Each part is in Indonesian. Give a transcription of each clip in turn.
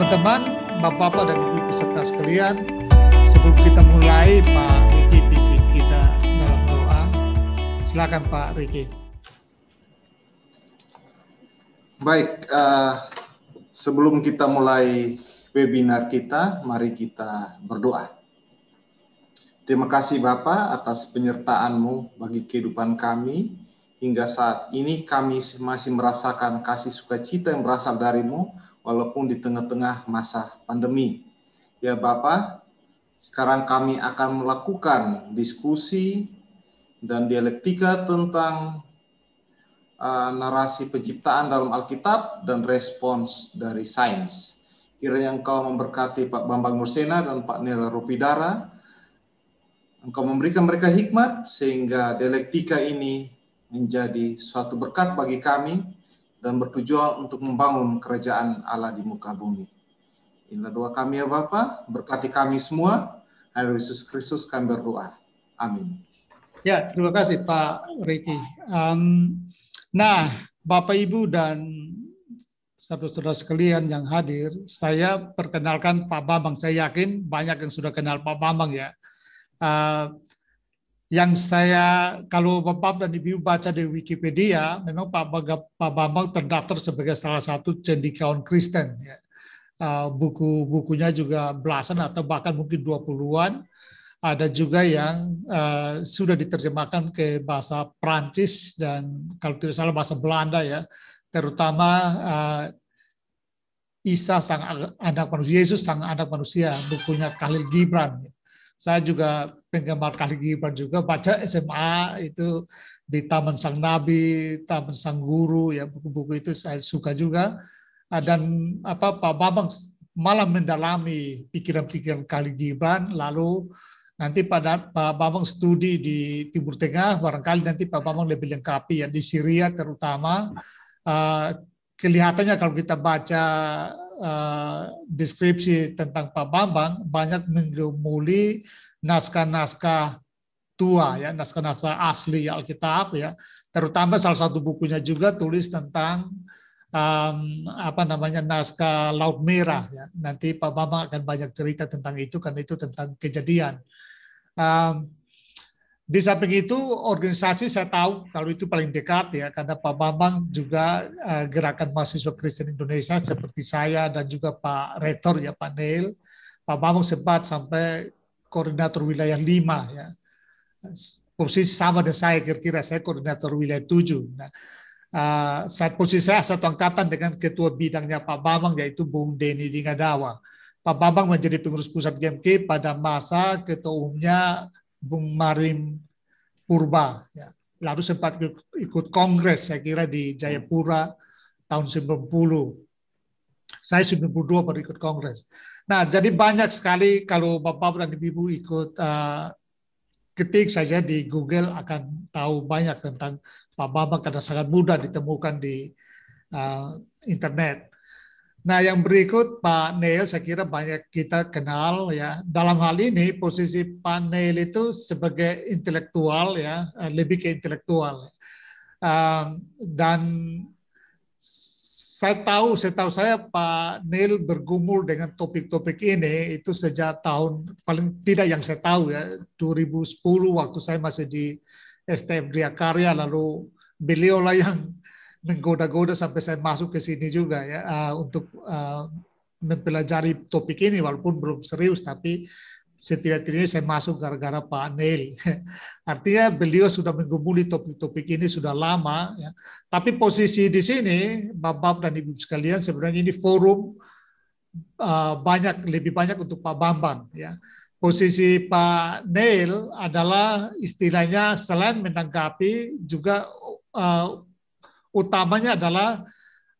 teman-teman, Bapak-Bapak dan Ibu peserta sekalian, sebelum kita mulai, Pak Riki pimpin kita dalam doa. Silakan Pak Riki. Baik, uh, sebelum kita mulai webinar kita, mari kita berdoa. Terima kasih Bapak atas penyertaanmu bagi kehidupan kami. Hingga saat ini kami masih merasakan kasih sukacita yang berasal darimu, walaupun di tengah-tengah masa pandemi. Ya Bapak, sekarang kami akan melakukan diskusi dan dialektika tentang uh, narasi penciptaan dalam Alkitab dan respons dari sains. Kira yang engkau memberkati Pak Bambang Mursena dan Pak Nila Rupidara. Engkau memberikan mereka hikmat sehingga dialektika ini menjadi suatu berkat bagi kami dan bertujuan untuk membangun kerajaan Allah di muka bumi. Inilah doa kami ya Bapa, berkati kami semua. Hai Yesus Kristus kami berdoa. Amin. Ya, terima kasih Pak Riki. Um, nah, Bapak Ibu dan saudara-saudara sekalian yang hadir, saya perkenalkan Pak Bambang. Saya yakin banyak yang sudah kenal Pak Bambang ya. Uh, yang saya kalau Bapak dan Ibu baca di Wikipedia, memang Pak, Pak Bambang terdaftar sebagai salah satu cendikawan Kristen. Ya. Ah, Buku-bukunya juga belasan atau bahkan mungkin dua puluhan. Ada juga yang uh, sudah diterjemahkan ke bahasa Prancis dan kalau tidak salah bahasa Belanda ya, terutama uh, Isa sang anak manusia, Yesus sang anak manusia, bukunya Khalil Gibran. Ya. Saya juga penggemar kali Gibran juga baca SMA itu di Taman Sang Nabi, Taman Sang Guru ya buku-buku itu saya suka juga ah, dan apa Pak Babang malah mendalami pikiran-pikiran kali Gibran lalu nanti pada Pak Babang studi di Timur Tengah barangkali nanti Pak Babang lebih lengkapi ya di Syria terutama ah, kelihatannya kalau kita baca Eh, deskripsi tentang Pak Bambang banyak menggemuli naskah-naskah tua ya, naskah-naskah asli Alkitab ya, terutama salah satu bukunya juga tulis tentang um, apa namanya naskah Laut Merah ya. Nanti Pak Bambang akan banyak cerita tentang itu karena itu tentang kejadian. Um, di samping itu organisasi saya tahu kalau itu paling dekat ya karena Pak Bambang juga uh, gerakan mahasiswa Kristen Indonesia seperti saya dan juga Pak Rektor ya Pak Neil. Pak Bambang sempat sampai koordinator wilayah 5 ya. Posisi sama dengan saya kira-kira saya koordinator wilayah 7. Nah, uh, saat posisi saya satu angkatan dengan ketua bidangnya Pak Bambang yaitu Bung Deni Dingadawa. Pak Bambang menjadi pengurus pusat GMK pada masa ketua umumnya Bung Marim Purba. Ya. Lalu sempat ikut kongres saya kira di Jayapura tahun 90. Saya 92 baru ikut kongres. Nah, jadi banyak sekali kalau Bapak dan Ibu ikut uh, ketik saja di Google akan tahu banyak tentang Pak Bambang karena sangat mudah ditemukan di uh, internet. Nah, yang berikut Pak Neil saya kira banyak kita kenal ya. Dalam hal ini posisi Pak Neil itu sebagai intelektual ya, eh, lebih ke intelektual. Ehm, dan saya tahu, saya tahu saya Pak Neil bergumul dengan topik-topik ini itu sejak tahun paling tidak yang saya tahu ya 2010 waktu saya masih di STM Karya lalu beliau lah yang menggoda-goda sampai saya masuk ke sini juga ya uh, untuk uh, mempelajari topik ini walaupun belum serius tapi setidak-tidaknya saya masuk gara-gara Pak Neil. Artinya beliau sudah menggumuli topik-topik ini sudah lama. Ya. Tapi posisi di sini, Bapak dan Ibu sekalian, sebenarnya ini forum uh, banyak lebih banyak untuk Pak Bambang. Ya. Posisi Pak Neil adalah istilahnya selain menanggapi juga uh, utamanya adalah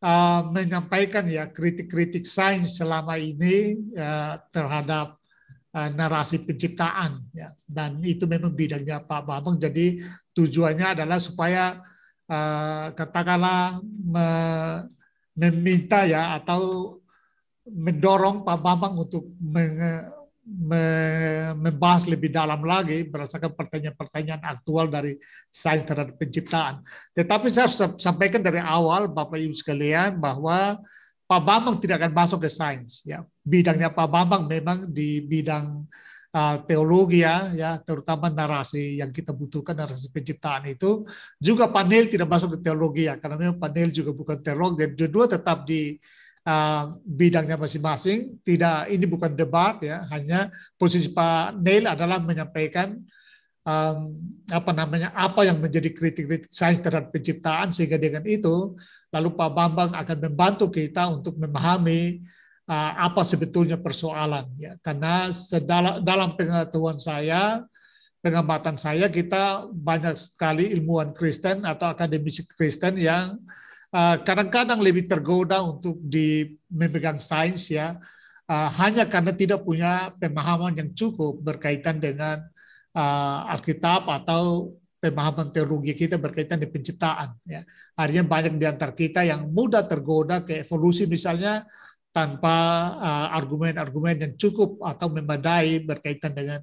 uh, menyampaikan ya kritik-kritik sains selama ini uh, terhadap uh, narasi penciptaan ya dan itu memang bidangnya Pak Bambang jadi tujuannya adalah supaya uh, katakanlah me meminta ya atau mendorong Pak Bambang untuk membahas lebih dalam lagi berdasarkan pertanyaan-pertanyaan aktual dari sains terhadap penciptaan. Tetapi saya harus sampaikan dari awal Bapak Ibu sekalian bahwa Pak Bambang tidak akan masuk ke sains ya. Bidangnya Pak Bambang memang di bidang uh, teologi ya, ya terutama narasi yang kita butuhkan narasi penciptaan itu juga panel tidak masuk ke teologi ya karena memang panel juga bukan teolog dan dua-dua tetap di uh, bidangnya masing-masing. Tidak, ini bukan debat ya, hanya posisi Pak Neil adalah menyampaikan um, apa namanya apa yang menjadi kritik-kritik sains terhadap penciptaan sehingga dengan itu lalu Pak Bambang akan membantu kita untuk memahami uh, apa sebetulnya persoalan ya karena sedala, dalam pengetahuan saya pengamatan saya kita banyak sekali ilmuwan Kristen atau akademisi Kristen yang Eh, kadang-kadang lebih tergoda untuk di memegang sains ya uh, hanya karena tidak punya pemahaman yang cukup berkaitan dengan uh, Alkitab atau pemahaman teologi kita berkaitan dengan penciptaan ya. Artinya banyak di antara kita yang mudah tergoda ke evolusi misalnya tanpa argumen-argumen uh, yang cukup atau memadai berkaitan dengan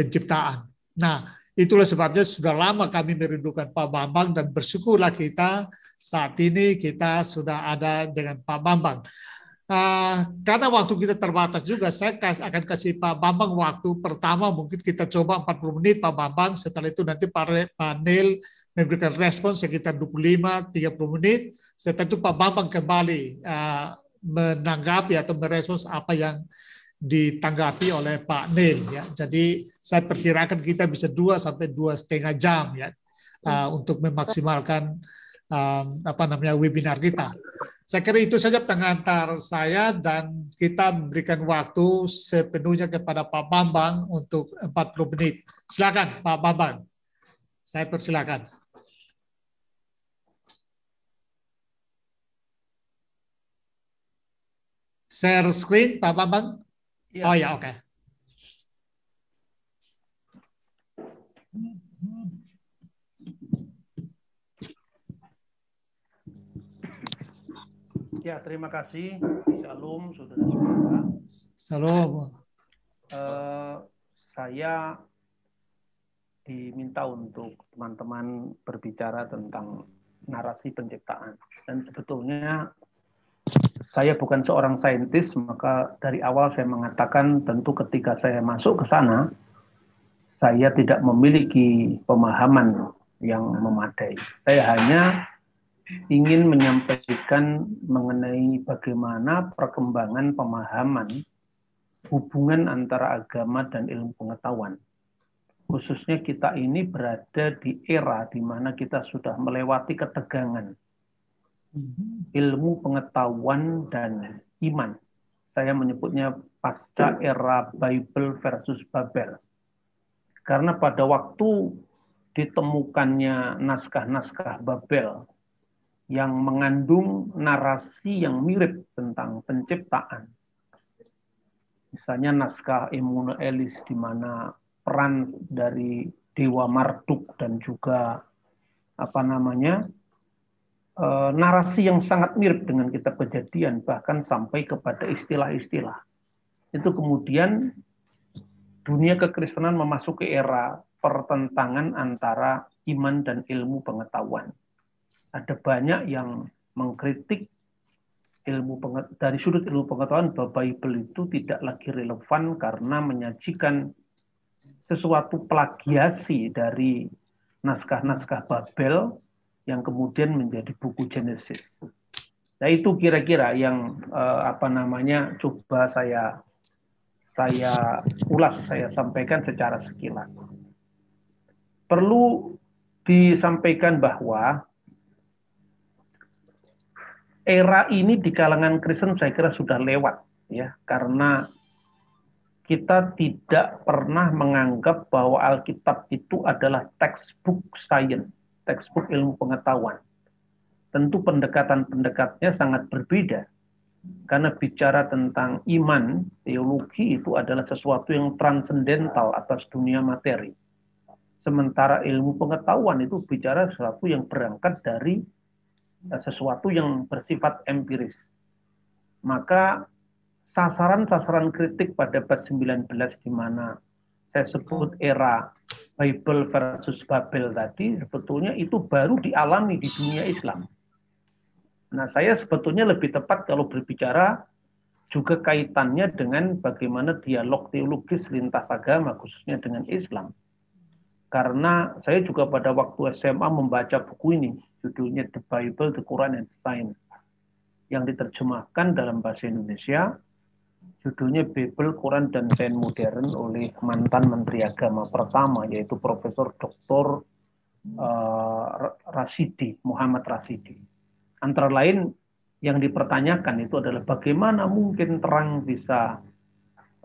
penciptaan. Nah, Itulah sebabnya sudah lama kami merindukan Pak Bambang dan bersyukurlah kita saat ini kita sudah ada dengan Pak Bambang. Uh, karena waktu kita terbatas juga, saya akan kasih Pak Bambang waktu pertama mungkin kita coba 40 menit Pak Bambang, setelah itu nanti Pak panel memberikan respon sekitar 25-30 menit, setelah itu Pak Bambang kembali uh, menanggapi atau merespons apa yang ditanggapi oleh Pak Nen ya. Jadi saya perkirakan kita bisa dua sampai dua setengah jam ya uh, untuk memaksimalkan um, apa namanya webinar kita. Saya kira itu saja pengantar saya dan kita memberikan waktu sepenuhnya kepada Pak Bambang untuk 40 menit. Silakan Pak Bambang. Saya persilakan. share screen Pak Bambang. Yeah. Oh iya, iya. oke. okay. Ya, terima kasih. salam saudara-saudara. Shalom. Uh, saya diminta untuk teman-teman berbicara tentang narasi penciptaan. Dan sebetulnya saya bukan seorang saintis, maka dari awal saya mengatakan tentu ketika saya masuk ke sana, saya tidak memiliki pemahaman yang memadai. Saya hanya ingin menyampaikan mengenai bagaimana perkembangan pemahaman hubungan antara agama dan ilmu pengetahuan. Khususnya kita ini berada di era di mana kita sudah melewati ketegangan ilmu pengetahuan dan iman. Saya menyebutnya pasca era Bible versus Babel. Karena pada waktu ditemukannya naskah-naskah Babel yang mengandung narasi yang mirip tentang penciptaan. Misalnya naskah Imuna Elis di mana peran dari Dewa Marduk dan juga apa namanya Eh, narasi yang sangat mirip dengan kita kejadian bahkan sampai kepada istilah-istilah itu kemudian dunia kekristenan memasuki era pertentangan antara iman dan ilmu pengetahuan ada banyak yang mengkritik ilmu dari sudut ilmu pengetahuan bahwa Bible itu tidak lagi relevan karena menyajikan sesuatu plagiasi dari naskah-naskah Babel yang kemudian menjadi buku Genesis. Nah itu kira-kira yang eh, apa namanya coba saya saya ulas saya sampaikan secara sekilas. Perlu disampaikan bahwa era ini di kalangan Kristen saya kira sudah lewat ya karena kita tidak pernah menganggap bahwa Alkitab itu adalah textbook science textbook ilmu pengetahuan. Tentu pendekatan-pendekatnya sangat berbeda. Karena bicara tentang iman, teologi itu adalah sesuatu yang transendental atas dunia materi. Sementara ilmu pengetahuan itu bicara sesuatu yang berangkat dari eh, sesuatu yang bersifat empiris. Maka sasaran-sasaran kritik pada bab 19 di mana saya sebut era Bible versus Babel tadi sebetulnya itu baru dialami di dunia Islam. Nah, saya sebetulnya lebih tepat kalau berbicara juga kaitannya dengan bagaimana dialog teologis lintas agama khususnya dengan Islam. Karena saya juga pada waktu SMA membaca buku ini, judulnya The Bible, The Quran and Science yang diterjemahkan dalam bahasa Indonesia Judulnya Bible, Quran, dan Sains Modern oleh mantan Menteri Agama pertama yaitu Profesor Dr. Eh, Rasidi, Muhammad Rasidi. Antara lain yang dipertanyakan itu adalah bagaimana mungkin terang bisa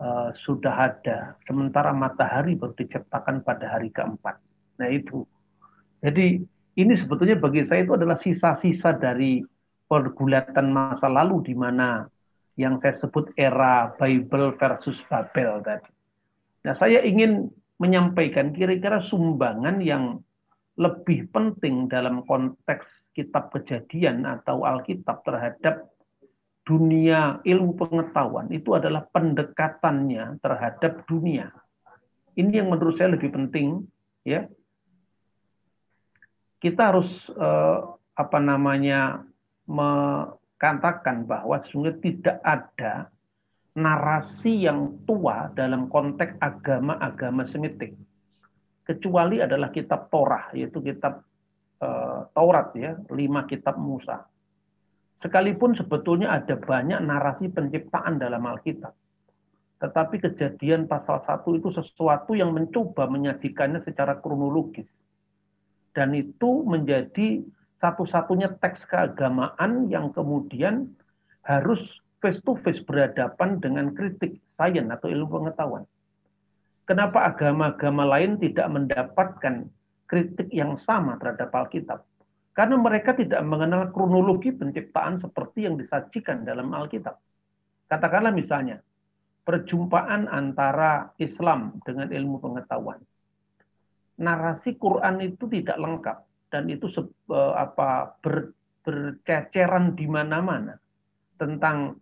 uh, sudah ada sementara matahari baru diciptakan pada hari keempat. Nah itu. Jadi ini sebetulnya bagi saya itu adalah sisa-sisa dari pergulatan masa lalu di mana yang saya sebut era Bible versus Babel tadi. Nah, saya ingin menyampaikan kira-kira sumbangan yang lebih penting dalam konteks kitab kejadian atau Alkitab terhadap dunia ilmu pengetahuan itu adalah pendekatannya terhadap dunia. Ini yang menurut saya lebih penting ya. Kita harus eh, apa namanya me, katakan bahwa sungguh tidak ada narasi yang tua dalam konteks agama-agama Semitik kecuali adalah kitab Torah yaitu kitab e, Taurat ya lima kitab Musa sekalipun sebetulnya ada banyak narasi penciptaan dalam Alkitab tetapi kejadian pasal satu itu sesuatu yang mencoba menyajikannya secara kronologis dan itu menjadi satu-satunya teks keagamaan yang kemudian harus face to face berhadapan dengan kritik sains atau ilmu pengetahuan. Kenapa agama-agama lain tidak mendapatkan kritik yang sama terhadap Alkitab? Karena mereka tidak mengenal kronologi penciptaan seperti yang disajikan dalam Alkitab. Katakanlah misalnya, perjumpaan antara Islam dengan ilmu pengetahuan. Narasi Quran itu tidak lengkap dan itu se, eh, apa ber, berceceran di mana-mana tentang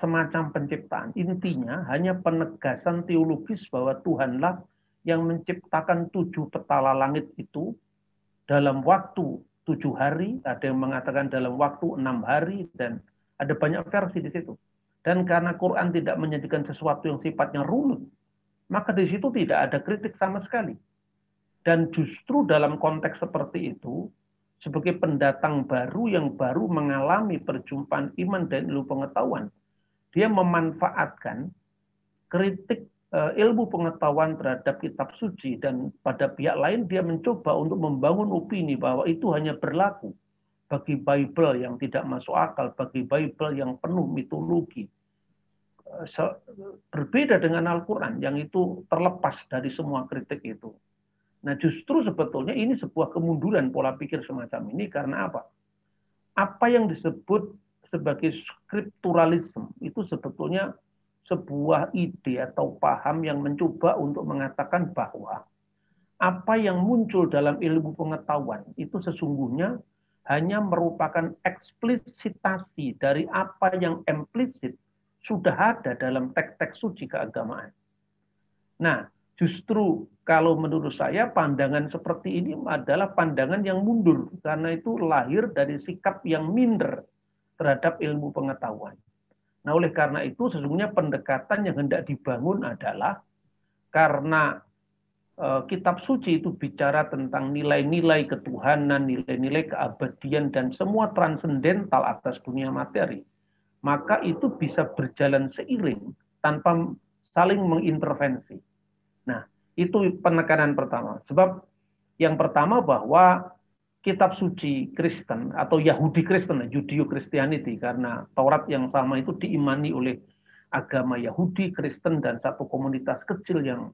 semacam penciptaan. Intinya hanya penegasan teologis bahwa Tuhanlah yang menciptakan tujuh petala langit itu dalam waktu tujuh hari, ada yang mengatakan dalam waktu enam hari, dan ada banyak versi di situ. Dan karena Quran tidak menyajikan sesuatu yang sifatnya runut, maka di situ tidak ada kritik sama sekali. Dan justru dalam konteks seperti itu, sebagai pendatang baru yang baru mengalami perjumpaan iman dan ilmu pengetahuan, dia memanfaatkan kritik eh, ilmu pengetahuan terhadap kitab suci dan pada pihak lain dia mencoba untuk membangun opini bahwa itu hanya berlaku bagi Bible yang tidak masuk akal, bagi Bible yang penuh mitologi. Eh, berbeda dengan Al-Quran yang itu terlepas dari semua kritik itu. Nah, justru sebetulnya ini sebuah kemunduran pola pikir semacam ini karena apa? Apa yang disebut sebagai skripturalisme itu sebetulnya sebuah ide atau paham yang mencoba untuk mengatakan bahwa apa yang muncul dalam ilmu pengetahuan itu sesungguhnya hanya merupakan eksplisitasi dari apa yang implisit sudah ada dalam teks-teks suci keagamaan. Nah, Justru kalau menurut saya pandangan seperti ini adalah pandangan yang mundur karena itu lahir dari sikap yang minder terhadap ilmu pengetahuan. Nah, oleh karena itu sesungguhnya pendekatan yang hendak dibangun adalah karena e, kitab suci itu bicara tentang nilai-nilai ketuhanan, nilai-nilai keabadian dan semua transendental atas dunia materi, maka itu bisa berjalan seiring tanpa saling mengintervensi Nah, itu penekanan pertama. Sebab yang pertama bahwa kitab suci Kristen atau Yahudi Kristen, Judeo Christianity, karena Taurat yang sama itu diimani oleh agama Yahudi, Kristen, dan satu komunitas kecil yang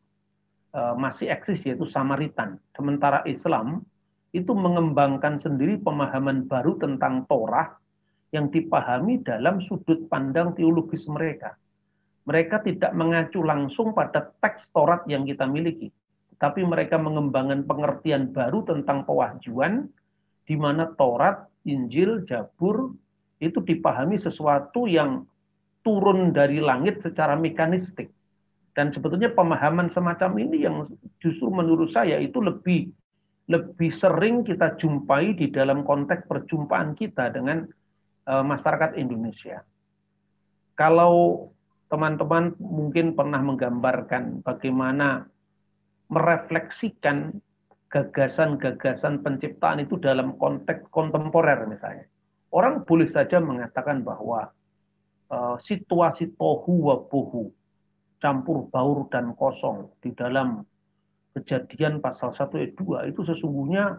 eh, masih eksis yaitu Samaritan. Sementara Islam itu mengembangkan sendiri pemahaman baru tentang Torah yang dipahami dalam sudut pandang teologis mereka mereka tidak mengacu langsung pada teks Taurat yang kita miliki, tapi mereka mengembangkan pengertian baru tentang pewahjuan, di mana Taurat, Injil, Jabur itu dipahami sesuatu yang turun dari langit secara mekanistik. Dan sebetulnya pemahaman semacam ini yang justru menurut saya itu lebih lebih sering kita jumpai di dalam konteks perjumpaan kita dengan eh, masyarakat Indonesia. Kalau teman-teman mungkin pernah menggambarkan bagaimana merefleksikan gagasan-gagasan penciptaan itu dalam konteks kontemporer misalnya. Orang boleh saja mengatakan bahwa uh, situasi tohu wa bohu, campur baur dan kosong di dalam kejadian pasal 1 ayat 2 itu sesungguhnya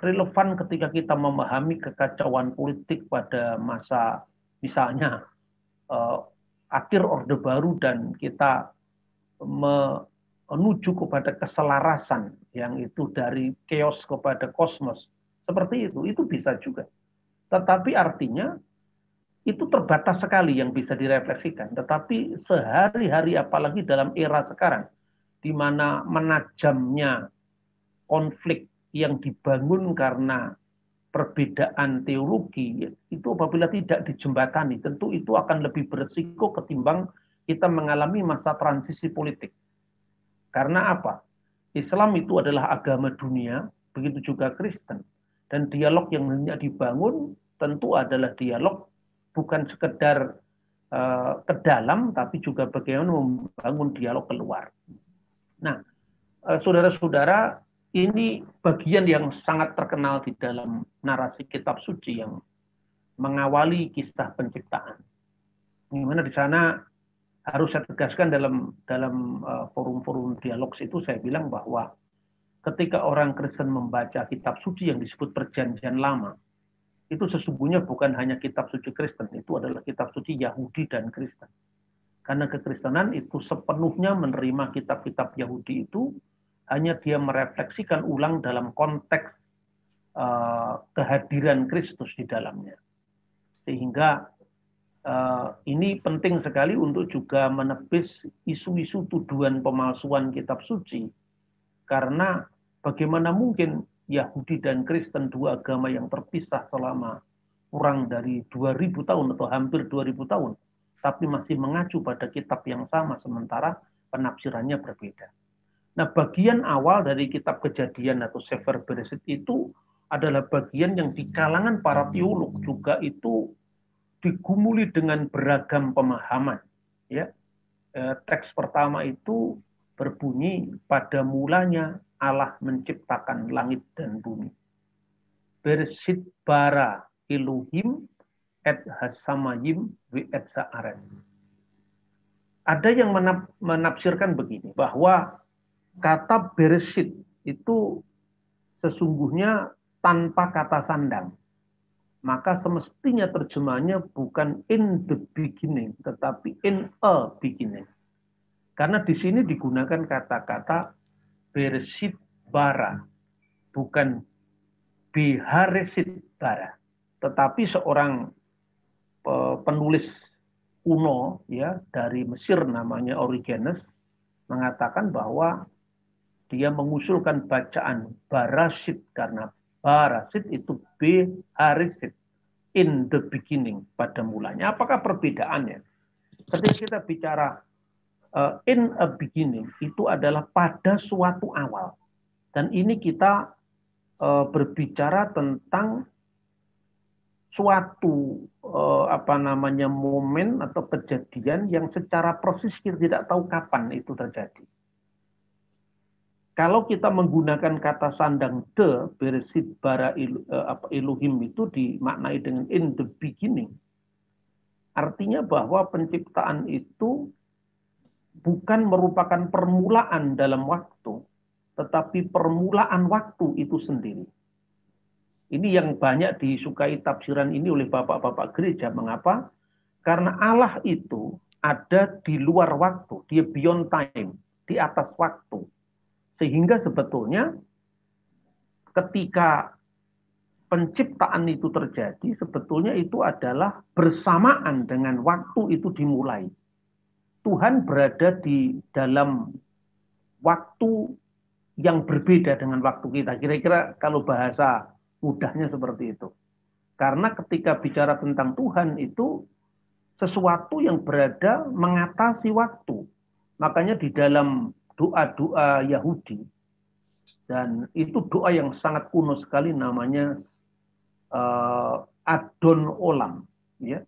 relevan ketika kita memahami kekacauan politik pada masa misalnya eh, akhir Orde Baru dan kita menuju kepada keselarasan yang itu dari chaos kepada kosmos. Seperti itu, itu bisa juga. Tetapi artinya itu terbatas sekali yang bisa direfleksikan. Tetapi sehari-hari apalagi dalam era sekarang, di mana menajamnya konflik yang dibangun karena perbedaan teologi itu apabila tidak dijembatani tentu itu akan lebih beresiko ketimbang kita mengalami masa transisi politik. Karena apa? Islam itu adalah agama dunia, begitu juga Kristen. Dan dialog yang hanya dibangun tentu adalah dialog bukan sekedar uh, ke dalam tapi juga bagaimana membangun dialog keluar. Nah, eh, saudara-saudara ini bagian yang sangat terkenal di dalam narasi kitab suci yang mengawali kisah penciptaan. Gimana di sana harus saya tegaskan dalam dalam eh, forum-forum dialog itu saya bilang bahwa ketika orang Kristen membaca kitab suci yang disebut perjanjian lama, itu sesungguhnya bukan hanya kitab suci Kristen, itu adalah kitab suci Yahudi dan Kristen. Karena kekristenan itu sepenuhnya menerima kitab-kitab Yahudi itu hanya dia merefleksikan ulang dalam konteks uh, kehadiran Kristus di dalamnya. Sehingga uh, ini penting sekali untuk juga menepis isu-isu tuduhan pemalsuan kitab suci. Karena bagaimana mungkin Yahudi dan Kristen dua agama yang terpisah selama kurang dari 2000 tahun atau hampir 2000 tahun tapi masih mengacu pada kitab yang sama sementara penafsirannya berbeda. Nah, bagian awal dari kitab kejadian atau Sefer Beresit itu adalah bagian yang di kalangan para teolog juga itu digumuli dengan beragam pemahaman. Ya, eh, Teks pertama itu berbunyi, pada mulanya Allah menciptakan langit dan bumi. beresit bara iluhim et hasamayim wi et Ada yang menafsirkan begini, bahwa Kata bereshit itu sesungguhnya tanpa kata sandang. Maka semestinya terjemahannya bukan in the beginning, tetapi in a beginning. Karena di sini digunakan kata-kata bereshit bara, bukan biharesit bara. Tetapi seorang penulis kuno ya dari Mesir namanya Origenes mengatakan bahwa dia mengusulkan bacaan barasid karena barasid itu b harisid in the beginning pada mulanya. Apakah perbedaannya? Ketika kita bicara uh, in a beginning itu adalah pada suatu awal. Dan ini kita uh, berbicara tentang suatu uh, apa namanya momen atau kejadian yang secara proses kita tidak tahu kapan itu terjadi kalau kita menggunakan kata sandang the beresit bara il, eh, apa, Elohim itu dimaknai dengan in the beginning. Artinya bahwa penciptaan itu bukan merupakan permulaan dalam waktu, tetapi permulaan waktu itu sendiri. Ini yang banyak disukai tafsiran ini oleh bapak-bapak gereja. Mengapa? Karena Allah itu ada di luar waktu, dia beyond time, di atas waktu sehingga sebetulnya ketika penciptaan itu terjadi, sebetulnya itu adalah bersamaan dengan waktu itu dimulai. Tuhan berada di dalam waktu yang berbeda dengan waktu kita. Kira-kira kalau bahasa mudahnya seperti itu. Karena ketika bicara tentang Tuhan itu sesuatu yang berada mengatasi waktu. Makanya di dalam doa-doa Yahudi dan itu doa yang sangat kuno sekali namanya uh, Adon Olam ya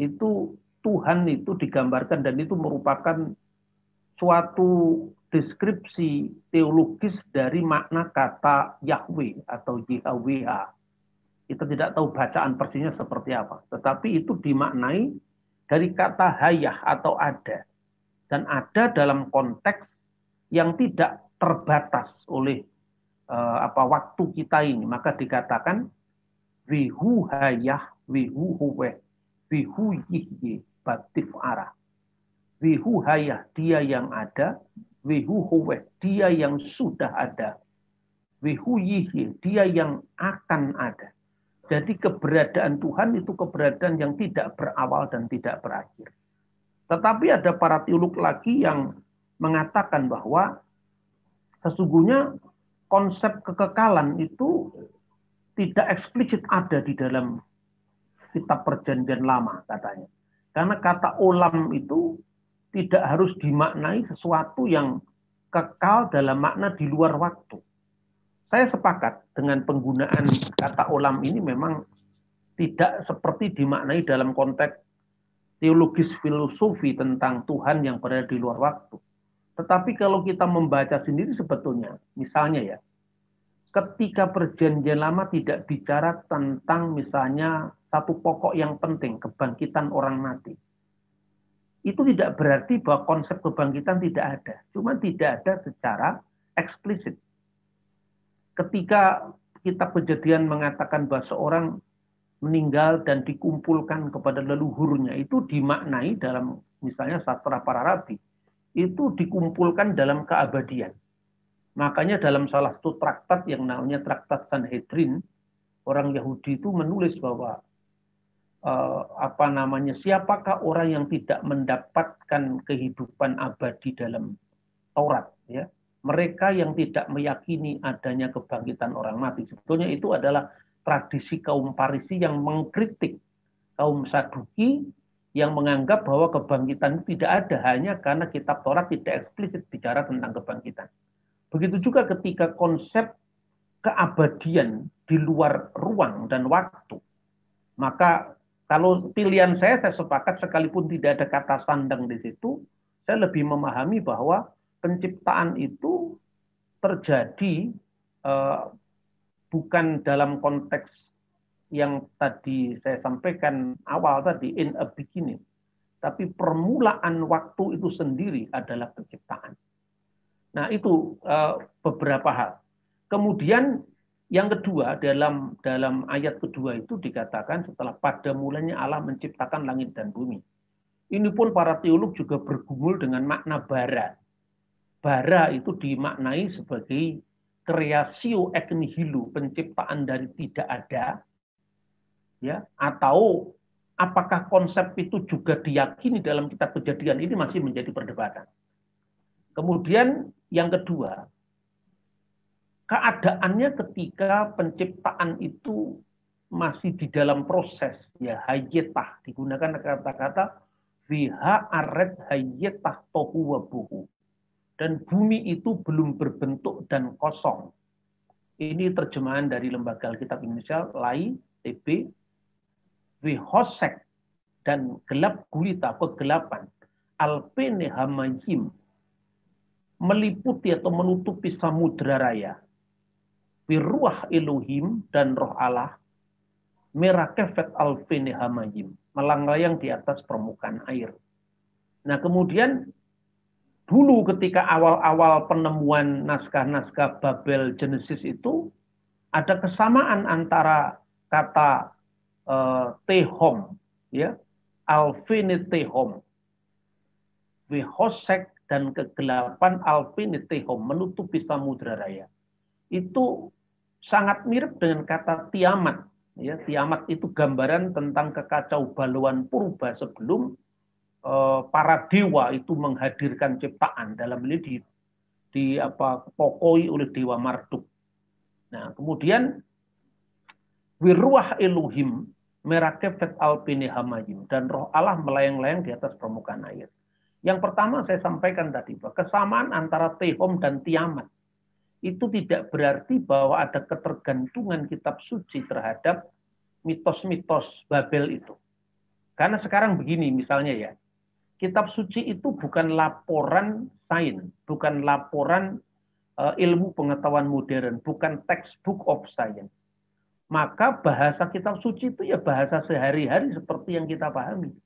itu Tuhan itu digambarkan dan itu merupakan suatu deskripsi teologis dari makna kata Yahweh atau Yahweh. Kita tidak tahu bacaan persisnya seperti apa, tetapi itu dimaknai dari kata hayah atau ada. Dan ada dalam konteks yang tidak terbatas oleh uh, apa waktu kita ini maka dikatakan wihu hayah wihu huwe wihu yihye batif arah wihu hayah dia yang ada wihu huwe dia yang sudah ada wihu yihye dia yang akan ada jadi keberadaan Tuhan itu keberadaan yang tidak berawal dan tidak berakhir. Tetapi ada para teolog lagi yang mengatakan bahwa sesungguhnya konsep kekekalan itu tidak eksplisit ada di dalam kitab perjanjian lama katanya. Karena kata olam itu tidak harus dimaknai sesuatu yang kekal dalam makna di luar waktu. Saya sepakat dengan penggunaan kata olam ini memang tidak seperti dimaknai dalam konteks teologis filosofi tentang Tuhan yang berada di luar waktu tetapi kalau kita membaca sendiri sebetulnya, misalnya ya, ketika perjanjian lama tidak bicara tentang misalnya satu pokok yang penting, kebangkitan orang mati. Itu tidak berarti bahwa konsep kebangkitan tidak ada, cuma tidak ada secara eksplisit. Ketika kitab kejadian mengatakan bahwa seorang meninggal dan dikumpulkan kepada leluhurnya, itu dimaknai dalam misalnya sastra para rabi itu dikumpulkan dalam keabadian. Makanya dalam salah satu traktat yang namanya traktat Sanhedrin, orang Yahudi itu menulis bahwa eh, apa namanya siapakah orang yang tidak mendapatkan kehidupan abadi dalam Taurat ya mereka yang tidak meyakini adanya kebangkitan orang mati sebetulnya itu adalah tradisi kaum Parisi yang mengkritik kaum Saduki yang menganggap bahwa kebangkitan itu tidak ada hanya karena kitab Taurat tidak eksplisit bicara tentang kebangkitan. Begitu juga ketika konsep keabadian di luar ruang dan waktu. Maka kalau pilihan saya saya sepakat sekalipun tidak ada kata sandang di situ, saya lebih memahami bahwa penciptaan itu terjadi eh, bukan dalam konteks yang tadi saya sampaikan awal tadi in a beginning. Tapi permulaan waktu itu sendiri adalah penciptaan. Nah, itu eh, beberapa hal. Kemudian yang kedua dalam dalam ayat kedua itu dikatakan setelah pada mulanya Allah menciptakan langit dan bumi. Ini pun para teolog juga bergumul dengan makna bara. Bara itu dimaknai sebagai kreasio ek nihilu, penciptaan dari tidak ada, ya atau apakah konsep itu juga diyakini dalam kitab kejadian ini masih menjadi perdebatan. Kemudian yang kedua, keadaannya ketika penciptaan itu masih di dalam proses ya hayyatah digunakan kata-kata fiha aret hayyatah tohu wa buhu dan bumi itu belum berbentuk dan kosong. Ini terjemahan dari Lembaga Alkitab Indonesia LAI TB wihosek dan gelap gulita kegelapan alpene hamayim meliputi atau menutupi samudra raya biruah elohim dan roh Allah merah merakefet alpene hamayim melanglayang di atas permukaan air. Nah kemudian dulu ketika awal-awal penemuan naskah-naskah Babel Genesis itu ada kesamaan antara kata uh, Tehom, ya, Alvini Tehom, Wehosek dan kegelapan Alvini Tehom menutupi Samudra Raya. Itu sangat mirip dengan kata tiamat. Ya, tiamat itu gambaran tentang kekacau baluan purba sebelum uh, para dewa itu menghadirkan ciptaan dalam ini di, di apa pokoi oleh dewa Marduk. Nah, kemudian wiruah Elohim merakefet alpini hamayu dan roh Allah melayang-layang di atas permukaan air. Yang pertama saya sampaikan tadi bahwa kesamaan antara Tehom dan Tiamat itu tidak berarti bahwa ada ketergantungan kitab suci terhadap mitos-mitos Babel itu. Karena sekarang begini misalnya ya, kitab suci itu bukan laporan sains, bukan laporan eh, ilmu pengetahuan modern, bukan textbook of science maka bahasa kitab suci itu ya bahasa sehari-hari seperti yang kita pahami.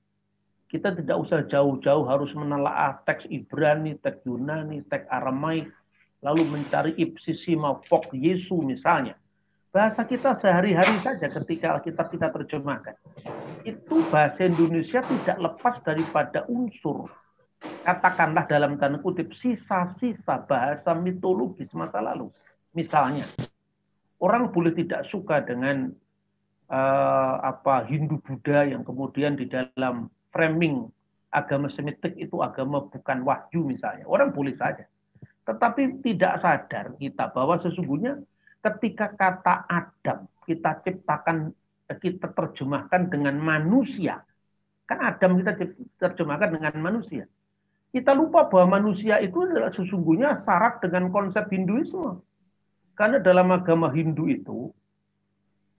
Kita tidak usah jauh-jauh harus menelaah teks Ibrani, teks Yunani, teks Aramaik, lalu mencari ipsisima fok Yesu misalnya. Bahasa kita sehari-hari saja ketika Alkitab kita terjemahkan. Itu bahasa Indonesia tidak lepas daripada unsur. Katakanlah dalam tanda kutip sisa-sisa bahasa mitologis masa lalu. Misalnya, orang boleh tidak suka dengan uh, apa Hindu Buddha yang kemudian di dalam framing agama semitik itu agama bukan wahyu misalnya. Orang boleh saja. Tetapi tidak sadar kita bahwa sesungguhnya ketika kata Adam kita ciptakan eh, kita terjemahkan dengan manusia. Kan Adam kita terjemahkan dengan manusia. Kita lupa bahwa manusia itu adalah sesungguhnya syarat dengan konsep Hinduisme. Karena dalam agama Hindu itu,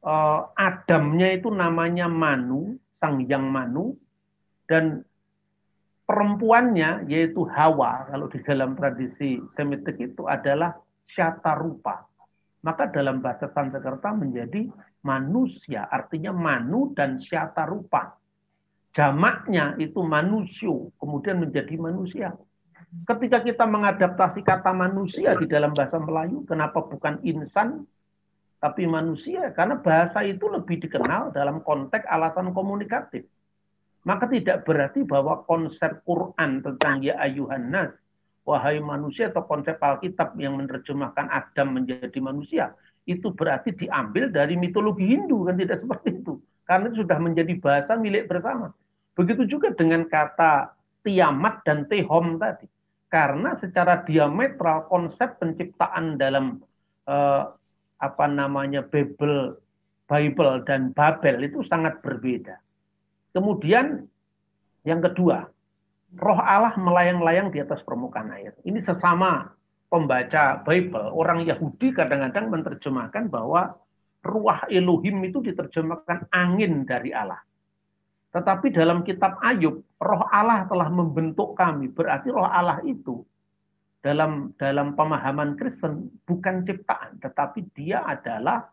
eh, Adamnya itu namanya Manu, Sang Yang Manu, dan perempuannya yaitu Hawa, kalau di dalam tradisi Semitik itu adalah Syatarupa. Maka dalam bahasa Sansekerta menjadi manusia, artinya Manu dan Syatarupa. Jamaknya itu manusio, kemudian menjadi manusia. Ketika kita mengadaptasi kata manusia di dalam bahasa Melayu, kenapa bukan insan tapi manusia? Karena bahasa itu lebih dikenal dalam konteks alasan komunikatif. Maka tidak berarti bahwa konsep Quran tentang ya ayuhan nas, wahai manusia atau konsep Alkitab yang menerjemahkan Adam menjadi manusia, itu berarti diambil dari mitologi Hindu kan tidak seperti itu. Karena itu sudah menjadi bahasa milik bersama. Begitu juga dengan kata tiamat dan tehom tadi karena secara diametral konsep penciptaan dalam eh, apa namanya Bebel, Bible dan Babel itu sangat berbeda. Kemudian yang kedua, roh Allah melayang-layang di atas permukaan air. Ini sesama pembaca Bible, orang Yahudi kadang-kadang menerjemahkan bahwa ruah Elohim itu diterjemahkan angin dari Allah. Tetapi dalam kitab Ayub, roh Allah telah membentuk kami. Berarti roh Allah itu dalam dalam pemahaman Kristen bukan ciptaan, tetapi dia adalah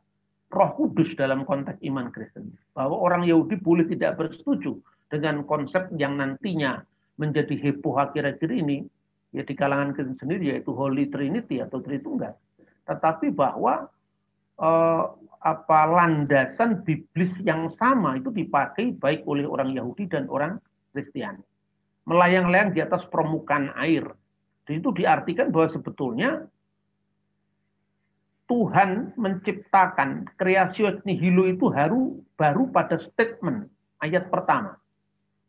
roh kudus dalam konteks iman Kristen. Bahwa orang Yahudi boleh tidak bersetuju dengan konsep yang nantinya menjadi heboh akhir-akhir ini, ya di kalangan Kristen sendiri yaitu Holy Trinity atau Tritunggal. Tetapi bahwa eh, apa landasan biblis yang sama itu dipakai baik oleh orang Yahudi dan orang Kristen Melayang-layang di atas permukaan air. Itu diartikan bahwa sebetulnya Tuhan menciptakan kreasi nihilo itu baru baru pada statement ayat pertama.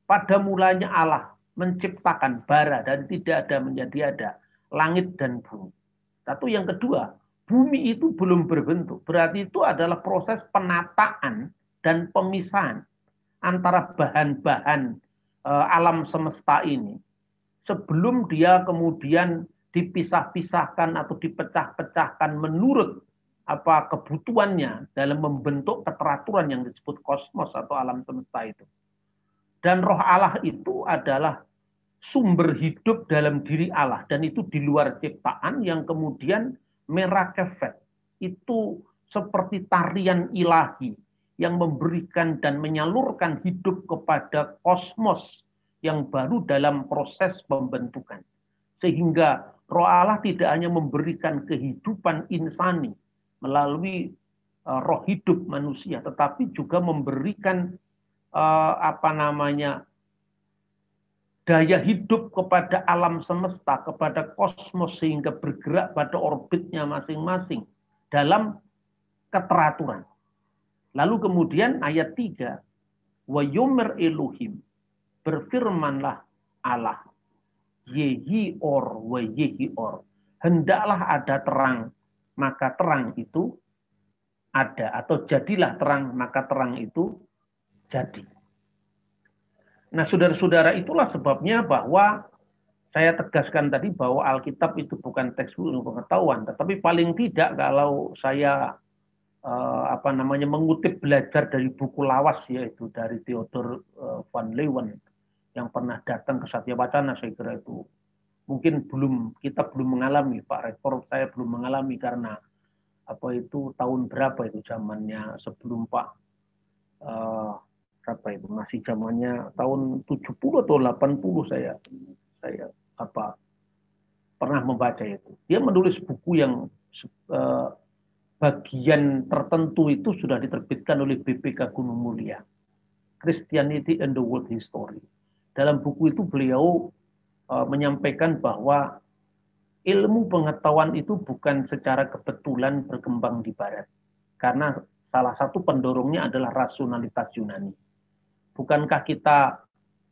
Pada mulanya Allah menciptakan bara dan tidak ada menjadi ada langit dan bumi. Satu yang kedua, bumi itu belum berbentuk. Berarti itu adalah proses penataan dan pemisahan antara bahan-bahan eh, alam semesta ini sebelum dia kemudian dipisah-pisahkan atau dipecah-pecahkan menurut apa kebutuhannya dalam membentuk keteraturan yang disebut kosmos atau alam semesta itu. Dan roh Allah itu adalah sumber hidup dalam diri Allah dan itu di luar ciptaan yang kemudian merakefet itu seperti tarian ilahi yang memberikan dan menyalurkan hidup kepada kosmos yang baru dalam proses pembentukan. Sehingga roh Allah tidak hanya memberikan kehidupan insani melalui e, roh hidup manusia, tetapi juga memberikan e, apa namanya daya hidup kepada alam semesta, kepada kosmos sehingga bergerak pada orbitnya masing-masing dalam keteraturan. Lalu kemudian ayat 3, wa yumir elohim, berfirmanlah Allah, yehi or wa yehi or, hendaklah ada terang, maka terang itu ada, atau jadilah terang, maka terang itu jadi. Nah, saudara-saudara itulah sebabnya bahwa saya tegaskan tadi bahwa Alkitab itu bukan teks ilmu pengetahuan, tetapi paling tidak kalau saya eh, apa namanya mengutip belajar dari buku lawas yaitu dari Theodor eh, van Leeuwen yang pernah datang ke Satya Wacana saya kira itu mungkin belum kita belum mengalami Pak Rektor saya belum mengalami karena apa itu tahun berapa itu zamannya sebelum Pak eh, apa itu masih zamannya tahun 70 atau 80 saya saya apa pernah membaca itu. Dia menulis buku yang uh, bagian tertentu itu sudah diterbitkan oleh BPK Gunung Mulia. Christianity and the World History. Dalam buku itu beliau uh, menyampaikan bahwa ilmu pengetahuan itu bukan secara kebetulan berkembang di barat. Karena salah satu pendorongnya adalah rasionalitas Yunani Bukankah kita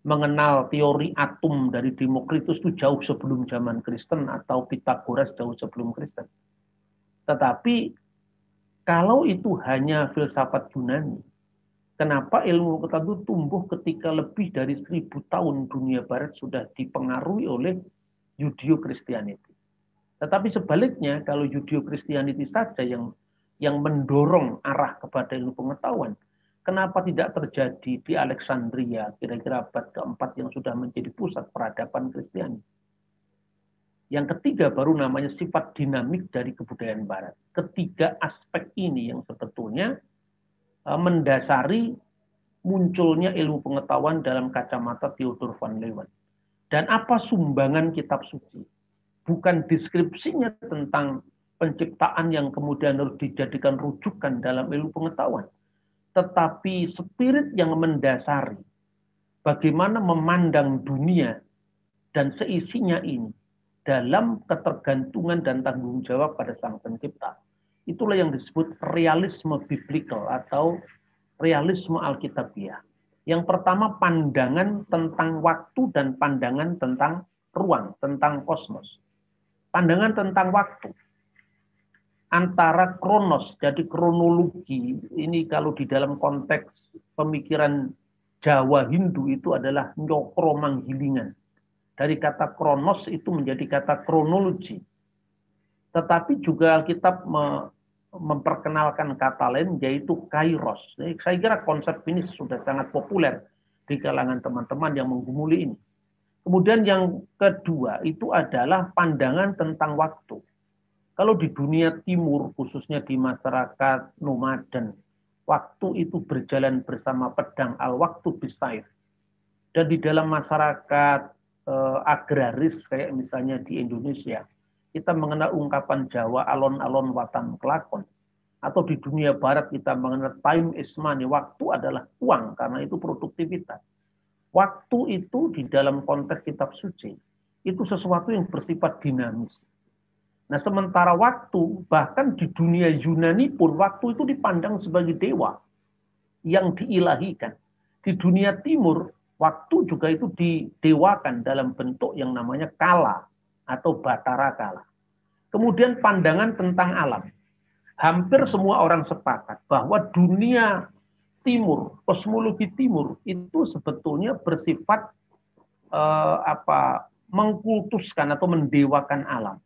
mengenal teori atom dari Demokritus itu jauh sebelum zaman Kristen atau Pitagoras jauh sebelum Kristen. Tetapi kalau itu hanya filsafat Yunani, kenapa ilmu pengetahuan itu tumbuh ketika lebih dari seribu tahun dunia barat sudah dipengaruhi oleh Judeo-Christianity. Tetapi sebaliknya, kalau Judeo-Christianity saja yang yang mendorong arah kepada ilmu pengetahuan, Kenapa tidak terjadi di Alexandria kira-kira abad keempat yang sudah menjadi pusat peradaban Kristen? Yang ketiga baru namanya sifat dinamik dari kebudayaan Barat. Ketiga aspek ini yang sebetulnya e, mendasari munculnya ilmu pengetahuan dalam kacamata Theodor van Leeuwen. Dan apa sumbangan kitab suci? Bukan deskripsinya tentang penciptaan yang kemudian harus dijadikan rujukan dalam ilmu pengetahuan tetapi spirit yang mendasari bagaimana memandang dunia dan seisinya ini dalam ketergantungan dan tanggung jawab pada Sang Pencipta. Itulah yang disebut realisme biblical atau realisme Alkitabiah. Yang pertama pandangan tentang waktu dan pandangan tentang ruang, tentang kosmos. Pandangan tentang waktu antara kronos, jadi kronologi ini kalau di dalam konteks pemikiran Jawa Hindu itu adalah nyokro manghilingan Dari kata kronos itu menjadi kata kronologi. Tetapi juga Alkitab memperkenalkan kata lain yaitu kairos. Jadi saya kira konsep ini sudah sangat populer di kalangan teman-teman yang menggumuli ini. Kemudian yang kedua itu adalah pandangan tentang waktu. Kalau di dunia timur, khususnya di masyarakat nomaden, waktu itu berjalan bersama pedang al-waktu bisair. Dan di dalam masyarakat eh, agraris, kayak misalnya di Indonesia, kita mengenal ungkapan Jawa alon-alon watan kelakon. Atau di dunia barat kita mengenal time is money, waktu adalah uang, karena itu produktivitas. Waktu itu di dalam konteks kitab suci, itu sesuatu yang bersifat dinamis Nah, sementara waktu, bahkan di dunia Yunani pun, waktu itu dipandang sebagai dewa yang diilahikan. Di dunia timur, waktu juga itu didewakan dalam bentuk yang namanya kala atau batara kala. Kemudian pandangan tentang alam. Hampir semua orang sepakat bahwa dunia timur, kosmologi timur itu sebetulnya bersifat eh, apa mengkultuskan atau mendewakan alam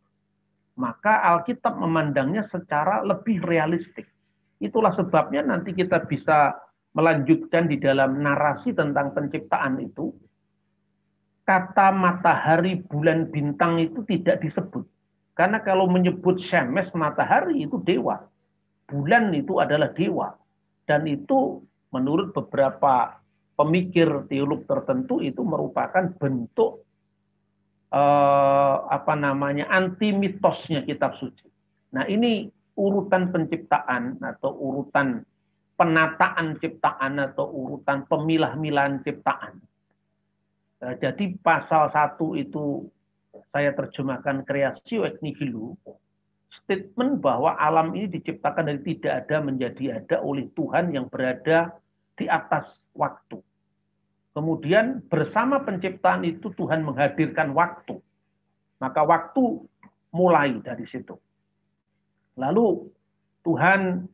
maka Alkitab memandangnya secara lebih realistik. Itulah sebabnya nanti kita bisa melanjutkan di dalam narasi tentang penciptaan itu. Kata matahari, bulan, bintang itu tidak disebut. Karena kalau menyebut Shemes matahari itu dewa. Bulan itu adalah dewa. Dan itu menurut beberapa pemikir teolog tertentu itu merupakan bentuk eh, apa namanya anti mitosnya kitab suci. Nah ini urutan penciptaan atau urutan penataan ciptaan atau urutan pemilah-milahan ciptaan. Nah, jadi pasal satu itu saya terjemahkan kreasi ex nihilo, statement bahwa alam ini diciptakan dari tidak ada menjadi ada oleh Tuhan yang berada di atas waktu. Kemudian bersama penciptaan itu Tuhan menghadirkan waktu. Maka waktu mulai dari situ. Lalu Tuhan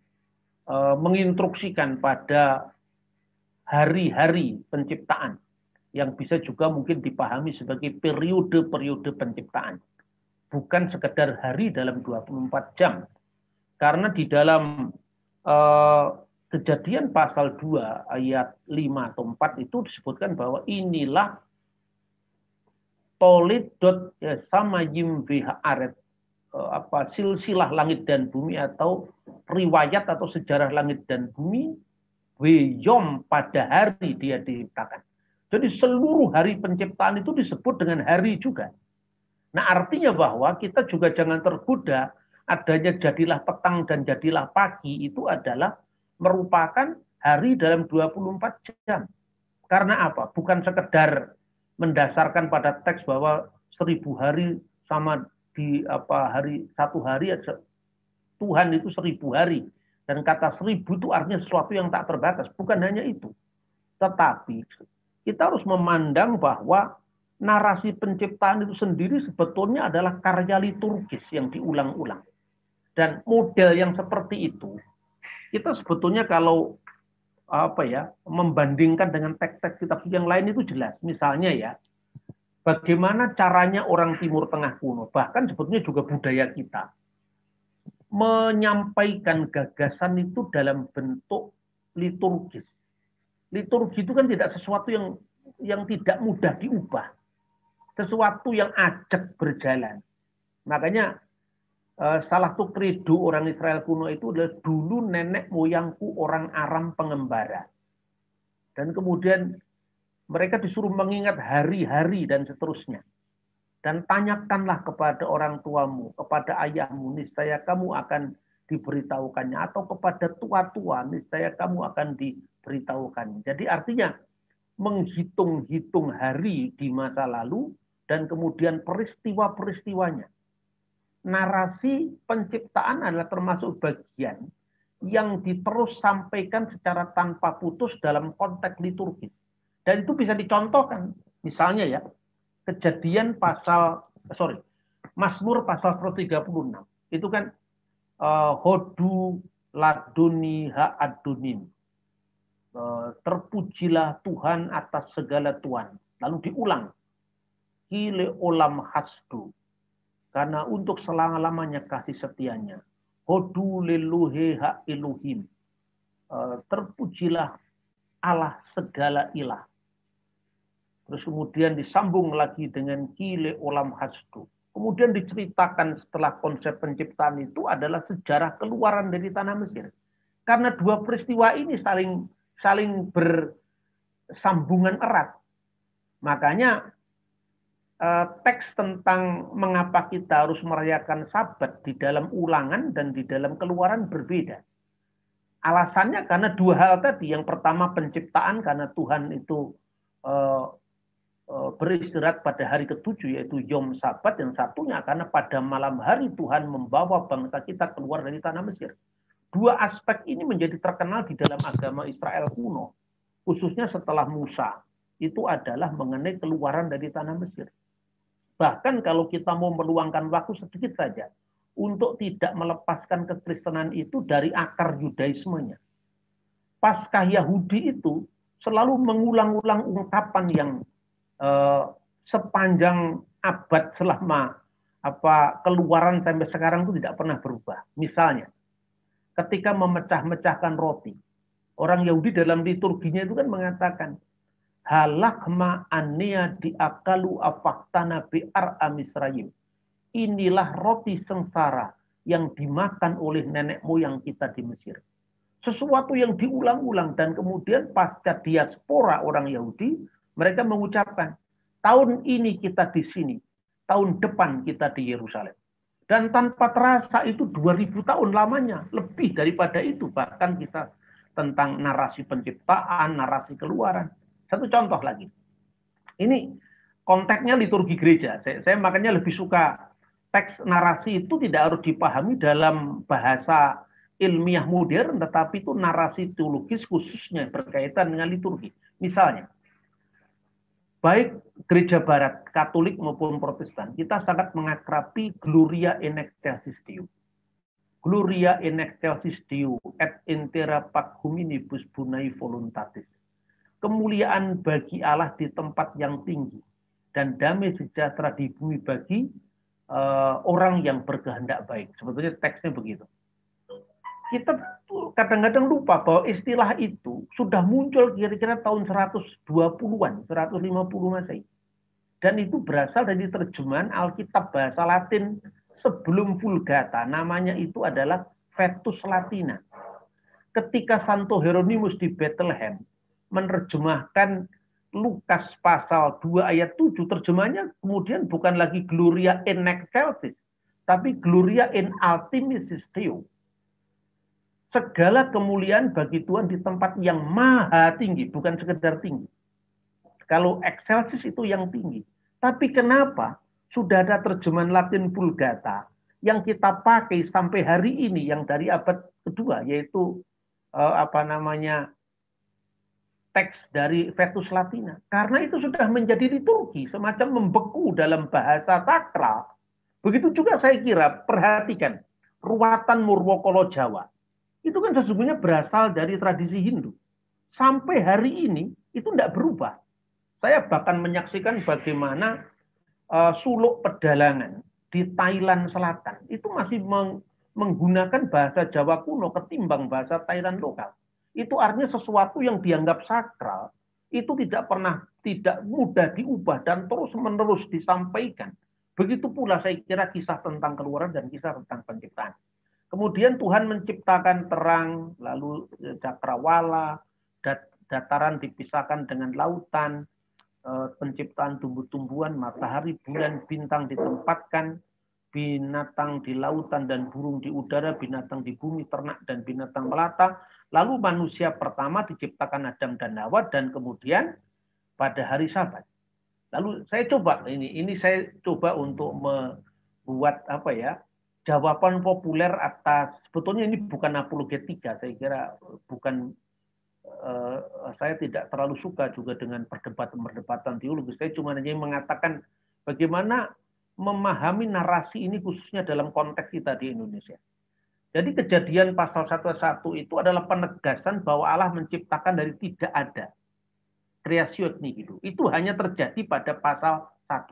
e, menginstruksikan pada hari-hari penciptaan yang bisa juga mungkin dipahami sebagai periode-periode penciptaan. Bukan sekedar hari dalam 24 jam. Karena di dalam e, kejadian pasal 2 ayat 5 atau 4 itu disebutkan bahwa inilah tolidot ya, sama yimbiha aret e, apa silsilah langit dan bumi atau riwayat atau sejarah langit dan bumi weyom pada hari dia diciptakan. Jadi seluruh hari penciptaan itu disebut dengan hari juga. Nah artinya bahwa kita juga jangan tergoda adanya jadilah petang dan jadilah pagi itu adalah merupakan hari dalam 24 jam. Karena apa? Bukan sekedar mendasarkan pada teks bahwa seribu hari sama di apa hari satu hari Tuhan itu seribu hari dan kata seribu itu artinya sesuatu yang tak terbatas bukan hanya itu tetapi kita harus memandang bahwa narasi penciptaan itu sendiri sebetulnya adalah karya liturgis yang diulang-ulang dan model yang seperti itu kita sebetulnya kalau apa ya membandingkan dengan teks-teks kitab suci yang lain itu jelas. Misalnya ya, bagaimana caranya orang Timur Tengah kuno, bahkan sebetulnya juga budaya kita, menyampaikan gagasan itu dalam bentuk liturgis. Liturgi itu kan tidak sesuatu yang yang tidak mudah diubah. Sesuatu yang ajak berjalan. Makanya Eh, salah satu kredo orang Israel kuno itu adalah dulu nenek moyangku orang Aram pengembara. Dan kemudian mereka disuruh mengingat hari-hari dan seterusnya. Dan tanyakanlah kepada orang tuamu, kepada ayahmu, niscaya kamu akan diberitahukannya. Atau kepada tua-tua, niscaya kamu akan diberitahukannya. Jadi artinya menghitung-hitung hari di masa lalu dan kemudian peristiwa-peristiwanya narasi penciptaan adalah termasuk bagian yang diterus sampaikan secara tanpa putus dalam konteks liturgi Dan itu bisa dicontohkan. Misalnya ya, kejadian pasal, sorry, Masmur pasal 136. Itu kan uh, hodu laduni ha'adunim. Uh, eh, terpujilah Tuhan atas segala Tuhan. Lalu diulang. Kile olam hasdu karena untuk selama-lamanya kasih setianya. Hoduliluhe hak iluhim. E, terpujilah Allah segala ilah. Terus kemudian disambung lagi dengan kile olam hasdu. Kemudian diceritakan setelah konsep penciptaan itu adalah sejarah keluaran dari tanah Mesir. Karena dua peristiwa ini saling saling bersambungan erat. Makanya Eh, teks tentang mengapa kita harus merayakan Sabat di dalam ulangan dan di dalam keluaran berbeda. Alasannya karena dua hal tadi. Yang pertama penciptaan karena Tuhan itu eh, eh, beristirahat pada hari ketujuh yaitu Yom Sabat yang satunya karena pada malam hari Tuhan membawa bangsa kita keluar dari tanah Mesir. Dua aspek ini menjadi terkenal di dalam agama Israel kuno, khususnya setelah Musa. Itu adalah mengenai keluaran dari tanah Mesir. Bahkan kalau kita mau meluangkan waktu sedikit saja untuk tidak melepaskan kekristenan itu dari akar Yudaismenya. Paskah Yahudi itu selalu mengulang-ulang ungkapan yang eh, sepanjang abad selama apa keluaran sampai sekarang itu tidak pernah berubah. Misalnya, ketika memecah-mecahkan roti, orang Yahudi dalam liturginya itu kan mengatakan, halak ma diakalu afaktana biar amisrayim. Inilah roti sengsara yang dimakan oleh nenek moyang kita di Mesir. Sesuatu yang diulang-ulang dan kemudian pasca diaspora orang Yahudi, mereka mengucapkan, tahun ini kita di sini, tahun depan kita di Yerusalem. Dan tanpa terasa itu 2000 tahun lamanya, lebih daripada itu bahkan kita tentang narasi penciptaan, narasi keluaran satu contoh lagi. Ini konteksnya liturgi gereja. Saya, saya makanya lebih suka teks narasi itu tidak harus dipahami dalam bahasa ilmiah modern, tetapi itu narasi teologis khususnya berkaitan dengan liturgi. Misalnya, baik gereja barat, katolik maupun protestan, kita sangat mengakrapi Gloria in excelsis Deo. Gloria in excelsis Deo et intera pacuminibus bunai voluntatis kemuliaan bagi Allah di tempat yang tinggi dan damai sejahtera di bumi bagi uh, orang yang berkehendak baik. Sebetulnya teksnya begitu. Kita kadang-kadang lupa bahwa istilah itu sudah muncul kira-kira tahun 120-an, 150 Masehi. Dan itu berasal dari terjemahan Alkitab bahasa Latin sebelum Vulgata. Namanya itu adalah Vetus Latina. Ketika Santo Hieronymus di Bethlehem, menerjemahkan Lukas pasal 2 ayat 7 terjemahnya kemudian bukan lagi Gloria in excelsis tapi Gloria in altimis Deo. Segala kemuliaan bagi Tuhan di tempat yang maha tinggi, bukan sekedar tinggi. Kalau excelsis itu yang tinggi. Tapi kenapa sudah ada terjemahan Latin Vulgata yang kita pakai sampai hari ini yang dari abad kedua yaitu eh, apa namanya teks dari Vetus Latina. Karena itu sudah menjadi liturgi, semacam membeku dalam bahasa sakral. Begitu juga saya kira, perhatikan, ruatan Murwokolo Jawa. Itu kan sesungguhnya berasal dari tradisi Hindu. Sampai hari ini, itu tidak berubah. Saya bahkan menyaksikan bagaimana uh, suluk pedalangan di Thailand Selatan itu masih meng menggunakan bahasa Jawa kuno ketimbang bahasa Thailand lokal itu artinya sesuatu yang dianggap sakral itu tidak pernah tidak mudah diubah dan terus menerus disampaikan. Begitu pula saya kira kisah tentang keluaran dan kisah tentang penciptaan. Kemudian Tuhan menciptakan terang, lalu e, cakrawala, dat dataran dipisahkan dengan lautan, e, penciptaan tumbuh-tumbuhan, matahari, bulan, bintang ditempatkan, binatang di lautan dan burung di udara, binatang di bumi, ternak dan binatang melata, Lalu manusia pertama diciptakan Adam dan Hawa dan kemudian pada hari Sabat. Lalu saya coba ini ini saya coba untuk membuat apa ya jawaban populer atas sebetulnya ini bukan apologetika saya kira bukan eh, saya tidak terlalu suka juga dengan perdebatan-perdebatan teologis. Saya cuma hanya mengatakan bagaimana memahami narasi ini khususnya dalam konteks kita di Indonesia. Jadi kejadian pasal 1 itu adalah penegasan bahwa Allah menciptakan dari tidak ada. Kreasiot itu, Itu hanya terjadi pada pasal 1.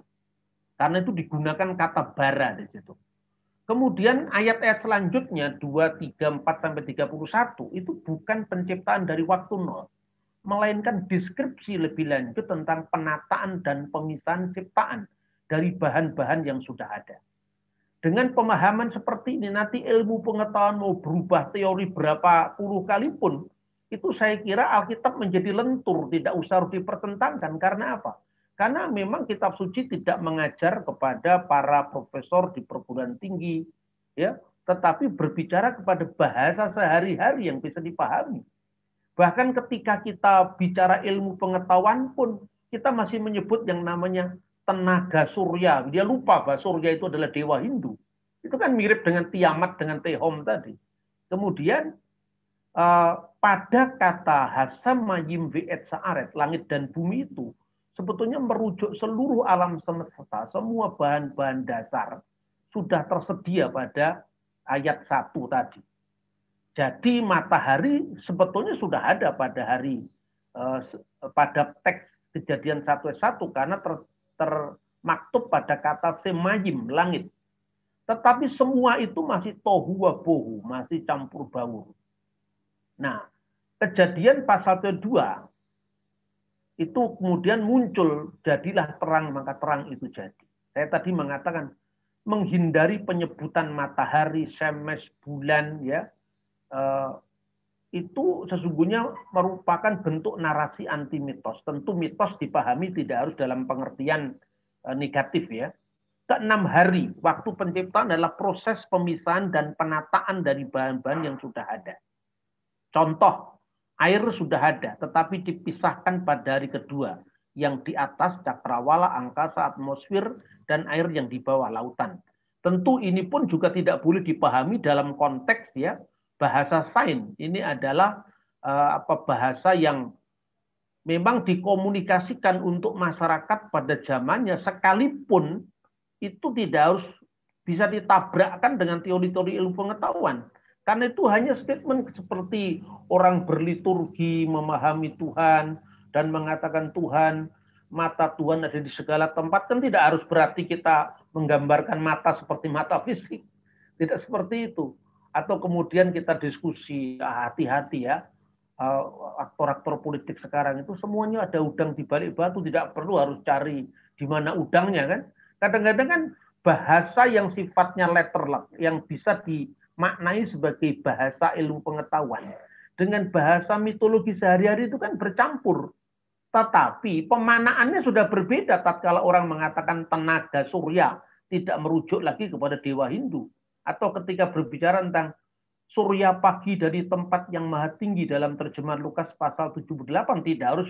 Karena itu digunakan kata bara di situ. Kemudian ayat-ayat selanjutnya 2, 3, 4 sampai 31 itu bukan penciptaan dari waktu nol, melainkan deskripsi lebih lanjut tentang penataan dan pemisahan ciptaan dari bahan-bahan yang sudah ada. Dengan pemahaman seperti ini, nanti ilmu pengetahuan mau berubah teori berapa puluh kali pun, itu saya kira Alkitab menjadi lentur, tidak usah harus dipertentangkan. Karena apa? Karena memang kitab suci tidak mengajar kepada para profesor di perguruan tinggi, ya, tetapi berbicara kepada bahasa sehari-hari yang bisa dipahami. Bahkan ketika kita bicara ilmu pengetahuan pun, kita masih menyebut yang namanya tenaga surya. Dia lupa bahwa surya itu adalah dewa Hindu. Itu kan mirip dengan Tiamat dengan Tehom tadi. Kemudian eh, pada kata Hasama Yimvi Et Saaret, langit dan bumi itu sebetulnya merujuk seluruh alam semesta, semua bahan-bahan dasar sudah tersedia pada ayat satu tadi. Jadi matahari sebetulnya sudah ada pada hari eh, pada teks kejadian satu satu karena termaktub pada kata semayim, langit. Tetapi semua itu masih tohu bohu, masih campur baur. Nah, kejadian pasal kedua itu kemudian muncul, jadilah terang, maka terang itu jadi. Saya tadi mengatakan menghindari penyebutan matahari, semes, bulan, ya, eh, itu sesungguhnya merupakan bentuk narasi anti mitos. Tentu mitos dipahami tidak harus dalam pengertian e, negatif ya. Keenam hari waktu penciptaan adalah proses pemisahan dan penataan dari bahan-bahan yang sudah ada. Contoh, air sudah ada tetapi dipisahkan pada hari kedua yang di atas cakrawala, angkasa, atmosfer, dan air yang di bawah lautan. Tentu ini pun juga tidak boleh dipahami dalam konteks ya bahasa sain ini adalah eh, apa bahasa yang memang dikomunikasikan untuk masyarakat pada zamannya sekalipun itu tidak harus bisa ditabrakkan dengan teori-teori ilmu pengetahuan. Karena itu hanya statement seperti orang berliturgi, memahami Tuhan, dan mengatakan Tuhan, mata Tuhan ada di segala tempat, kan tidak harus berarti kita menggambarkan mata seperti mata fisik. Tidak seperti itu atau kemudian kita diskusi ya, hati-hati ya eh, aktor-aktor politik sekarang itu semuanya ada udang di balik batu tidak perlu harus cari di mana udangnya kan kadang-kadang kan bahasa yang sifatnya letterlock yang bisa dimaknai sebagai bahasa ilmu pengetahuan dengan bahasa mitologi sehari-hari itu kan bercampur tetapi pemanaannya sudah berbeda tatkala orang mengatakan tenaga surya tidak merujuk lagi kepada dewa Hindu atau ketika berbicara tentang surya pagi dari tempat yang maha tinggi dalam terjemahan Lukas pasal 78 tidak harus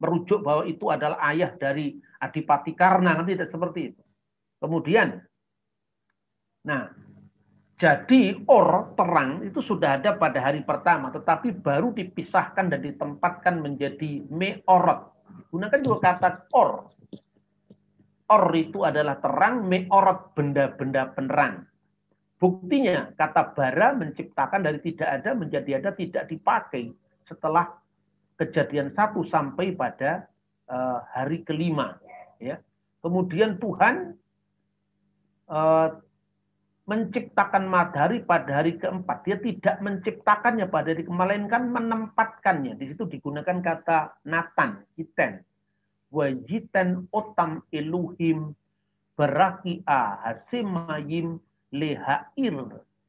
merujuk bahwa itu adalah ayah dari Adipati Karna kan tidak seperti itu. Kemudian nah jadi or terang itu sudah ada pada hari pertama tetapi baru dipisahkan dan ditempatkan menjadi meorot. Gunakan juga kata or. Or itu adalah terang, meorot benda-benda penerang. Buktinya, kata bara menciptakan dari tidak ada menjadi ada tidak dipakai setelah kejadian satu sampai pada eh, hari kelima. Ya. Kemudian Tuhan eh, menciptakan matahari pada hari keempat. Dia tidak menciptakannya pada hari melainkan menempatkannya. Di situ digunakan kata Natan, Jiten. Wajiten otam Elohim berakia hasimayim lihair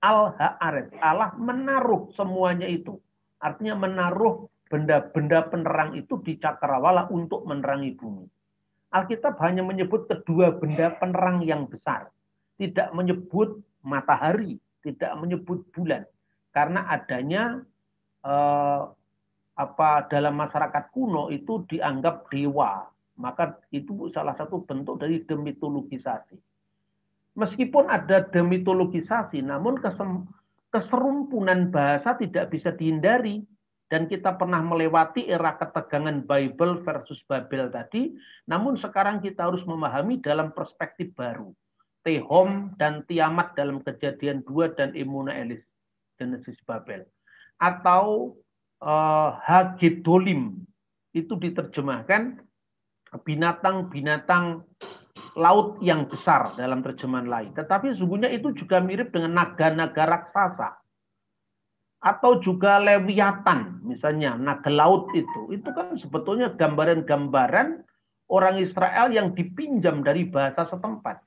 al haaret. Allah menaruh semuanya itu. Artinya menaruh benda-benda penerang itu di cakrawala untuk menerangi bumi. Alkitab hanya menyebut kedua benda penerang yang besar. Tidak menyebut matahari, tidak menyebut bulan. Karena adanya eh, apa dalam masyarakat kuno itu dianggap dewa. Maka itu salah satu bentuk dari demitologisasi meskipun ada demitologisasi, namun keserumpunan bahasa tidak bisa dihindari. Dan kita pernah melewati era ketegangan Bible versus Babel tadi, namun sekarang kita harus memahami dalam perspektif baru. Tehom dan Tiamat dalam kejadian 2 dan Emuna Elis, Genesis Babel. Atau uh, eh, Hagedolim, itu diterjemahkan binatang-binatang laut yang besar dalam terjemahan lain. Tetapi sesungguhnya itu juga mirip dengan naga-naga raksasa. Atau juga lewiatan, misalnya naga laut itu. Itu kan sebetulnya gambaran-gambaran orang Israel yang dipinjam dari bahasa setempat.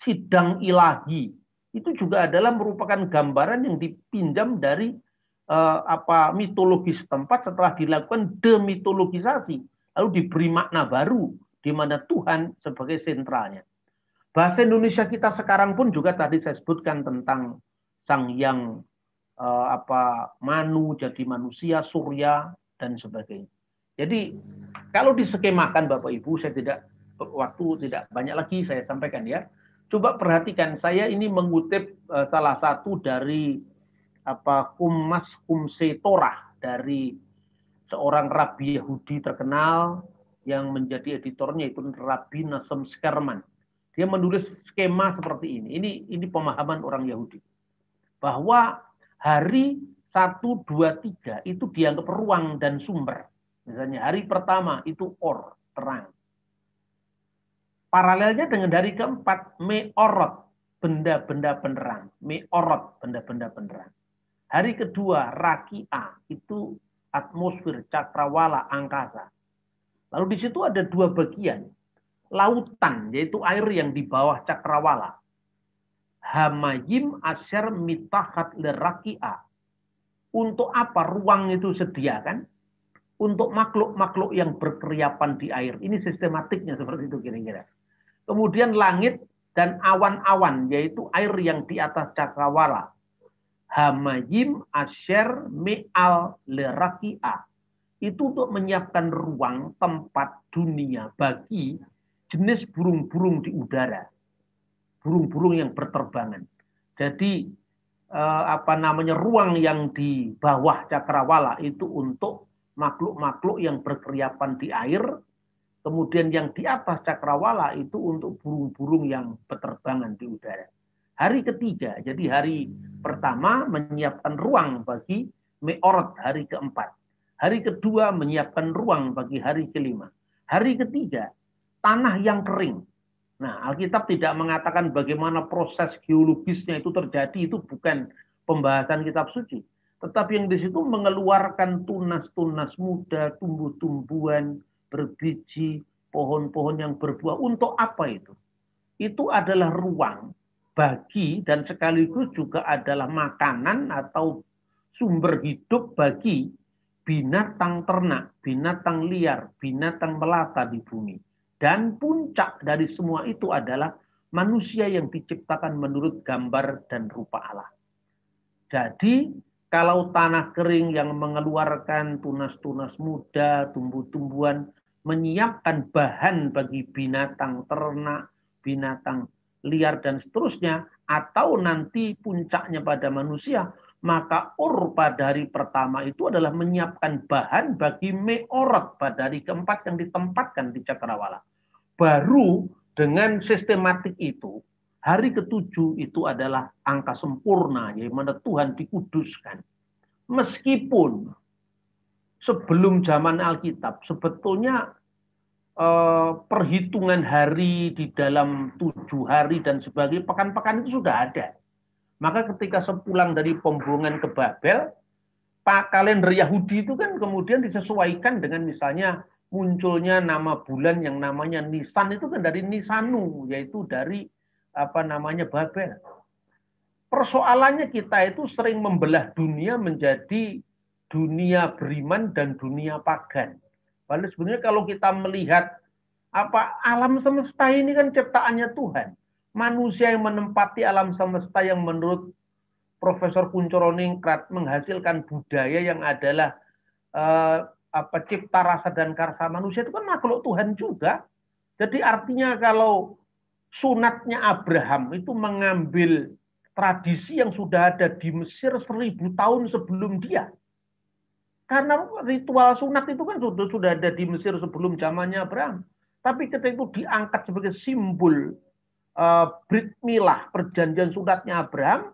Sidang ilahi. Itu juga adalah merupakan gambaran yang dipinjam dari eh, apa mitologi setempat setelah dilakukan demitologisasi. Lalu diberi makna baru di mana Tuhan sebagai sentralnya. Bahasa Indonesia kita sekarang pun juga tadi saya sebutkan tentang sang yang eh, apa manu jadi manusia, surya dan sebagainya. Jadi kalau diskemakan Bapak Ibu, saya tidak waktu tidak banyak lagi saya sampaikan ya. Coba perhatikan saya ini mengutip eh, salah satu dari apa kumas Kumse Torah dari seorang rabi Yahudi terkenal yang menjadi editornya itu Rabbi Nasem Skerman. Dia menulis skema seperti ini. Ini ini pemahaman orang Yahudi. Bahwa hari 1, 2, 3 itu dianggap ruang dan sumber. Misalnya hari pertama itu or, terang. Paralelnya dengan hari keempat, meorot, benda-benda penerang. Meorot, benda-benda penerang. Hari kedua, rakia, itu atmosfer, cakrawala, angkasa. Lalu di situ ada dua bagian. Lautan, yaitu air yang di bawah cakrawala. Hamayim asyar mitahat lerakia. Untuk apa ruang itu sediakan? Untuk makhluk-makhluk yang berkeriapan di air. Ini sistematiknya seperti itu kira-kira. Kemudian langit dan awan-awan, yaitu air yang di atas cakrawala. Hamayim asyar me'al lerakia itu untuk menyiapkan ruang tempat dunia bagi jenis burung-burung di udara, burung-burung yang berterbangan. Jadi eh, apa namanya ruang yang di bawah cakrawala itu untuk makhluk-makhluk yang berkeriapan di air, kemudian yang di atas cakrawala itu untuk burung-burung yang berterbangan di udara. Hari ketiga, jadi hari pertama menyiapkan ruang bagi meorot hari keempat. Hari kedua menyiapkan ruang bagi hari kelima. Hari ketiga, tanah yang kering. Nah, Alkitab tidak mengatakan bagaimana proses geologisnya itu terjadi, itu bukan pembahasan kitab suci. Tetapi yang di situ mengeluarkan tunas-tunas muda, tumbuh-tumbuhan, berbiji, pohon-pohon yang berbuah. Untuk apa itu? Itu adalah ruang bagi dan sekaligus juga adalah makanan atau sumber hidup bagi binatang ternak, binatang liar, binatang melata di bumi. Dan puncak dari semua itu adalah manusia yang diciptakan menurut gambar dan rupa Allah. Jadi, kalau tanah kering yang mengeluarkan tunas-tunas muda, tumbuh-tumbuhan, menyiapkan bahan bagi binatang ternak, binatang liar, dan seterusnya, atau nanti puncaknya pada manusia, maka urpa dari pertama itu adalah menyiapkan bahan bagi meorot pada hari keempat yang ditempatkan di cakrawala. Baru dengan sistematik itu, hari ketujuh itu adalah angka sempurna, yaitu mana Tuhan dikuduskan. Meskipun sebelum zaman Alkitab, sebetulnya eh, perhitungan hari di dalam tujuh hari dan sebagai pekan-pekan itu sudah ada maka ketika sepulang dari pembuangan ke Babel, Pak kalender Yahudi itu kan kemudian disesuaikan dengan misalnya munculnya nama bulan yang namanya Nisan itu kan dari Nisanu, yaitu dari apa namanya Babel. Persoalannya kita itu sering membelah dunia menjadi dunia beriman dan dunia pagan. Padahal sebenarnya kalau kita melihat apa alam semesta ini kan ciptaannya Tuhan manusia yang menempati alam semesta yang menurut Profesor Kuncoro Ningkrat menghasilkan budaya yang adalah eh, apa cipta rasa dan karsa manusia itu kan makhluk Tuhan juga. Jadi artinya kalau sunatnya Abraham itu mengambil tradisi yang sudah ada di Mesir seribu tahun sebelum dia. Karena ritual sunat itu kan sudah sudah ada di Mesir sebelum zamannya Abraham. Tapi ketika itu diangkat sebagai simbol Eh, Brit Milah, perjanjian sunatnya Abraham,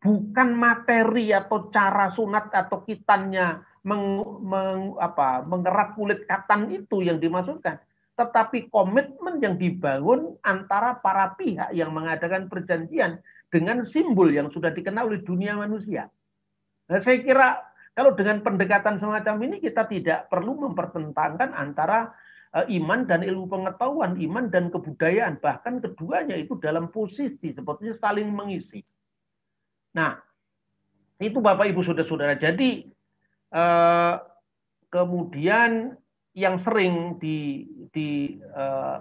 bukan materi atau cara sunat atau kitannya meng, meng, apa, mengerat kulit katan itu yang dimaksudkan. Tetapi komitmen yang dibangun antara para pihak yang mengadakan perjanjian dengan simbol yang sudah dikenal oleh dunia manusia. Nah, saya kira kalau dengan pendekatan semacam ini kita tidak perlu mempertentangkan antara Eh, iman dan ilmu pengetahuan, iman dan kebudayaan, bahkan keduanya itu dalam posisi sebetulnya saling mengisi. Nah, itu Bapak Ibu Saudara-saudara. Jadi eh, kemudian yang sering di, di eh,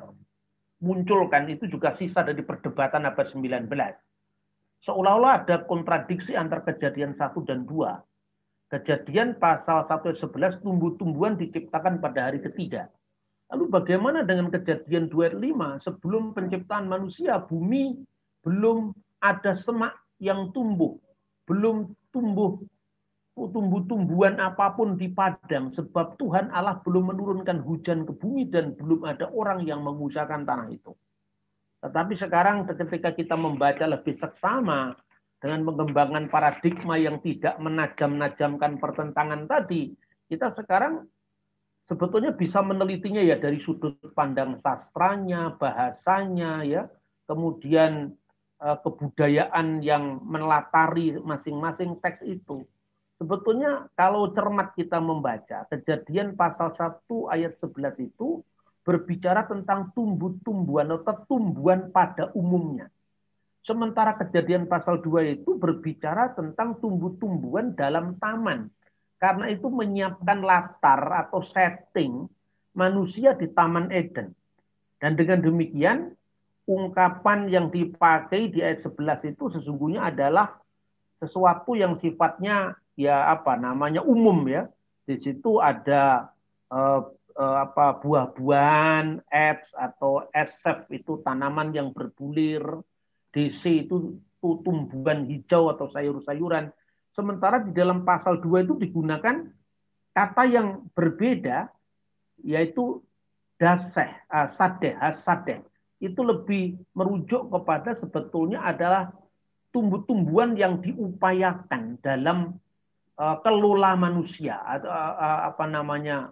munculkan itu juga sisa dari perdebatan abad 19. Seolah-olah ada kontradiksi antar kejadian satu dan dua. Kejadian pasal 1 ayat 11 tumbuh-tumbuhan diciptakan pada hari ketiga. Lalu bagaimana dengan kejadian 25 sebelum penciptaan manusia bumi belum ada semak yang tumbuh, belum tumbuh tumbuh-tumbuhan apapun di padang sebab Tuhan Allah belum menurunkan hujan ke bumi dan belum ada orang yang mengusahakan tanah itu. Tetapi sekarang ketika kita membaca lebih seksama dengan pengembangan paradigma yang tidak menajam-najamkan pertentangan tadi, kita sekarang sebetulnya bisa menelitinya ya dari sudut pandang sastranya, bahasanya ya, kemudian eh, kebudayaan yang melatari masing-masing teks itu. Sebetulnya kalau cermat kita membaca, kejadian pasal 1 ayat 11 itu berbicara tentang tumbuh-tumbuhan atau tumbuhan pada umumnya. Sementara kejadian pasal 2 itu berbicara tentang tumbuh-tumbuhan dalam taman. Karena itu menyiapkan latar atau setting manusia di Taman Eden. Dan dengan demikian, ungkapan yang dipakai di ayat 11 itu sesungguhnya adalah sesuatu yang sifatnya ya apa namanya umum ya. Di situ ada eh, eh, apa buah-buahan, es atau esep itu tanaman yang berbulir, DC itu tumbuhan hijau atau sayur-sayuran Sementara di dalam pasal 2 itu digunakan kata yang berbeda yaitu daseh, ah, sadeh, ah, sadeh, Itu lebih merujuk kepada sebetulnya adalah tumbuh-tumbuhan yang diupayakan dalam ah, kelola manusia atau apa namanya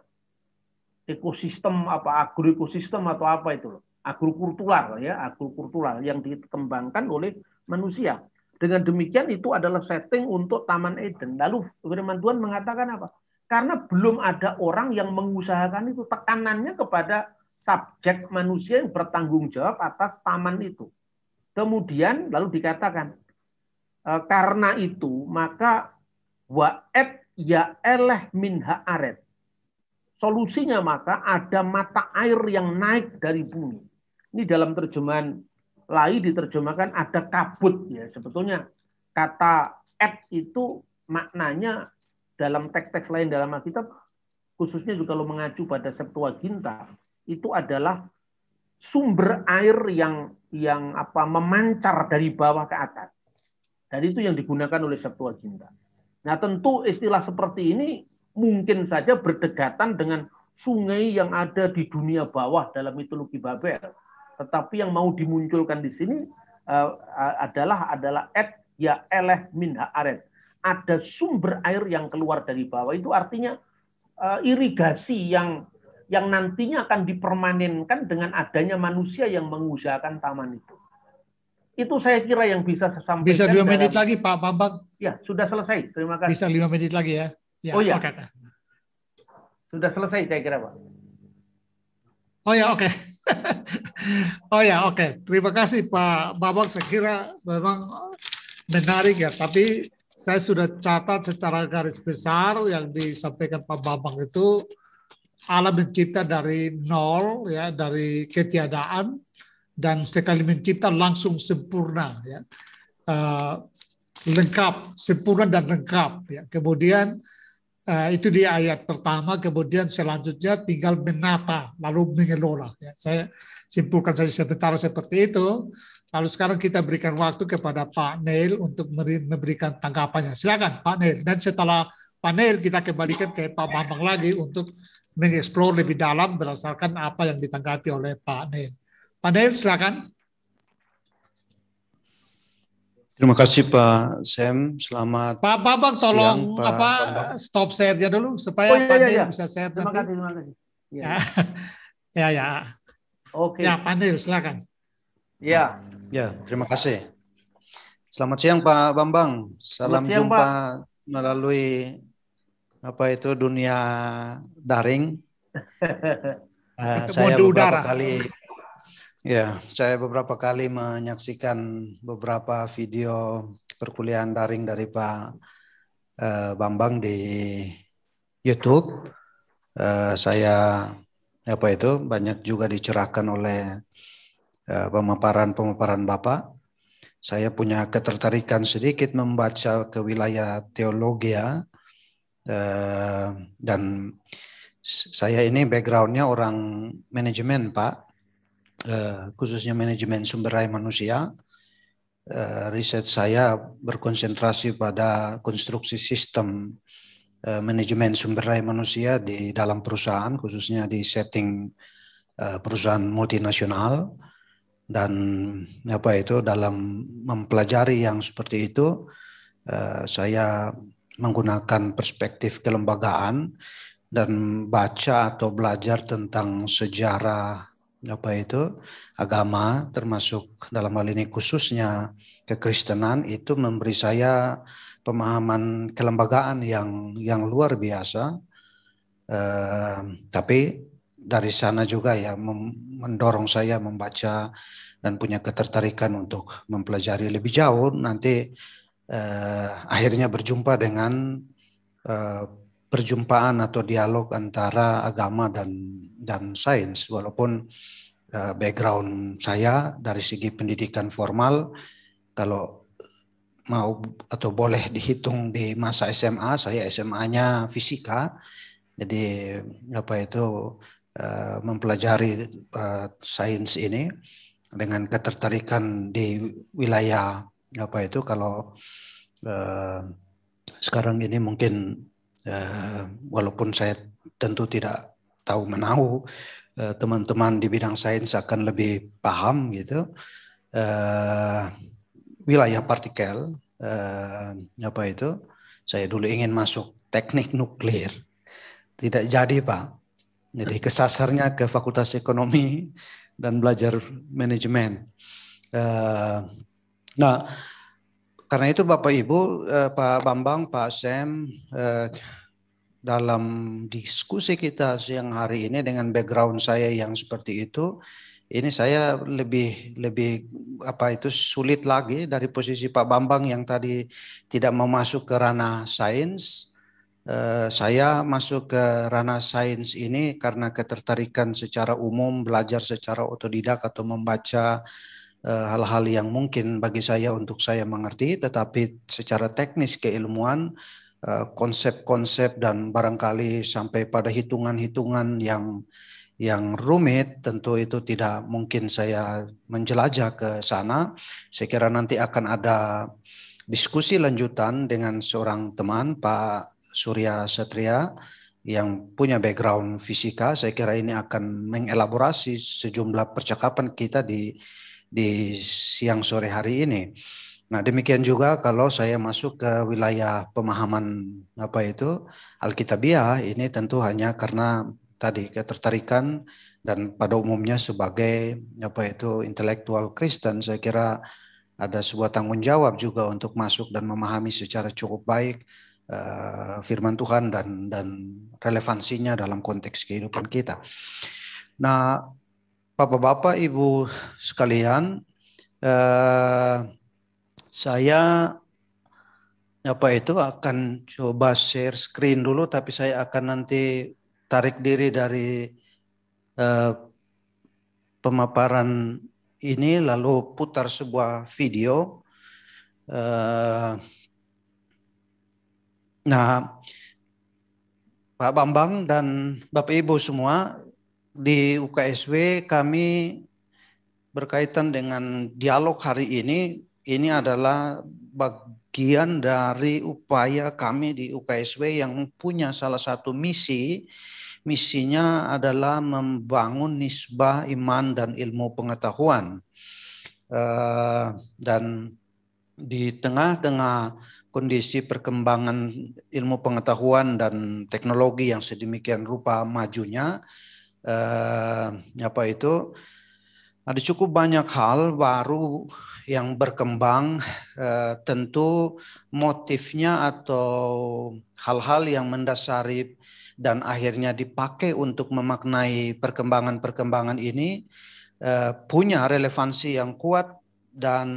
ekosistem apa agroekosistem atau apa itu agrokultural ya agrokultural yang dikembangkan oleh manusia dengan demikian itu adalah setting untuk Taman Eden. Lalu firman Tuhan mengatakan apa? Karena belum ada orang yang mengusahakan itu. Tekanannya kepada subjek manusia yang bertanggung jawab atas taman itu. Kemudian lalu dikatakan, e, karena itu maka waed ya eleh minha aret. Solusinya maka ada mata air yang naik dari bumi. Ini dalam terjemahan lai diterjemahkan ada kabut ya sebetulnya kata et itu maknanya dalam teks-teks lain dalam Alkitab khususnya juga lo mengacu pada Septuaginta itu adalah sumber air yang yang apa memancar dari bawah ke atas dan itu yang digunakan oleh Septuaginta. Nah tentu istilah seperti ini mungkin saja berdekatan dengan sungai yang ada di dunia bawah dalam mitologi Babel tetapi yang mau dimunculkan di sini uh, adalah adalah et ya eleh min aret. Ada sumber air yang keluar dari bawah itu artinya uh, irigasi yang yang nantinya akan dipermanenkan dengan adanya manusia yang mengusahakan taman itu. Itu saya kira yang bisa saya sampaikan. Bisa dua menit lagi Pak Bambang. Ya, sudah selesai. Terima kasih. Bisa lima menit lagi ya. ya oh ya. Okay. Sudah selesai saya kira Pak. Oh ya, oke. Okay. oh ya, oke. Okay. Terima kasih Pak Babang. Saya kira memang menarik ya. Tapi saya sudah catat secara garis besar yang disampaikan Pak Bambang itu alam mencipta dari nol ya dari ketiadaan dan sekali mencipta langsung sempurna ya uh, lengkap sempurna dan lengkap ya kemudian Eh, itu di ayat pertama, kemudian selanjutnya tinggal menata, lalu mengelola. Ya, saya simpulkan saja sebentar seperti itu. Lalu sekarang kita berikan waktu kepada Pak Neil untuk memberikan tanggapannya. Silakan Pak Neil. Dan setelah Pak Neil kita kembalikan ke Pak Bambang lagi untuk mengeksplor lebih dalam berdasarkan apa yang ditanggapi oleh Pak Neil. Pak Neil silakan. Terima kasih Pak Sam. Selamat. Pak Babak tolong siang, Pak apa stop share-nya dulu supaya oh, iya, iya, iya. bisa share terima nanti. Kasih, terima kasih. Iya. Ya. ya, ya. Oke. Ya, Pandir silakan. Ya. Ya, terima kasih. Selamat siang Pak Bambang. Salam siang, jumpa Pak. melalui apa itu dunia daring. uh, saya beberapa kali Ya, saya beberapa kali menyaksikan beberapa video perkuliahan daring dari Pak eh, Bambang di YouTube. Eh, saya apa itu banyak juga dicerahkan oleh eh, pemaparan-pemaparan Bapak. Saya punya ketertarikan sedikit membaca ke wilayah teologi ya. dan saya ini backgroundnya orang manajemen Pak Eh, khususnya manajemen sumber daya manusia, eh, riset saya berkonsentrasi pada konstruksi sistem eh, manajemen sumber daya manusia di dalam perusahaan, khususnya di setting perusahaan multinasional dan apa itu dalam mempelajari yang seperti itu saya menggunakan perspektif kelembagaan dan baca atau belajar tentang sejarah apa itu agama termasuk dalam hal ini khususnya kekristenan itu memberi saya pemahaman kelembagaan yang yang luar biasa eh, tapi dari sana juga ya mendorong saya membaca dan punya ketertarikan untuk mempelajari lebih jauh nanti eh, akhirnya berjumpa dengan eh, perjumpaan atau dialog antara agama dan dan sains walaupun eh, background saya dari segi pendidikan formal kalau mau atau boleh dihitung di masa SMA saya SMA-nya fisika jadi apa itu eh, mempelajari eh, sains ini dengan ketertarikan di wilayah apa itu kalau sekarang ini mungkin walaupun saya tentu tidak tahu menahu eh, teman-teman di bidang sains akan lebih paham gitu uh, wilayah partikel uh, apa itu saya dulu ingin masuk teknik nuklir tidak jadi pak jadi kesasarnya ke fakultas ekonomi dan belajar manajemen uh, nah karena itu bapak ibu uh, pak bambang pak sam uh, dalam diskusi kita siang hari ini dengan background saya yang seperti itu, ini saya lebih lebih apa itu sulit lagi dari posisi Pak Bambang yang tadi tidak mau masuk ke ranah sains. Eh, saya masuk ke ranah sains ini karena ketertarikan secara umum belajar secara otodidak atau membaca eh, hal-hal yang mungkin bagi saya untuk saya mengerti, tetapi secara teknis keilmuan Eh, konsep-konsep dan barangkali sampai pada hitungan-hitungan yang yang rumit tentu itu tidak mungkin saya menjelajah ke sana. Saya kira nanti akan ada diskusi lanjutan dengan seorang teman Pak Surya Satria yang punya background fisika. Saya kira ini akan mengelaborasi sejumlah percakapan kita di di siang sore hari ini. Nah, demikian juga kalau saya masuk ke wilayah pemahaman apa itu Alkitabiah ini tentu hanya karena tadi ketertarikan dan pada umumnya sebagai apa itu intelektual Kristen saya kira ada sebuah tanggung jawab juga untuk masuk dan memahami secara cukup baik uh, firman Tuhan dan dan relevansinya dalam konteks kehidupan kita. Nah, Bapak-bapak, Ibu sekalian, eh, uh, saya apa itu akan coba share screen dulu tapi saya akan nanti tarik diri dari eh, pemaparan ini lalu putar sebuah video eh, nah Pak Bambang dan Bapak Ibu semua di UKSW kami berkaitan dengan dialog hari ini ini adalah bagian dari upaya kami di UKSW yang punya salah satu misi. Misinya adalah membangun nisbah iman dan ilmu pengetahuan. Eh, dan di tengah-tengah kondisi perkembangan ilmu pengetahuan dan teknologi yang sedemikian rupa majunya, eh, apa itu? Ada cukup banyak hal baru yang berkembang, eh, tentu motifnya atau hal-hal yang mendasari dan akhirnya dipakai untuk memaknai perkembangan-perkembangan ini eh, punya relevansi yang kuat dan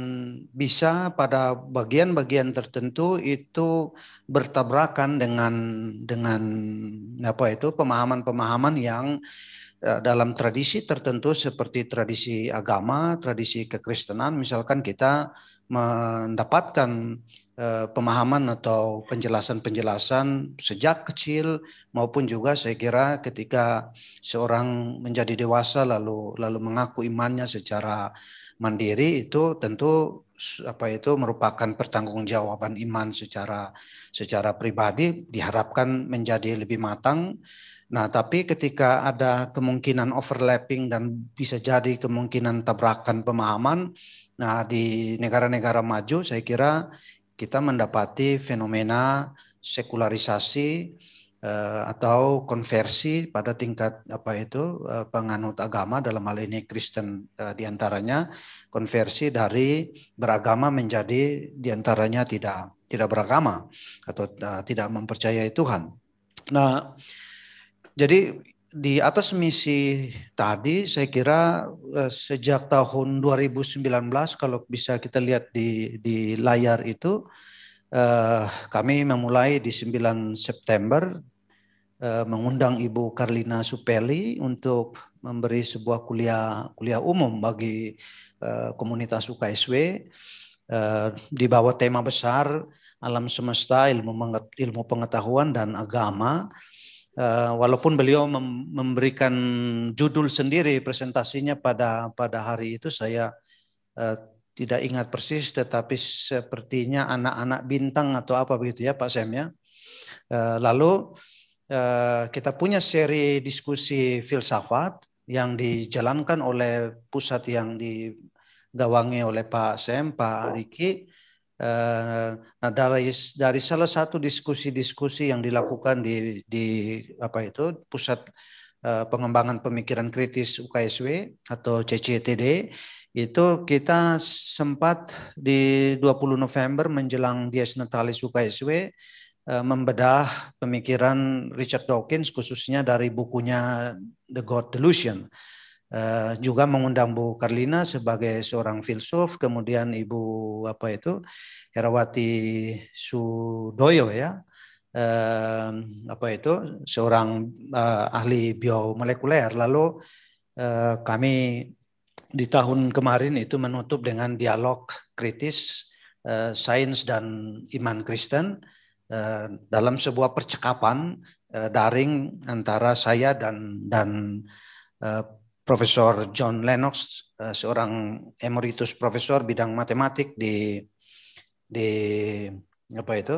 bisa pada bagian-bagian tertentu itu bertabrakan dengan dengan apa itu pemahaman-pemahaman yang Eh, dalam tradisi tertentu seperti tradisi agama, tradisi kekristenan, misalkan kita mendapatkan eh, pemahaman atau penjelasan-penjelasan sejak kecil maupun juga saya kira ketika seorang menjadi dewasa lalu lalu mengaku imannya secara mandiri itu tentu apa itu merupakan pertanggungjawaban iman secara secara pribadi diharapkan menjadi lebih matang Nah, tapi ketika ada kemungkinan overlapping dan bisa jadi kemungkinan tabrakan pemahaman, nah di negara-negara maju saya kira kita mendapati fenomena sekularisasi eh, atau konversi pada tingkat apa itu eh, penganut agama dalam hal ini Kristen eh, diantaranya konversi dari beragama menjadi diantaranya tidak tidak beragama atau eh, tidak mempercayai Tuhan. Nah, jadi di atas misi tadi saya kira eh, sejak tahun 2019 kalau bisa kita lihat di di layar itu eh, kami memulai di 9 September eh, mengundang Ibu Karlina Supeli untuk memberi sebuah kuliah kuliah umum bagi eh, komunitas UKSW di bawah tema besar alam semesta ilmu ilmu pengetahuan dan agama Eh, walaupun beliau memberikan judul sendiri presentasinya pada pada hari itu saya eh, tidak ingat persis tetapi sepertinya anak-anak bintang atau apa begitu ya Pak Sam ya. Eh, lalu kita punya seri diskusi filsafat yang dijalankan oleh pusat yang digawangi oleh Pak Sam, Pak oh. Riki Eh, nah, dari dari salah satu diskusi-diskusi yang dilakukan di di apa itu pusat eh, pengembangan pemikiran kritis UKSW atau CCTD itu kita sempat di 20 November menjelang Dies Natalis UKSW eh, membedah pemikiran Richard Dawkins khususnya dari bukunya The God Delusion Eh, juga mengundang Bu Karlina sebagai seorang filsuf, kemudian Ibu apa itu Herawati Sudoyo ya, eh, apa itu seorang eh, ahli biomolekuler. Lalu eh, kami di tahun kemarin itu menutup dengan dialog kritis eh, sains dan iman Kristen eh, dalam sebuah percakapan eh, daring antara saya dan dan eh, Profesor John Lennox, eh, seorang emeritus profesor bidang matematik di di apa itu?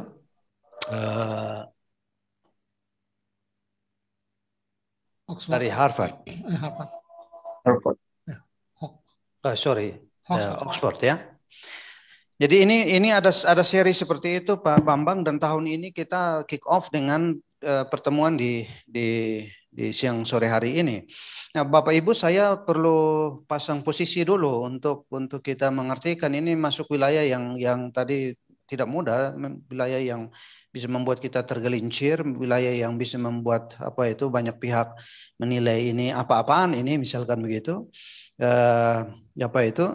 Eh, Oxford. dari eh, Harvard. Harvard. Ya, Harvard. Oh, sorry, Oxford. Oxford ya. Jadi ini ini ada ada seri seperti itu Pak Bambang dan tahun ini kita kick off dengan uh, pertemuan di di di siang sore hari ini. Nah, Bapak Ibu saya perlu pasang posisi dulu untuk untuk kita mengartikan ini masuk wilayah yang yang tadi tidak mudah, wilayah yang bisa membuat kita tergelincir, wilayah yang bisa membuat apa itu banyak pihak menilai ini apa-apaan ini misalkan begitu. Eh, apa itu?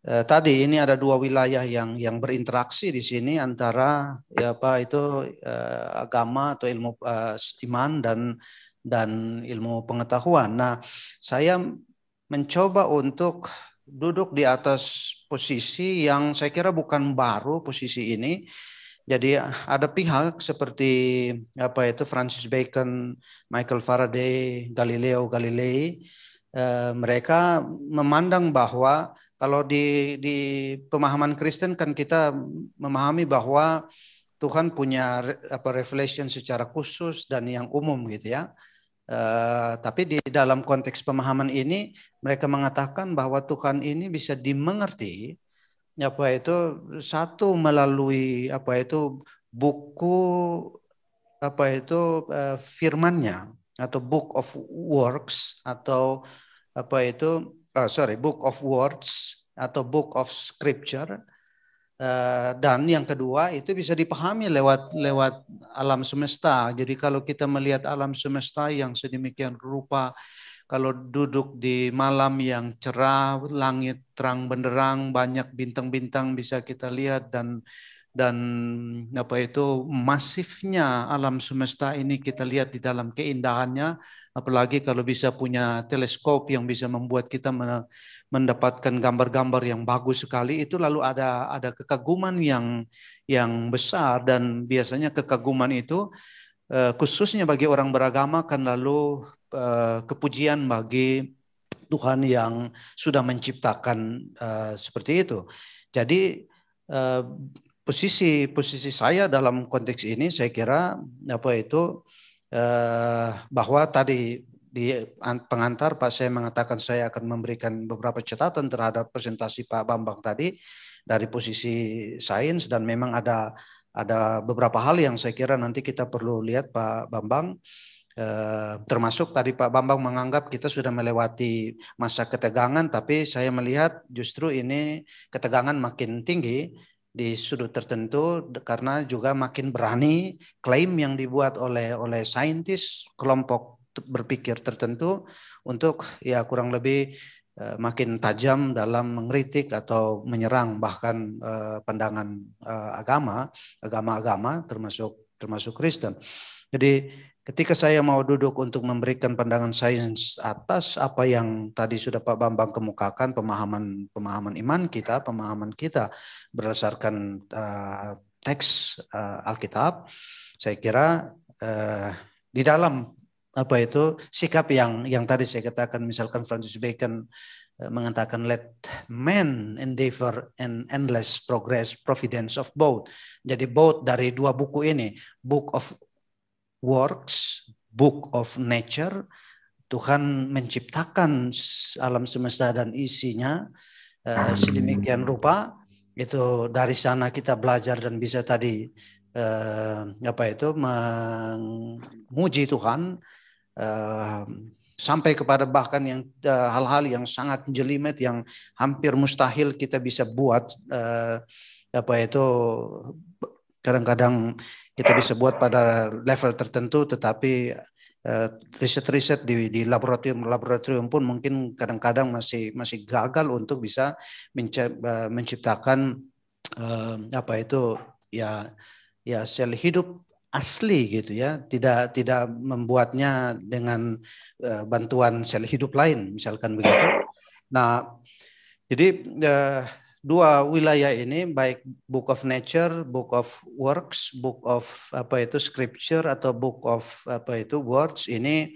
Eh, tadi ini ada dua wilayah yang yang berinteraksi di sini antara ya apa itu eh, agama atau ilmu eh, iman dan dan ilmu pengetahuan. Nah, saya mencoba untuk duduk di atas posisi yang saya kira bukan baru posisi ini. Jadi ada pihak seperti apa itu Francis Bacon, Michael Faraday, Galileo Galilei, eh, mereka memandang bahwa kalau di di pemahaman Kristen kan kita memahami bahwa Tuhan punya apa revelation secara khusus dan yang umum gitu ya. Eh, tapi di dalam konteks pemahaman ini mereka mengatakan bahwa Tuhan ini bisa dimengerti apa itu satu melalui apa itu buku apa itu uh, firmannya atau book of works atau apa itu uh, sorry book of words atau book of scripture Eh, dan yang kedua itu bisa dipahami lewat lewat alam semesta. Jadi kalau kita melihat alam semesta yang sedemikian rupa, kalau duduk di malam yang cerah, langit terang benderang, banyak bintang-bintang bisa kita lihat dan dan apa itu masifnya alam semesta ini kita lihat di dalam keindahannya apalagi kalau bisa punya teleskop yang bisa membuat kita mendapatkan gambar-gambar yang bagus sekali itu lalu ada ada kekaguman yang yang besar dan biasanya kekaguman itu eh, khususnya bagi orang beragama kan lalu eh, kepujian bagi Tuhan yang sudah menciptakan eh, seperti itu. Jadi posisi posisi saya dalam konteks ini saya kira apa itu bahwa tadi di pengantar Pak saya mengatakan saya akan memberikan beberapa catatan terhadap presentasi Pak Bambang tadi dari posisi sains dan memang ada ada beberapa hal yang saya kira nanti kita perlu lihat Pak Bambang eh, termasuk tadi Pak Bambang menganggap kita sudah melewati masa ketegangan tapi saya melihat justru ini ketegangan makin tinggi di sudut tertentu karena juga makin berani klaim yang dibuat oleh oleh saintis kelompok berpikir tertentu untuk ya kurang lebih eh, makin tajam dalam mengkritik atau menyerang bahkan eh, pandangan eh, agama, agama-agama termasuk termasuk Kristen. Jadi ketika saya mau duduk untuk memberikan pandangan sains atas apa yang tadi sudah Pak Bambang kemukakan pemahaman pemahaman iman kita, pemahaman kita berdasarkan uh, teks uh, Alkitab, saya kira uh, di dalam apa itu sikap yang yang tadi saya katakan misalkan Francis Bacon eh, mengatakan let men endeavor an endless progress providence of both. Jadi both dari dua buku ini, Book of Works, Book of Nature, Tuhan menciptakan alam semesta dan isinya eh, sedemikian rupa itu dari sana kita belajar dan bisa tadi eh, apa itu memuji Tuhan Ehm, sampai kepada bahkan yang eh, hal-hal yang sangat jelimet yang hampir mustahil kita bisa buat eh, apa itu kadang-kadang kita bisa buat pada level tertentu tetapi eh, riset-riset di, di laboratorium laboratorium pun mungkin kadang-kadang masih masih gagal untuk bisa menciptakan ehm, apa itu ya ya sel hidup asli gitu ya tidak tidak membuatnya dengan uh, bantuan sel hidup lain misalkan begitu nah jadi uh, dua wilayah ini baik book of nature book of works book of apa itu scripture atau book of apa itu words ini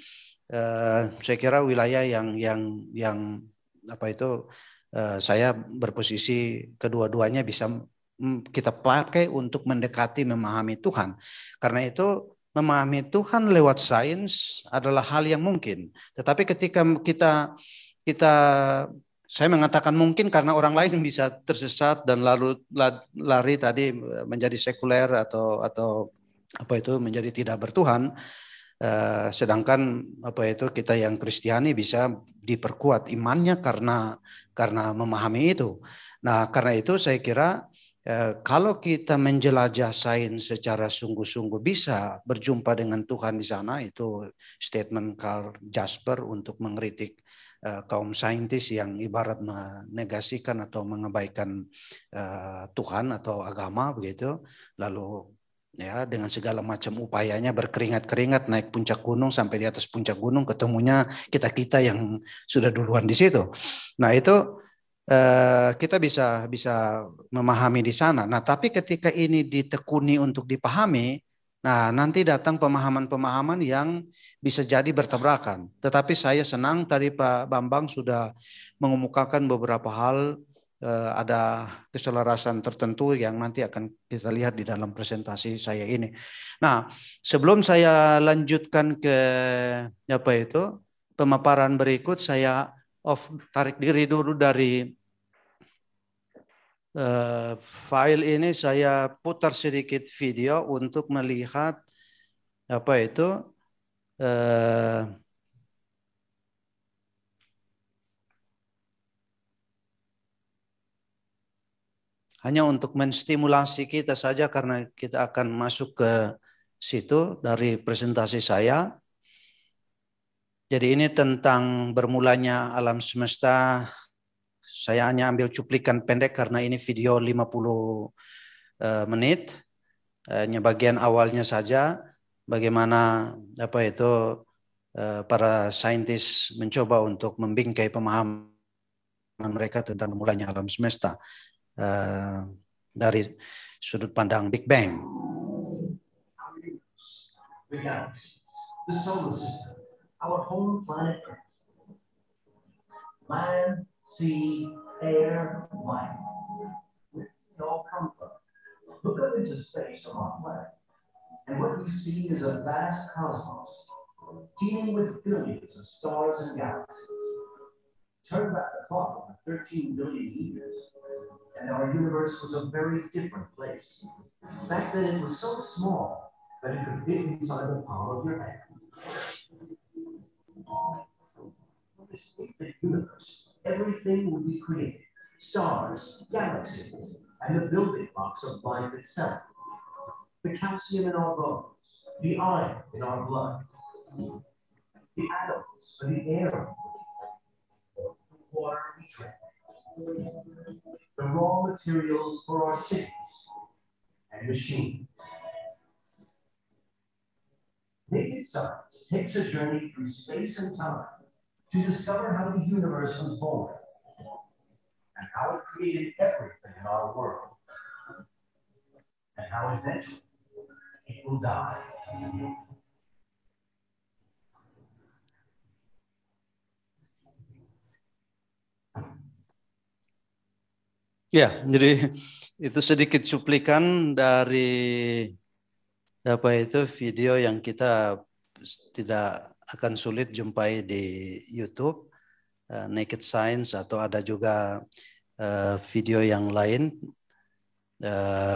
uh, saya kira wilayah yang yang yang apa itu uh, saya berposisi kedua-duanya bisa kita pakai untuk mendekati memahami Tuhan. Karena itu memahami Tuhan lewat sains adalah hal yang mungkin. Tetapi ketika kita kita saya mengatakan mungkin karena orang lain bisa tersesat dan lalu lari tadi menjadi sekuler atau atau apa itu menjadi tidak bertuhan. Eh, sedangkan apa itu kita yang Kristiani bisa diperkuat imannya karena karena memahami itu. Nah, karena itu saya kira Eh, kalau kita menjelajah sains secara sungguh-sungguh bisa berjumpa dengan Tuhan di sana itu statement Carl Jasper untuk mengkritik eh, kaum saintis yang ibarat menegasikan atau mengabaikan eh, Tuhan atau agama begitu lalu ya dengan segala macam upayanya berkeringat-keringat naik puncak gunung sampai di atas puncak gunung ketemunya kita-kita yang sudah duluan di situ. Nah, itu Eh, kita bisa bisa memahami di sana. Nah, tapi ketika ini ditekuni untuk dipahami, nah nanti datang pemahaman-pemahaman yang bisa jadi bertabrakan. Tetapi saya senang tadi Pak Bambang sudah mengemukakan beberapa hal eh, ada keselarasan tertentu yang nanti akan kita lihat di dalam presentasi saya ini. Nah, sebelum saya lanjutkan ke apa itu pemaparan berikut saya Of tarik diri dulu dari uh, file ini saya putar sedikit video untuk melihat apa itu uh, hanya untuk menstimulasi kita saja karena kita akan masuk ke situ dari presentasi saya. Jadi ini tentang bermulanya alam semesta. Saya hanya ambil cuplikan pendek karena ini video 50 menit. Hanya bagian awalnya saja bagaimana apa itu para saintis mencoba untuk membingkai pemahaman mereka tentang mulanya alam semesta dari sudut pandang Big Bang. our home planet Earth. Land, sea, air, wine. Where all come from? Look up into space on our planet, and what you see is a vast cosmos teeming with billions of stars and galaxies. Turn back the clock over 13 billion years, and our universe was a very different place. Back then, it was so small that it could fit inside the palm of your hand the state of the universe, everything will be created stars, galaxies, and the building blocks of life itself. The calcium in our bones, the iron in our blood, the atoms for the air, the water we drink, the raw materials for our cities and machines. Naked Science takes a journey through space and time to discover how the universe was born and how it created everything in our world and how eventually it will die. Ya, jadi itu sedikit cuplikan dari apa itu video yang kita tidak akan sulit jumpai di YouTube, uh, Naked Science atau ada juga uh, video yang lain. Uh,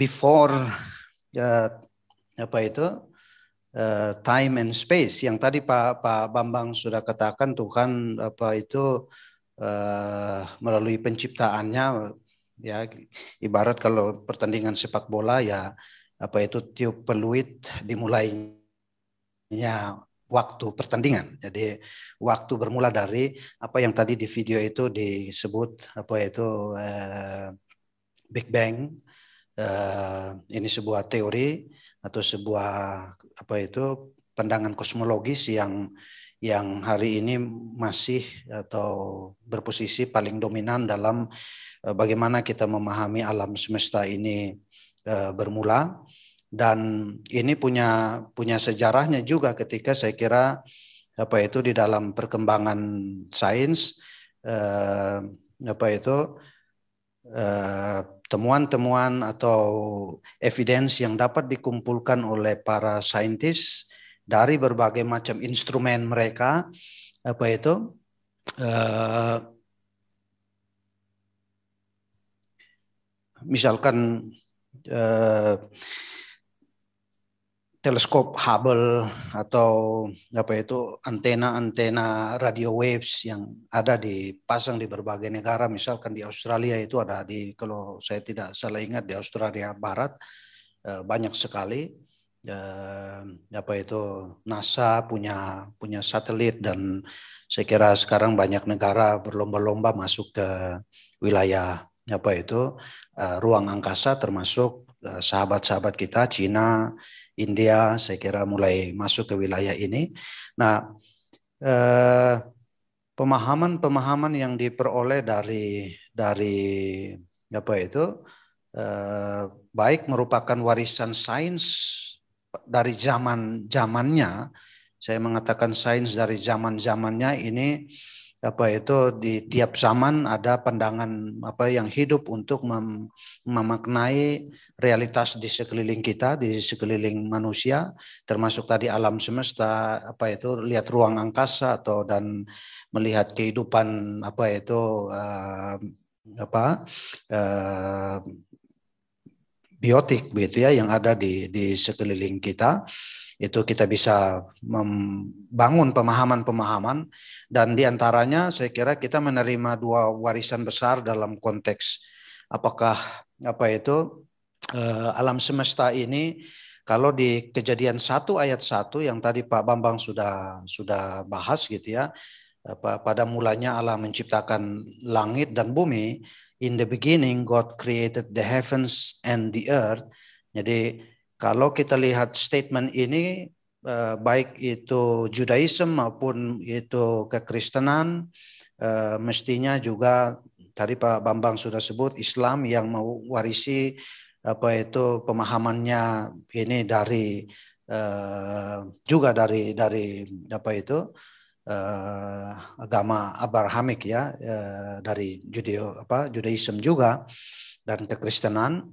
before uh, apa itu uh, time and space yang tadi Pak Pak Bambang sudah katakan Tuhan apa itu Eh, melalui penciptaannya ya ibarat kalau pertandingan sepak bola ya apa itu tiup peluit dimulainya waktu pertandingan. Jadi waktu bermula dari apa yang tadi di video itu disebut apa itu eh, Big Bang. Eh, ini sebuah teori atau sebuah apa itu pandangan kosmologis yang yang hari ini masih atau berposisi paling dominan dalam eh, bagaimana kita memahami alam semesta ini eh, bermula dan ini punya punya sejarahnya juga ketika saya kira apa itu di dalam perkembangan sains eh, apa itu eh, temuan-temuan eh, atau evidence yang dapat dikumpulkan oleh para saintis dari berbagai macam instrumen mereka apa itu uh, misalkan uh, teleskop Hubble atau apa itu antena-antena radio waves yang ada dipasang di berbagai negara misalkan di Australia itu ada di kalau saya tidak salah ingat di Australia Barat eh, banyak sekali eh, apa itu NASA punya punya satelit dan saya kira sekarang banyak negara berlomba-lomba masuk ke wilayah apa itu eh, ruang angkasa termasuk sahabat-sahabat eh, kita Cina, India saya kira mulai masuk ke wilayah ini. Nah, pemahaman-pemahaman yang diperoleh dari dari apa itu eh, baik merupakan warisan sains dari zaman zamannya saya mengatakan sains dari zaman zamannya ini apa itu di tiap zaman ada pandangan apa yang hidup untuk mem, memaknai realitas di sekeliling kita di sekeliling manusia termasuk tadi alam semesta apa itu lihat ruang angkasa atau dan melihat kehidupan apa itu uh, apa uh, biotik begitu ya yang ada di di sekeliling kita itu kita bisa membangun pemahaman-pemahaman dan diantaranya saya kira kita menerima dua warisan besar dalam konteks apakah apa itu eh, alam semesta ini kalau di kejadian satu ayat satu yang tadi Pak Bambang sudah sudah bahas gitu ya pada mulanya Allah menciptakan langit dan bumi in the beginning God created the heavens and the earth. Jadi kalau kita lihat statement ini eh, baik itu Judaism maupun itu kekristenan eh, mestinya juga tadi Pak Bambang sudah sebut Islam yang mewarisi apa itu pemahamannya ini dari eh, juga dari dari apa itu uh, agama Abrahamik ya uh, dari Judeo apa Judaism juga dan kekristenan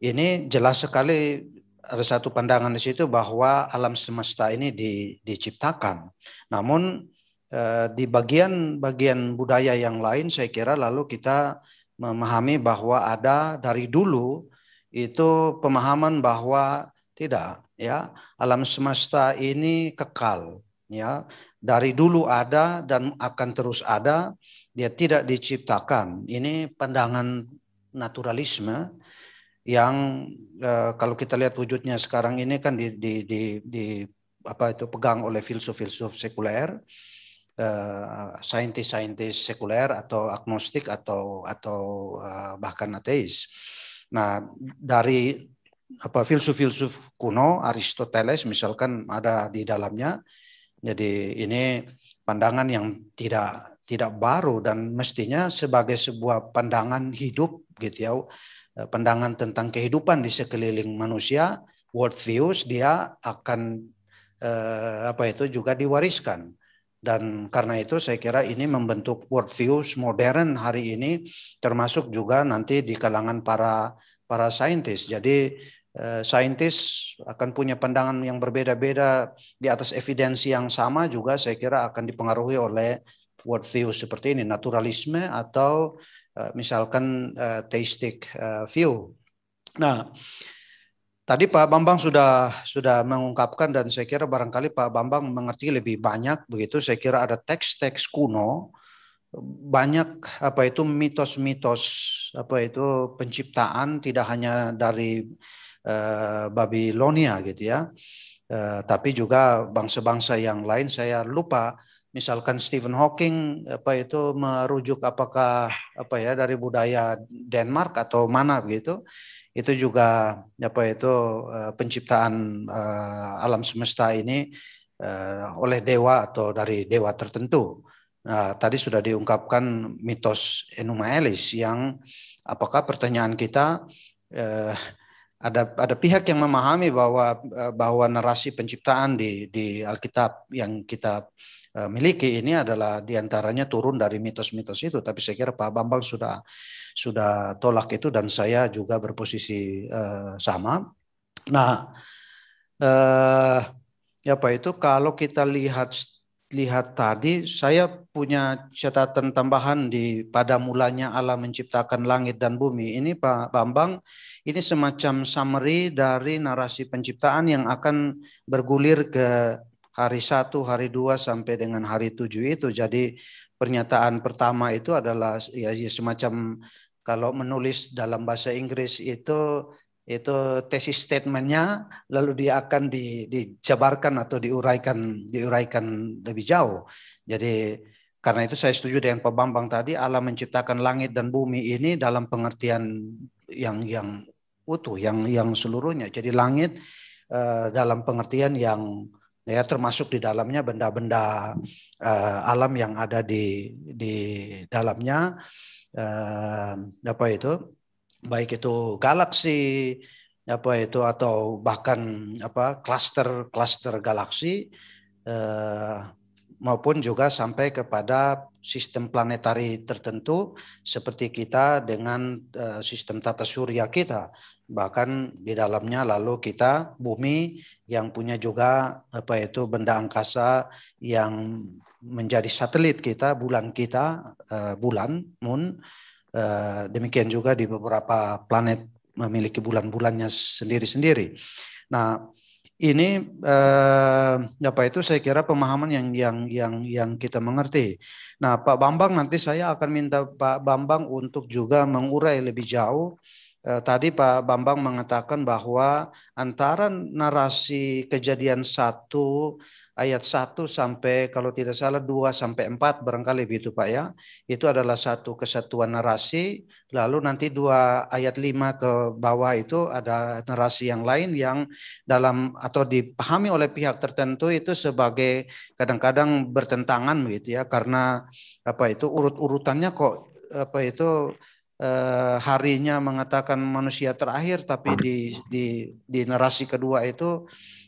ini jelas sekali ada satu pandangan di situ bahwa alam semesta ini di, diciptakan. Namun uh, di bagian-bagian budaya yang lain saya kira lalu kita memahami bahwa ada dari dulu itu pemahaman bahwa tidak ya alam semesta ini kekal ya dari dulu ada dan akan terus ada, dia tidak diciptakan. Ini pandangan naturalisme yang eh, kalau kita lihat wujudnya sekarang ini kan di, di, di, di apa itu pegang oleh filsuf-filsuf sekuler, saintis eh, saintis-saintis sekuler atau agnostik atau atau eh, bahkan ateis. Nah, dari apa filsuf-filsuf kuno Aristoteles misalkan ada di dalamnya jadi ini pandangan yang tidak tidak baru dan mestinya sebagai sebuah pandangan hidup gitu ya, eh, pandangan tentang kehidupan di sekeliling manusia, world views dia akan eh, apa itu juga diwariskan. Dan karena itu saya kira ini membentuk world views modern hari ini termasuk juga nanti di kalangan para para saintis. Jadi Eh, saintis akan punya pandangan yang berbeda-beda di atas evidensi yang sama juga saya kira akan dipengaruhi oleh view seperti ini, naturalisme atau eh, misalkan eh, teistik view. Nah, tadi Pak Bambang sudah sudah mengungkapkan dan saya kira barangkali Pak Bambang mengerti lebih banyak begitu. Saya kira ada teks-teks kuno banyak apa itu mitos-mitos apa itu penciptaan tidak hanya dari Babylonia eh, Babilonia gitu ya. Eh, tapi juga bangsa-bangsa yang lain saya lupa misalkan Stephen Hawking apa itu merujuk apakah apa ya dari budaya Denmark atau mana gitu, itu juga apa itu eh, penciptaan alam semesta ini oleh dewa atau dari dewa tertentu. Nah, tadi sudah diungkapkan mitos Enuma Elis yang apakah pertanyaan kita uh, ada ada pihak yang memahami bahwa eh, bahwa narasi penciptaan di di Alkitab yang kita eh, miliki ini adalah diantaranya turun dari mitos-mitos itu. Tapi saya kira Pak Bambang sudah sudah tolak itu dan saya juga berposisi uh, sama. Nah, ya apa itu kalau kita lihat lihat tadi, saya punya catatan tambahan di pada mulanya Allah menciptakan langit dan bumi. Ini Pak Bambang, ini semacam summary dari narasi penciptaan yang akan bergulir ke hari satu, hari dua sampai dengan hari tujuh itu. Jadi pernyataan pertama itu adalah ya, ya semacam kalau menulis dalam bahasa Inggris itu itu tesis statementnya lalu dia akan di, dijabarkan atau diuraikan diuraikan lebih jauh. Jadi karena itu saya setuju dengan Pak Bambang tadi Allah menciptakan langit dan bumi ini dalam pengertian yang yang utuh, yang yang seluruhnya. Jadi langit eh, dalam pengertian yang ya termasuk di dalamnya benda-benda eh, alam yang ada di di dalamnya eh, apa itu baik itu galaksi apa itu atau bahkan apa cluster-cluster galaksi eh, maupun juga sampai kepada sistem planetari tertentu seperti kita dengan eh, sistem tata surya kita bahkan di dalamnya lalu kita bumi yang punya juga apa itu benda angkasa yang menjadi satelit kita bulan kita eh, bulan moon Eh, demikian juga di beberapa planet memiliki bulan-bulannya sendiri-sendiri. Nah, ini eh, apa itu saya kira pemahaman yang yang yang yang kita mengerti. Nah, Pak Bambang nanti saya akan minta Pak Bambang untuk juga mengurai lebih jauh. Eh, tadi Pak Bambang mengatakan bahwa antara narasi kejadian satu ayat 1 sampai kalau tidak salah 2 sampai 4 barangkali begitu Pak ya. Itu adalah satu kesatuan narasi, lalu nanti dua ayat 5 ke bawah itu ada narasi yang lain yang dalam atau dipahami oleh pihak tertentu itu sebagai kadang-kadang bertentangan begitu ya karena apa itu urut-urutannya kok apa itu eh, harinya mengatakan manusia terakhir tapi di di di narasi kedua itu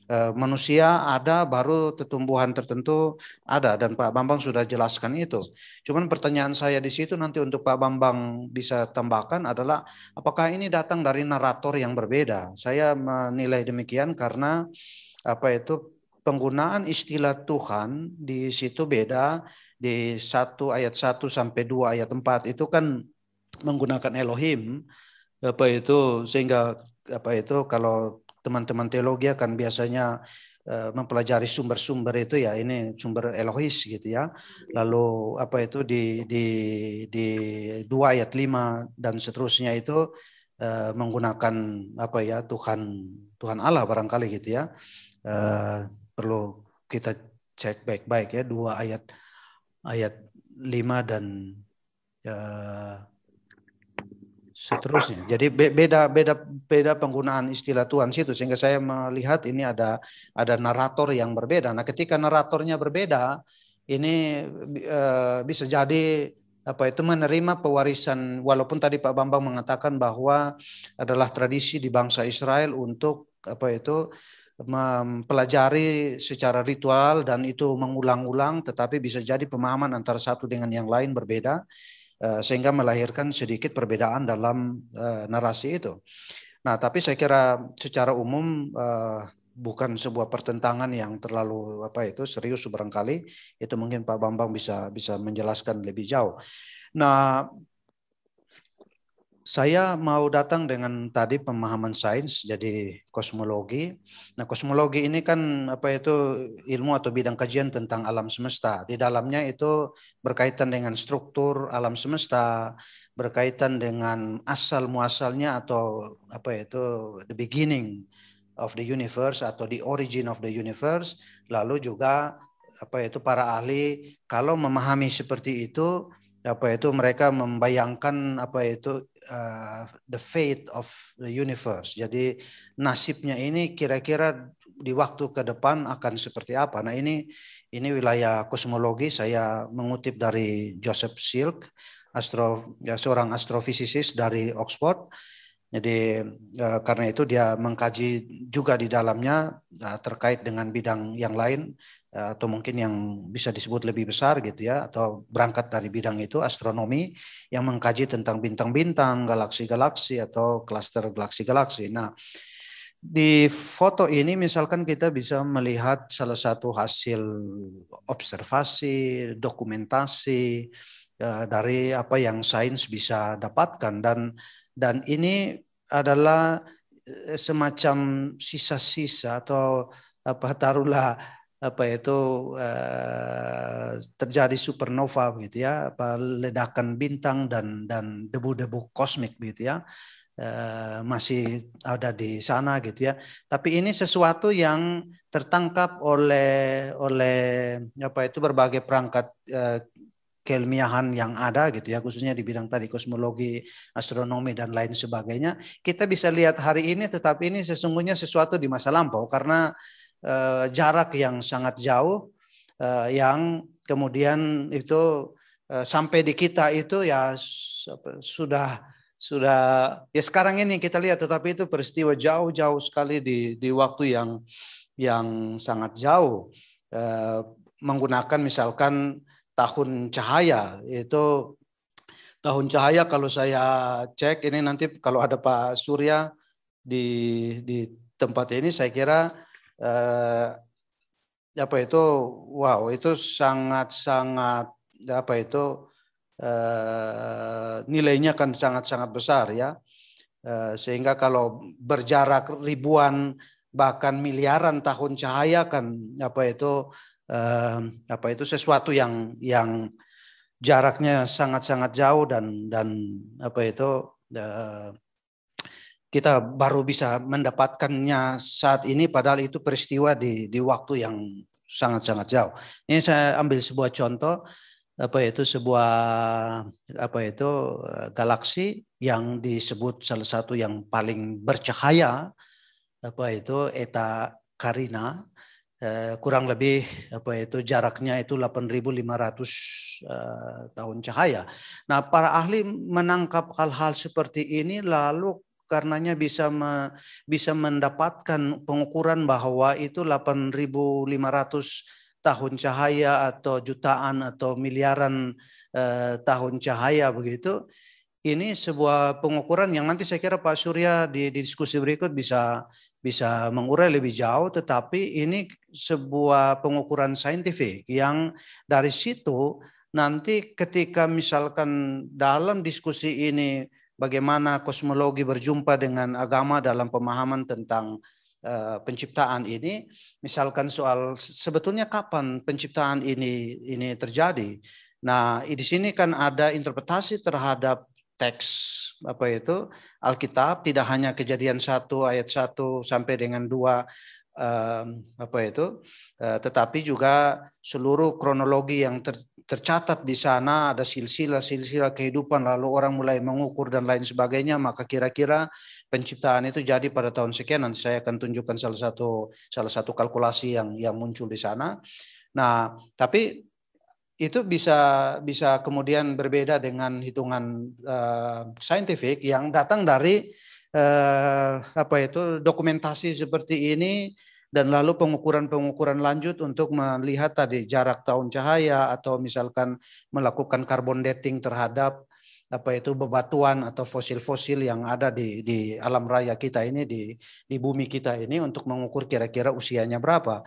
Eh, manusia ada baru tumbuhan tertentu ada dan Pak Bambang sudah jelaskan itu. Cuman pertanyaan saya di situ nanti untuk Pak Bambang bisa tambahkan adalah apakah ini datang dari narator yang berbeda? Saya menilai demikian karena apa itu penggunaan istilah Tuhan di situ beda di satu ayat 1 sampai 2 ayat 4 itu kan menggunakan Elohim apa itu sehingga apa itu kalau teman-teman teologi akan biasanya eh, mempelajari sumber-sumber itu ya ini sumber Elohis gitu ya. Lalu apa itu di di di dua ayat lima dan seterusnya itu eh, menggunakan apa ya Tuhan Tuhan Allah barangkali gitu ya. Eh, perlu kita cek baik-baik ya dua ayat ayat 5 dan eh, seterusnya. Jadi beda beda beda penggunaan istilah Tuhan situ sehingga saya melihat ini ada ada narator yang berbeda. Nah, ketika naratornya berbeda, ini uh, bisa jadi apa itu menerima pewarisan walaupun tadi Pak Bambang mengatakan bahwa adalah tradisi di bangsa Israel untuk apa itu mempelajari secara ritual dan itu mengulang-ulang tetapi bisa jadi pemahaman antara satu dengan yang lain berbeda Eh, sehingga melahirkan sedikit perbedaan dalam eh, narasi itu. Nah, tapi saya kira secara umum eh, bukan sebuah pertentangan yang terlalu apa itu serius barangkali itu mungkin Pak Bambang bisa bisa menjelaskan lebih jauh. Nah, saya mau datang dengan tadi pemahaman sains jadi kosmologi. Nah, kosmologi ini kan apa itu ilmu atau bidang kajian tentang alam semesta. Di dalamnya itu berkaitan dengan struktur alam semesta, berkaitan dengan asal muasalnya atau apa itu the beginning of the universe atau the origin of the universe. Lalu juga apa itu para ahli kalau memahami seperti itu apa ya, itu mereka membayangkan apa ya itu uh, the fate of the universe. Jadi nasibnya ini kira-kira di waktu ke depan akan seperti apa. Nah, ini ini wilayah kosmologi saya mengutip dari Joseph Silk, astro ya, seorang astrofisikis dari Oxford jadi eh, karena itu dia mengkaji juga di dalamnya eh, terkait dengan bidang yang lain eh, atau mungkin yang bisa disebut lebih besar gitu ya atau berangkat dari bidang itu astronomi yang mengkaji tentang bintang-bintang, galaksi-galaksi atau klaster galaksi-galaksi. Nah, di foto ini misalkan kita bisa melihat salah satu hasil observasi, dokumentasi dari apa yang sains bisa dapatkan dan dan ini adalah eh, semacam sisa-sisa atau apa eh, taruhlah apa itu eh, terjadi supernova gitu ya apa ledakan bintang dan dan debu-debu kosmik gitu ya masih ada di sana gitu ya tapi ini sesuatu yang tertangkap oleh oleh apa itu berbagai perangkat keilmiahan yang ada gitu ya khususnya di bidang tadi kosmologi, astronomi dan lain sebagainya. Kita bisa lihat hari ini tetapi ini sesungguhnya sesuatu di masa lampau karena e, jarak yang sangat jauh e, yang kemudian itu e, sampai di kita itu ya sudah sudah ya sekarang ini kita lihat tetapi itu peristiwa jauh-jauh sekali di di waktu yang yang sangat jauh e, menggunakan misalkan tahun cahaya itu tahun cahaya kalau saya cek ini nanti kalau ada Pak Surya di di tempat ini saya kira eh, apa itu wow itu sangat sangat apa itu eh, nilainya kan sangat sangat besar ya eh, sehingga kalau berjarak ribuan bahkan miliaran tahun cahaya kan apa itu eh, apa itu sesuatu yang yang jaraknya sangat-sangat jauh dan dan apa itu eh, kita baru bisa mendapatkannya saat ini padahal itu peristiwa di di waktu yang sangat-sangat jauh. Ini saya ambil sebuah contoh apa itu sebuah apa itu eh, galaksi yang disebut salah satu yang paling bercahaya apa itu Eta Carina Eh, kurang lebih apa itu jaraknya itu 8.500 eh, tahun cahaya. Nah, para ahli menangkap hal-hal seperti ini lalu karenanya bisa me, bisa mendapatkan pengukuran bahwa itu 8.500 tahun cahaya atau jutaan atau miliaran eh, tahun cahaya begitu. Ini sebuah pengukuran yang nanti saya kira Pak Surya di, di diskusi berikut bisa bisa mengurai lebih jauh, tetapi ini sebuah pengukuran saintifik yang dari situ nanti ketika misalkan dalam diskusi ini bagaimana kosmologi berjumpa dengan agama dalam pemahaman tentang uh, penciptaan ini misalkan soal sebetulnya kapan penciptaan ini ini terjadi nah di sini kan ada interpretasi terhadap teks apa itu Alkitab tidak hanya kejadian 1 ayat 1 sampai dengan 2 eh, apa itu eh, tetapi juga seluruh kronologi yang ter, tercatat di sana ada silsilah-silsilah kehidupan lalu orang mulai mengukur dan lain sebagainya maka kira-kira penciptaan itu jadi pada tahun sekian nanti saya akan tunjukkan salah satu salah satu kalkulasi yang yang muncul di sana. Nah, tapi itu bisa bisa kemudian berbeda dengan hitungan uh, saintifik yang datang dari uh, apa itu dokumentasi seperti ini dan lalu pengukuran-pengukuran lanjut untuk melihat tadi jarak tahun cahaya atau misalkan melakukan carbon dating terhadap apa itu bebatuan atau fosil-fosil yang ada di di alam raya kita ini di di bumi kita ini untuk mengukur kira-kira usianya berapa.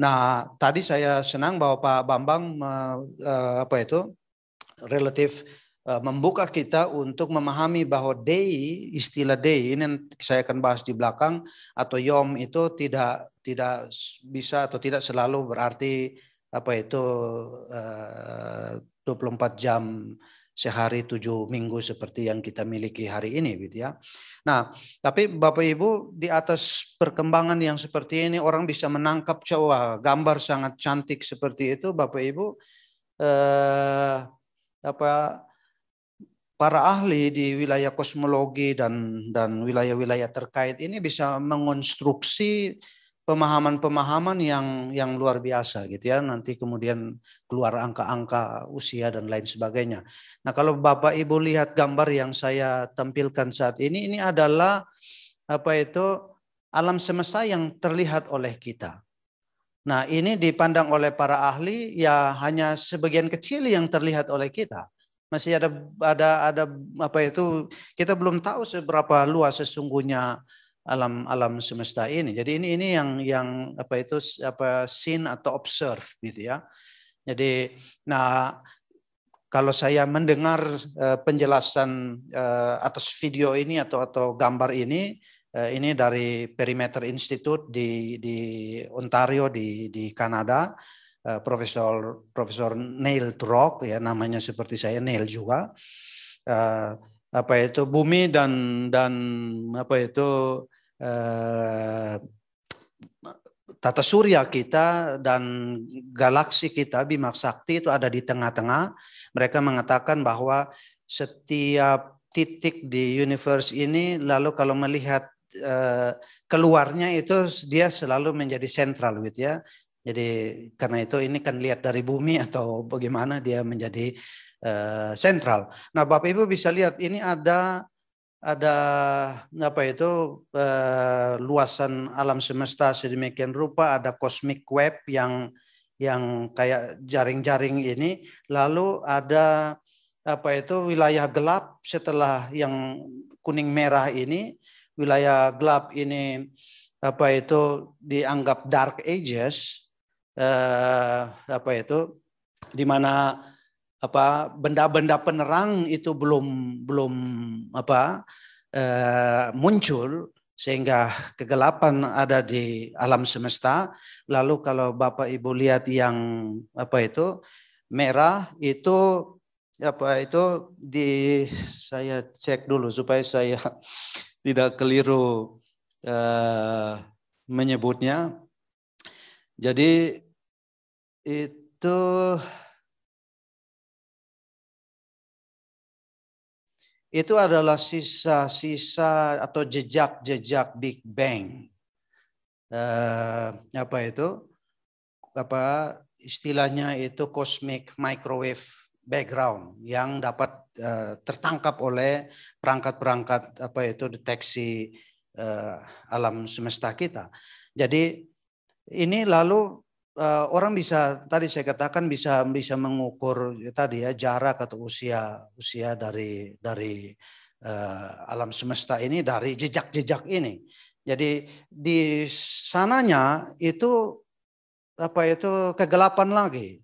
Nah, tadi saya senang bahwa Pak Bambang uh, apa itu relatif uh, membuka kita untuk memahami bahwa day istilah day ini yang saya akan bahas di belakang atau yom itu tidak tidak bisa atau tidak selalu berarti apa itu eh, uh, 24 jam sehari tujuh minggu seperti yang kita miliki hari ini gitu ya. Nah, tapi Bapak Ibu di atas perkembangan yang seperti ini orang bisa menangkap coba gambar sangat cantik seperti itu Bapak Ibu eh, apa para ahli di wilayah kosmologi dan dan wilayah-wilayah terkait ini bisa mengonstruksi pemahaman-pemahaman yang yang luar biasa gitu ya nanti kemudian keluar angka-angka usia dan lain sebagainya. Nah, kalau Bapak Ibu lihat gambar yang saya tampilkan saat ini ini adalah apa itu alam semesta yang terlihat oleh kita. Nah, ini dipandang oleh para ahli ya hanya sebagian kecil yang terlihat oleh kita. Masih ada ada ada apa itu kita belum tahu seberapa luas sesungguhnya alam alam semesta ini. Jadi ini ini yang yang apa itu apa seen atau observe gitu ya. Jadi nah kalau saya mendengar eh, penjelasan eh, atas video ini atau atau gambar ini eh, ini dari Perimeter Institute di di Ontario di di Kanada Profesor Profesor Neil Trock ya namanya seperti saya Neil juga apa itu bumi dan dan apa itu Eh, tata surya kita dan galaksi kita Bima Sakti itu ada di tengah-tengah. Mereka mengatakan bahwa setiap titik di universe ini lalu kalau melihat eh, keluarnya itu dia selalu menjadi sentral gitu ya. Jadi karena itu ini kan lihat dari bumi atau bagaimana dia menjadi uh, sentral. Nah Bapak Ibu bisa lihat ini ada ada apa itu eh, luasan alam semesta sedemikian rupa ada cosmic web yang yang kayak jaring-jaring ini lalu ada apa itu wilayah gelap setelah yang kuning merah ini wilayah gelap ini apa itu dianggap dark ages eh, apa itu di mana apa benda-benda penerang itu belum belum apa eh, muncul sehingga kegelapan ada di alam semesta. Lalu kalau Bapak Ibu lihat yang apa itu merah itu apa itu di saya cek dulu supaya saya tidak keliru eh, menyebutnya. Jadi itu itu adalah sisa-sisa atau jejak-jejak Big Bang. Uh, apa itu? Apa istilahnya itu cosmic microwave background yang dapat uh, tertangkap oleh perangkat-perangkat apa itu deteksi uh, alam semesta kita. Jadi ini lalu uh, orang bisa tadi saya katakan bisa bisa mengukur ya, tadi ya jarak atau usia usia dari dari uh, alam semesta ini dari jejak-jejak ini. Jadi di sananya itu apa itu kegelapan lagi.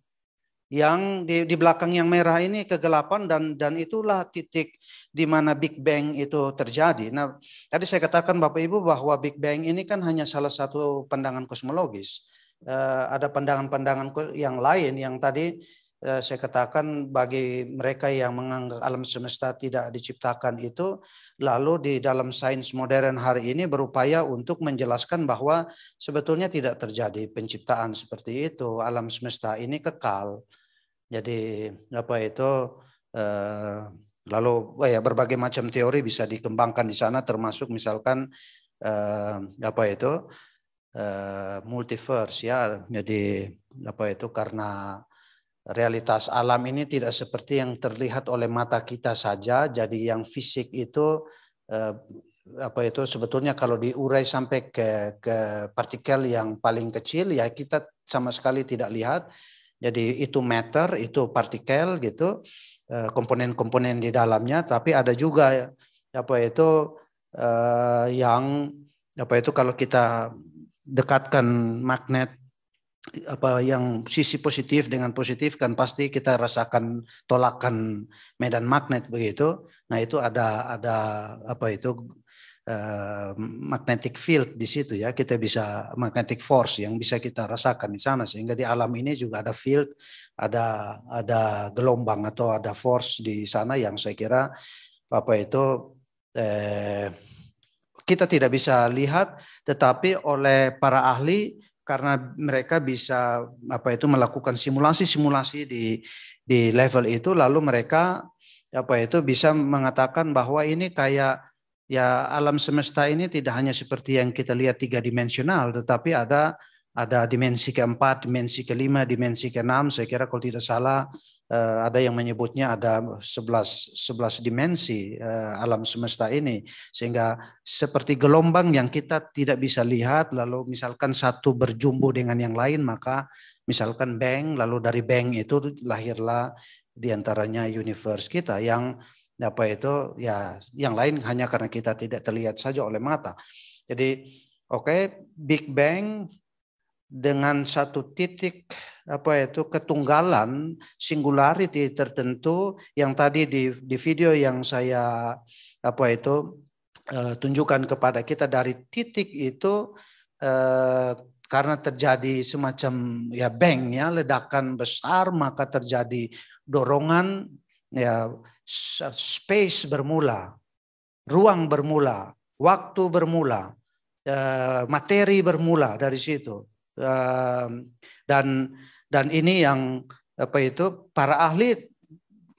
Yang di, di belakang yang merah ini kegelapan dan dan itulah titik di mana Big Bang itu terjadi. Nah, tadi saya katakan Bapak Ibu bahwa Big Bang ini kan hanya salah satu pandangan kosmologis Eh, ada pandangan-pandangan yang lain yang tadi eh, saya katakan bagi mereka yang menganggap alam semesta tidak diciptakan itu lalu di dalam sains modern hari ini berupaya untuk menjelaskan bahwa sebetulnya tidak terjadi penciptaan seperti itu alam semesta ini kekal jadi apa itu uh, lalu ya berbagai macam teori bisa dikembangkan di sana termasuk misalkan eh, apa itu Eh, multiverse ya. Jadi apa itu karena realitas alam ini tidak seperti yang terlihat oleh mata kita saja. Jadi yang fisik itu eh, apa itu sebetulnya kalau diurai sampai ke, ke partikel yang paling kecil ya kita sama sekali tidak lihat. Jadi itu matter, itu partikel gitu, eh, komponen-komponen di dalamnya. Tapi ada juga apa itu yang apa itu kalau kita dekatkan magnet apa yang sisi positif dengan positif kan pasti kita rasakan tolakan medan magnet begitu. Nah, itu ada ada apa itu eh, magnetic field di situ ya. Kita bisa magnetic force yang bisa kita rasakan di sana sehingga di alam ini juga ada field, ada ada gelombang atau ada force di sana yang saya kira apa itu eh kita tidak bisa lihat, tetapi oleh para ahli karena mereka bisa apa itu melakukan simulasi-simulasi di di level itu, lalu mereka apa itu bisa mengatakan bahwa ini kayak ya alam semesta ini tidak hanya seperti yang kita lihat tiga dimensional, tetapi ada ada dimensi keempat, dimensi kelima, dimensi keenam. Saya kira kalau tidak salah Eh, ada yang menyebutnya ada 11, 11 dimensi eh, alam semesta ini. Sehingga seperti gelombang yang kita tidak bisa lihat, lalu misalkan satu berjumbo dengan yang lain, maka misalkan bank, lalu dari bank itu lahirlah diantaranya universe kita yang apa itu ya yang lain hanya karena kita tidak terlihat saja oleh mata. Jadi oke okay, Big Bang dengan satu titik apa itu ketunggalan singularity tertentu yang tadi di di video yang saya apa itu uh, tunjukkan kepada kita dari titik itu uh, karena terjadi semacam ya bang ya ledakan besar maka terjadi dorongan ya space bermula ruang bermula waktu bermula eh, materi bermula dari situ ehm, dan dan ini yang apa itu para ahli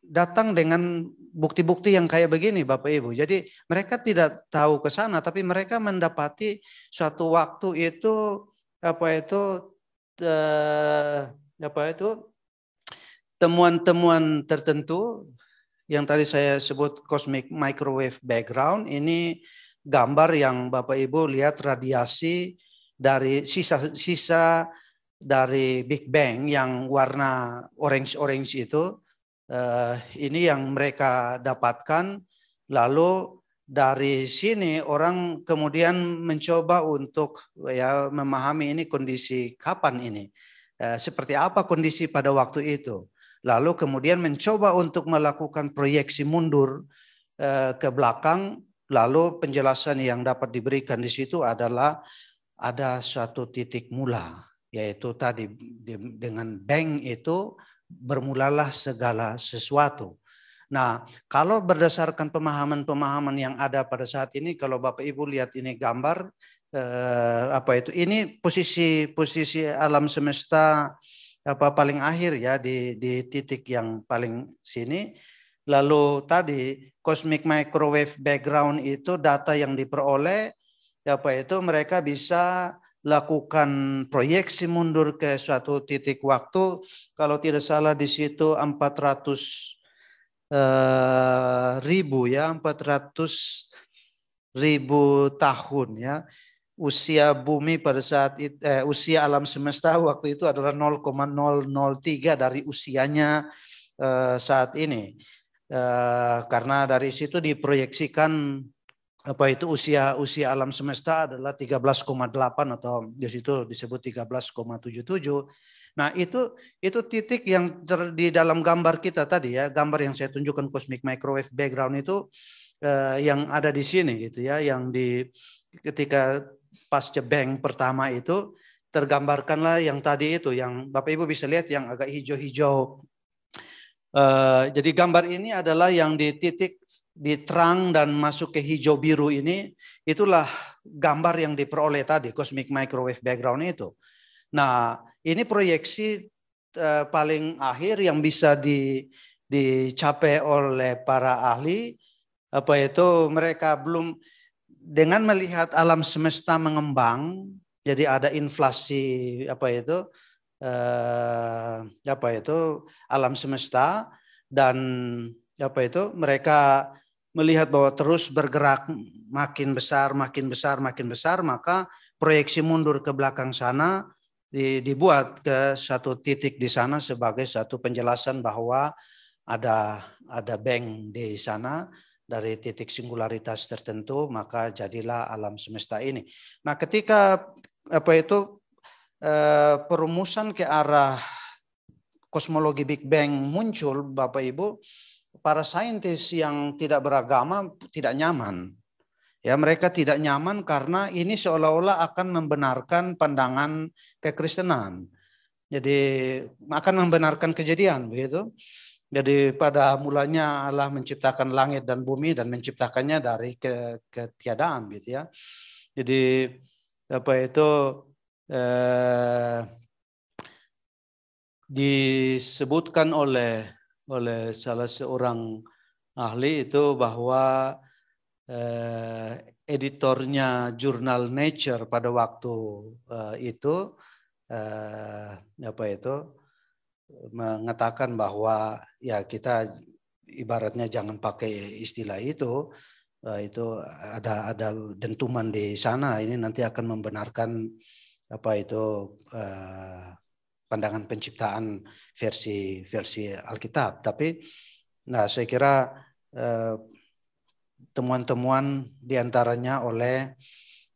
datang dengan bukti-bukti yang kayak begini Bapak Ibu. Jadi mereka tidak tahu ke sana tapi mereka mendapati suatu waktu itu apa itu eh, apa itu temuan-temuan tertentu yang tadi saya sebut cosmic microwave background ini gambar yang Bapak Ibu lihat radiasi dari sisa-sisa dari Big Bang yang warna orange-orange itu, eh, ini yang mereka dapatkan. Lalu dari sini orang kemudian mencoba untuk ya memahami ini kondisi kapan ini, eh, seperti apa kondisi pada waktu itu. Lalu kemudian mencoba untuk melakukan proyeksi mundur eh, ke belakang. Lalu penjelasan yang dapat diberikan di situ adalah ada suatu titik mula yaitu tadi dengan bank itu bermulalah segala sesuatu. Nah, kalau berdasarkan pemahaman-pemahaman yang ada pada saat ini, kalau Bapak Ibu lihat ini gambar eh, apa itu? Ini posisi posisi alam semesta apa paling akhir ya di di titik yang paling sini. Lalu tadi cosmic microwave background itu data yang diperoleh apa itu mereka bisa lakukan proyeksi mundur ke suatu titik waktu. Kalau tidak salah di situ 400 eh, ribu ya, 400 ribu tahun ya. Usia bumi pada saat itu, eh, usia alam semesta waktu itu adalah 0,003 dari usianya eh, saat ini. Eh, karena dari situ diproyeksikan apa itu usia usia alam semesta adalah 13,8 atau di situ disebut 13,77. Nah, itu itu titik yang ter, di dalam gambar kita tadi ya, gambar yang saya tunjukkan cosmic microwave background itu eh, yang ada di sini gitu ya, yang di ketika pas cebeng pertama itu tergambarkanlah yang tadi itu yang Bapak Ibu bisa lihat yang agak hijau-hijau. Uh, jadi gambar ini adalah yang di titik di terang dan masuk ke hijau biru ini, itulah gambar yang diperoleh tadi, cosmic microwave background itu. Nah, ini proyeksi eh, paling akhir yang bisa di, dicapai oleh para ahli, apa itu mereka belum dengan melihat alam semesta mengembang, jadi ada inflasi apa itu eh, apa itu alam semesta dan apa itu mereka melihat bahwa terus bergerak makin besar, makin besar, makin besar, maka proyeksi mundur ke belakang sana dibuat ke satu titik di sana sebagai satu penjelasan bahwa ada ada bank di sana dari titik singularitas tertentu maka jadilah alam semesta ini. Nah, ketika apa itu eh, perumusan ke arah kosmologi Big Bang muncul Bapak Ibu, para saintis yang tidak beragama tidak nyaman. Ya, mereka tidak nyaman karena ini seolah-olah akan membenarkan pandangan kekristenan. Jadi akan membenarkan kejadian begitu. Jadi pada mulanya Allah menciptakan langit dan bumi dan menciptakannya dari ke, ketiadaan gitu ya. Jadi apa itu eh, disebutkan oleh oleh salah seorang ahli itu bahwa eh, editornya jurnal Nature pada waktu eh, itu eh, apa itu mengatakan bahwa ya kita ibaratnya jangan pakai istilah itu eh, itu ada ada dentuman di sana ini nanti akan membenarkan apa itu eh, pandangan penciptaan versi versi Alkitab. Tapi nah saya kira eh, temuan-temuan eh, diantaranya oleh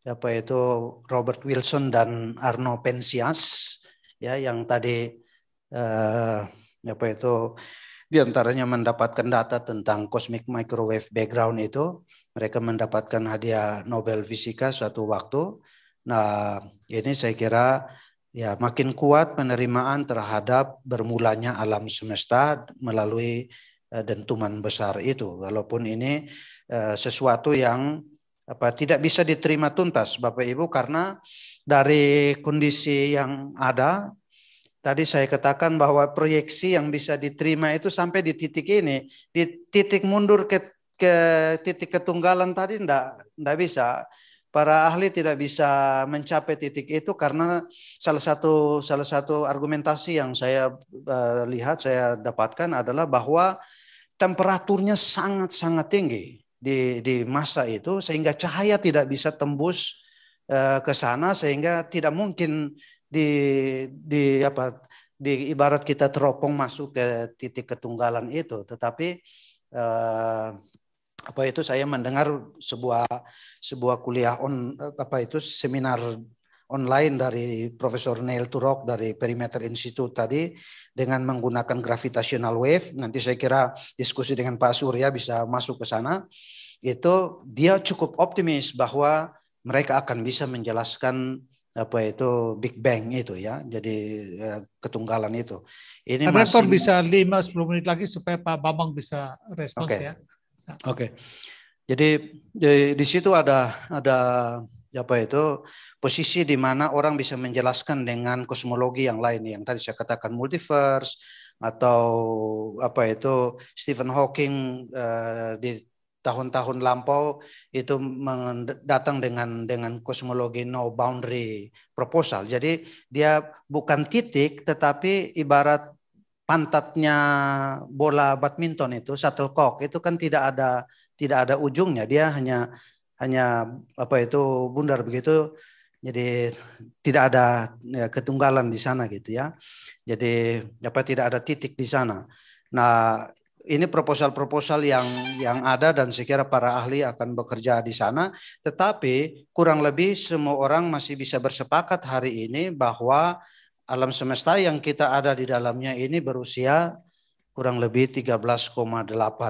apa itu Robert Wilson dan Arno Pensias ya yang tadi eh, apa itu diantaranya mendapatkan data tentang cosmic microwave background itu mereka mendapatkan hadiah Nobel fisika suatu waktu. Nah ini saya kira ya makin kuat penerimaan terhadap bermulanya alam semesta melalui eh, dentuman besar itu walaupun ini eh, sesuatu yang apa tidak bisa diterima tuntas Bapak Ibu karena dari kondisi yang ada tadi saya katakan bahwa proyeksi yang bisa diterima itu sampai di titik ini di titik mundur ke ke titik ketunggalan tadi ndak ndak bisa para ahli tidak bisa mencapai titik itu karena salah satu salah satu argumentasi yang saya uh, lihat saya dapatkan adalah bahwa temperaturnya sangat-sangat tinggi di di masa itu sehingga cahaya tidak bisa tembus uh, ke sana sehingga tidak mungkin di di apa di ibarat kita teropong masuk ke titik ketunggalan itu tetapi eh, apa itu saya mendengar sebuah sebuah kuliah on apa itu seminar online dari Profesor Neil Turok dari Perimeter Institute tadi dengan menggunakan gravitational wave. Nanti saya kira diskusi dengan Pak Surya bisa masuk ke sana. Itu dia cukup optimis bahwa mereka akan bisa menjelaskan apa itu Big Bang itu ya. Jadi eh, ketunggalan itu. Ini Rektor masih... bisa 5 10 menit lagi supaya Pak Bambang bisa respons okay. ya. Oke. Jadi di, di situ ada ada apa itu posisi di mana orang bisa menjelaskan dengan kosmologi yang lain yang tadi saya katakan multiverse atau apa itu Stephen Hawking uh, di tahun-tahun lampau itu datang dengan dengan kosmologi no boundary proposal. Jadi dia bukan titik tetapi ibarat pantatnya bola badminton itu shuttlecock itu kan tidak ada tidak ada ujungnya dia hanya hanya apa itu bundar begitu jadi tidak ada ya, ketunggalan di sana gitu ya jadi apa tidak ada titik di sana nah ini proposal-proposal yang yang ada dan saya para ahli akan bekerja di sana tetapi kurang lebih semua orang masih bisa bersepakat hari ini bahwa alam semesta yang kita ada di dalamnya ini berusia kurang lebih 13,8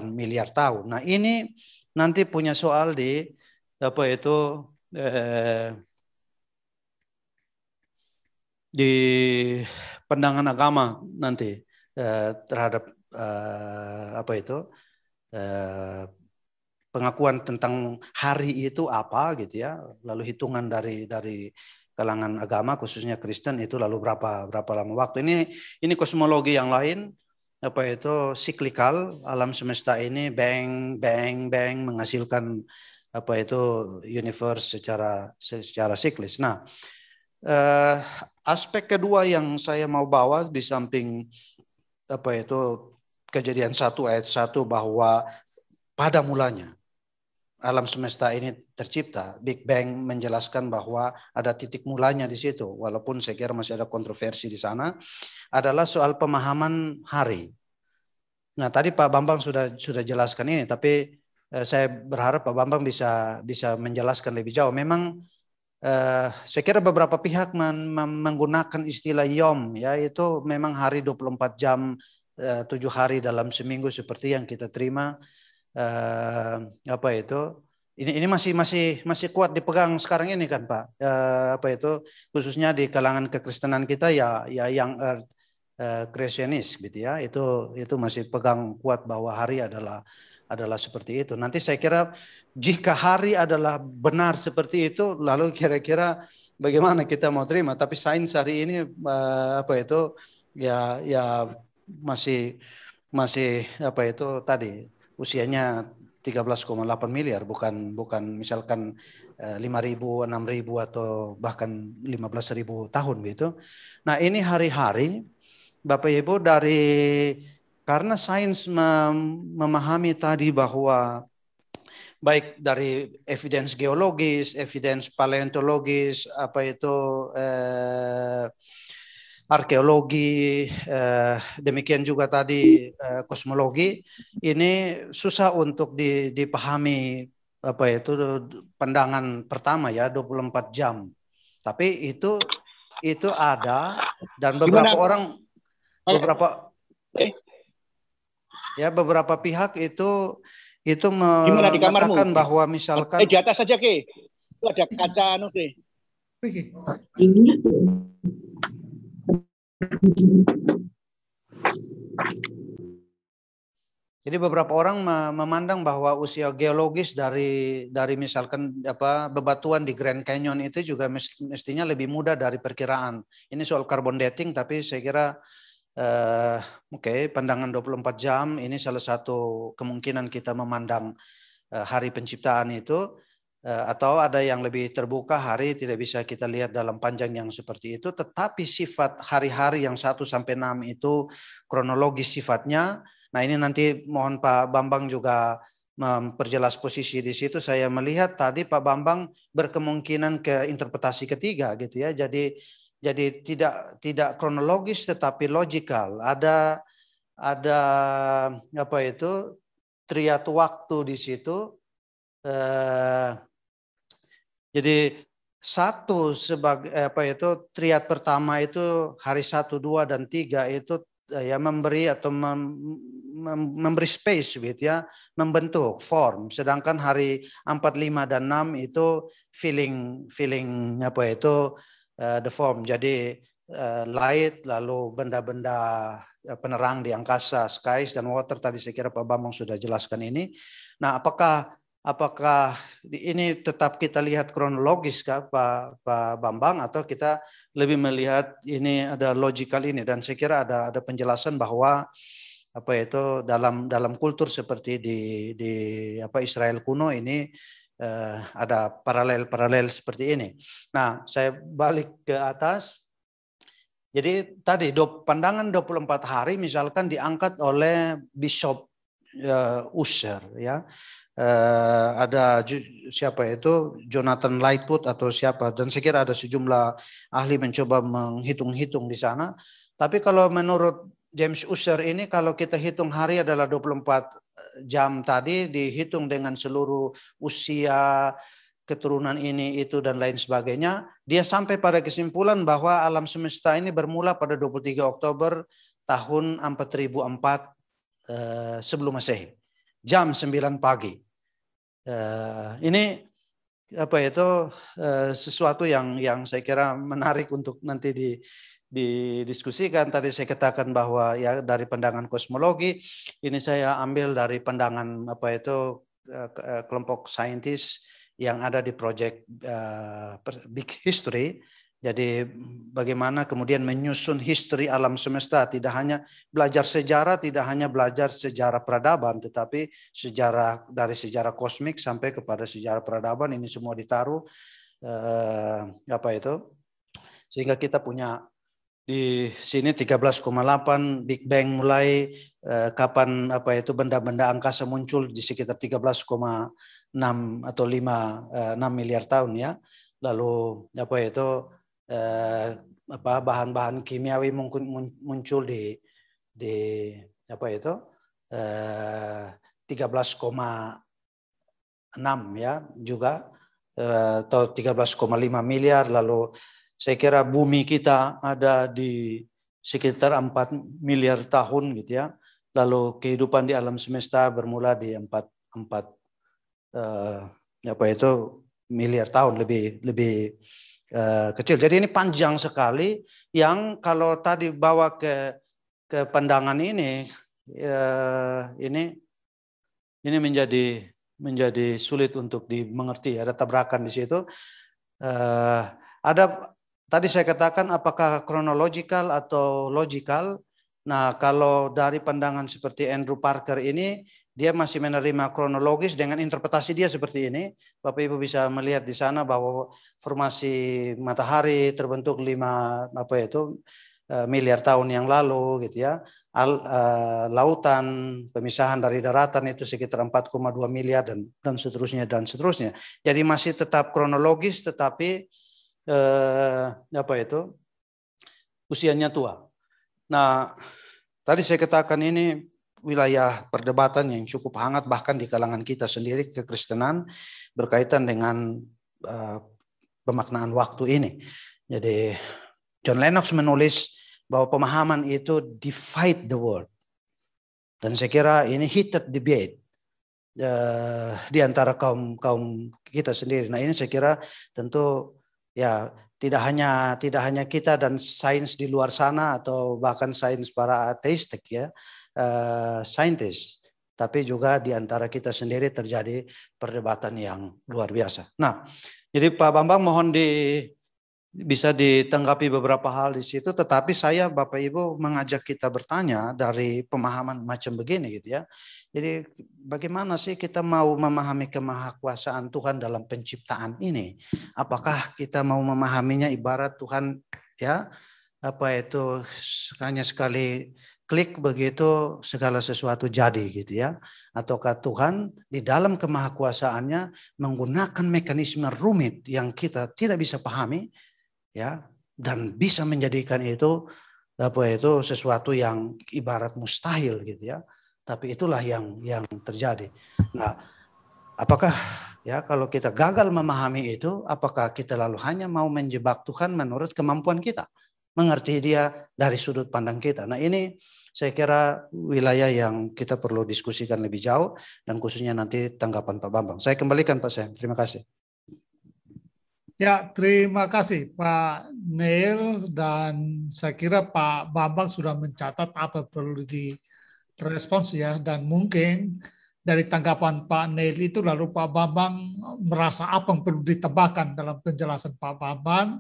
miliar tahun. Nah ini nanti punya soal di apa itu eh, di pandangan agama nanti eh, terhadap eh, apa itu eh, pengakuan tentang hari itu apa gitu ya lalu hitungan dari dari kalangan agama khususnya Kristen itu lalu berapa berapa lama waktu ini ini kosmologi yang lain apa itu siklikal alam semesta ini bang bang bang menghasilkan apa itu universe secara secara siklis. Nah, eh, aspek kedua yang saya mau bawa di samping apa itu kejadian satu ayat satu bahwa pada mulanya alam semesta ini tercipta. Big Bang menjelaskan bahwa ada titik mulanya di situ, walaupun saya kira masih ada kontroversi di sana, adalah soal pemahaman hari. Nah, tadi Pak Bambang sudah sudah jelaskan ini, tapi eh, saya berharap Pak Bambang bisa bisa menjelaskan lebih jauh. Memang eh, saya kira beberapa pihak men, menggunakan istilah yom, ya itu memang hari 24 jam eh, tujuh hari dalam seminggu seperti yang kita terima eh, apa itu ini ini masih masih masih kuat dipegang sekarang ini kan Pak eh, apa itu khususnya di kalangan kekristenan kita ya ya yang earth eh, gitu ya itu itu masih pegang kuat bahwa hari adalah adalah seperti itu. Nanti saya kira jika hari adalah benar seperti itu, lalu kira-kira bagaimana kita mau terima? Tapi sains hari ini ehm, apa itu ya ya masih masih apa itu tadi usianya 13,8 miliar bukan bukan misalkan 5.000, eh, 6.000 atau bahkan 15.000 tahun gitu. Nah, ini hari-hari Bapak Ibu dari karena sains memahami tadi bahwa baik dari evidence geologis, evidence paleontologis, apa itu eh, arkeologi, eh, demikian juga tadi eh, kosmologi, ini susah untuk dipahami apa ya, itu pandangan pertama ya 24 jam. Tapi itu itu ada dan beberapa Gimana? orang beberapa okay. ya beberapa pihak itu itu mengatakan bahwa misalkan eh, di atas saja Ki. Itu ada kaca anu Ki. Ini jadi beberapa orang memandang bahwa usia geologis dari dari misalkan apa bebatuan di Grand Canyon itu juga mestinya lebih muda dari perkiraan. Ini soal carbon dating tapi saya kira eh, oke okay, pandangan 24 jam ini salah satu kemungkinan kita memandang eh, hari penciptaan itu Eh, atau ada yang lebih terbuka hari tidak bisa kita lihat dalam panjang yang seperti itu tetapi sifat hari-hari yang 1 sampai 6 itu kronologis sifatnya nah ini nanti mohon Pak Bambang juga memperjelas posisi di situ saya melihat tadi Pak Bambang berkemungkinan ke interpretasi ketiga gitu ya jadi jadi tidak tidak kronologis tetapi logikal ada ada apa itu triat waktu di situ eh, jadi satu sebagai eh, apa itu triad pertama itu hari satu dua dan tiga itu eh, ya memberi atau mem, mem, memberi space gitu ya membentuk form sedangkan hari empat lima dan enam itu feeling feeling apa itu uh, the form jadi uh, light lalu benda-benda penerang di angkasa skies dan water tadi saya kira Pak Bambang sudah jelaskan ini nah apakah apakah ini tetap kita lihat kronologis kah, Pak, Pak Bambang atau kita lebih melihat ini ada logical ini dan saya kira ada ada penjelasan bahwa apa itu dalam dalam kultur seperti di di apa Israel kuno ini eh, ada paralel-paralel seperti ini. Nah, saya balik ke atas. Jadi tadi do, pandangan 24 hari misalkan diangkat oleh Bishop eh, Usher ya Eh, ada siapa itu Jonathan Lightfoot atau siapa dan saya kira ada sejumlah ahli mencoba menghitung-hitung di sana. Tapi kalau menurut James Usher ini kalau kita hitung hari adalah 24 eh, jam tadi dihitung dengan seluruh usia keturunan ini itu dan lain sebagainya, dia sampai pada kesimpulan bahwa alam semesta ini bermula pada 23 Oktober tahun 4004 eh, sebelum Masehi jam 9 pagi. Eh, ini apa itu eh, sesuatu yang yang saya kira menarik untuk nanti di didiskusikan tadi saya katakan bahwa ya dari pandangan kosmologi ini saya ambil dari pandangan apa itu eh, kelompok saintis yang ada di project Big History jadi bagaimana kemudian menyusun history alam semesta, tidak hanya belajar sejarah, tidak hanya belajar sejarah peradaban, tetapi sejarah dari sejarah kosmik sampai kepada sejarah peradaban ini semua ditaruh eh, apa itu? Sehingga kita punya di sini 13,8 Big Bang mulai eh, kapan apa itu benda-benda angkasa muncul di sekitar 13,6 atau 5 eh, 6 miliar tahun ya. Lalu apa itu eh, apa bahan-bahan kimiawi mungkin muncul di di apa itu eh, 13,6 ya juga eh, atau 13,5 miliar lalu saya kira bumi kita ada di sekitar 4 miliar tahun gitu ya. Lalu kehidupan di alam semesta bermula di 4 4 eh, apa itu miliar tahun lebih lebih Eh, kecil. Jadi ini panjang sekali yang kalau tadi bawa ke ke pandangan ini eh, ini ini menjadi menjadi sulit untuk dimengerti. Ada tabrakan di situ. Eh, ada tadi saya katakan apakah kronologikal atau logikal. Nah kalau dari pandangan seperti Andrew Parker ini dia masih menerima kronologis dengan interpretasi dia seperti ini. Bapak Ibu bisa melihat di sana bahwa formasi matahari terbentuk lima apa itu eh, miliar tahun yang lalu gitu ya. Al, uh, lautan, pemisahan dari daratan itu sekitar 4,2 miliar dan dan seterusnya dan seterusnya. Jadi masih tetap kronologis tetapi uh, apa itu usianya tua. Nah, tadi saya katakan ini wilayah perdebatan yang cukup hangat bahkan di kalangan kita sendiri kekristenan berkaitan dengan uh, pemaknaan waktu ini. Jadi John Lennox menulis bahwa pemahaman itu divide the world. Dan saya kira ini heated debate uh, di antara kaum kaum kita sendiri. Nah ini saya kira tentu ya tidak hanya tidak hanya kita dan sains di luar sana atau bahkan sains para ateistik ya uh, saintis, tapi juga di antara kita sendiri terjadi perdebatan yang luar biasa. Nah, jadi Pak Bambang mohon di bisa ditanggapi beberapa hal di situ, tetapi saya Bapak Ibu mengajak kita bertanya dari pemahaman macam begini gitu ya. Jadi bagaimana sih kita mau memahami kemahakuasaan Tuhan dalam penciptaan ini? Apakah kita mau memahaminya ibarat Tuhan ya apa itu hanya sekali klik begitu segala sesuatu jadi gitu ya. Ataukah Tuhan di dalam kemahakuasaannya menggunakan mekanisme rumit yang kita tidak bisa pahami ya dan bisa menjadikan itu apa itu sesuatu yang ibarat mustahil gitu ya. Tapi itulah yang yang terjadi. Nah, apakah ya kalau kita gagal memahami itu apakah kita lalu hanya mau menjebak Tuhan menurut kemampuan kita? mengerti dia dari sudut pandang kita. Nah ini saya kira wilayah yang kita perlu diskusikan lebih jauh dan khususnya nanti tanggapan Pak Bambang. Saya kembalikan Pak Sam. Terima kasih. Ya, terima kasih Pak Neil dan saya kira Pak Bambang sudah mencatat apa perlu direspons ya dan mungkin dari tanggapan Pak Neil itu lalu Pak Bambang merasa apa yang perlu ditebakan dalam penjelasan Pak Bambang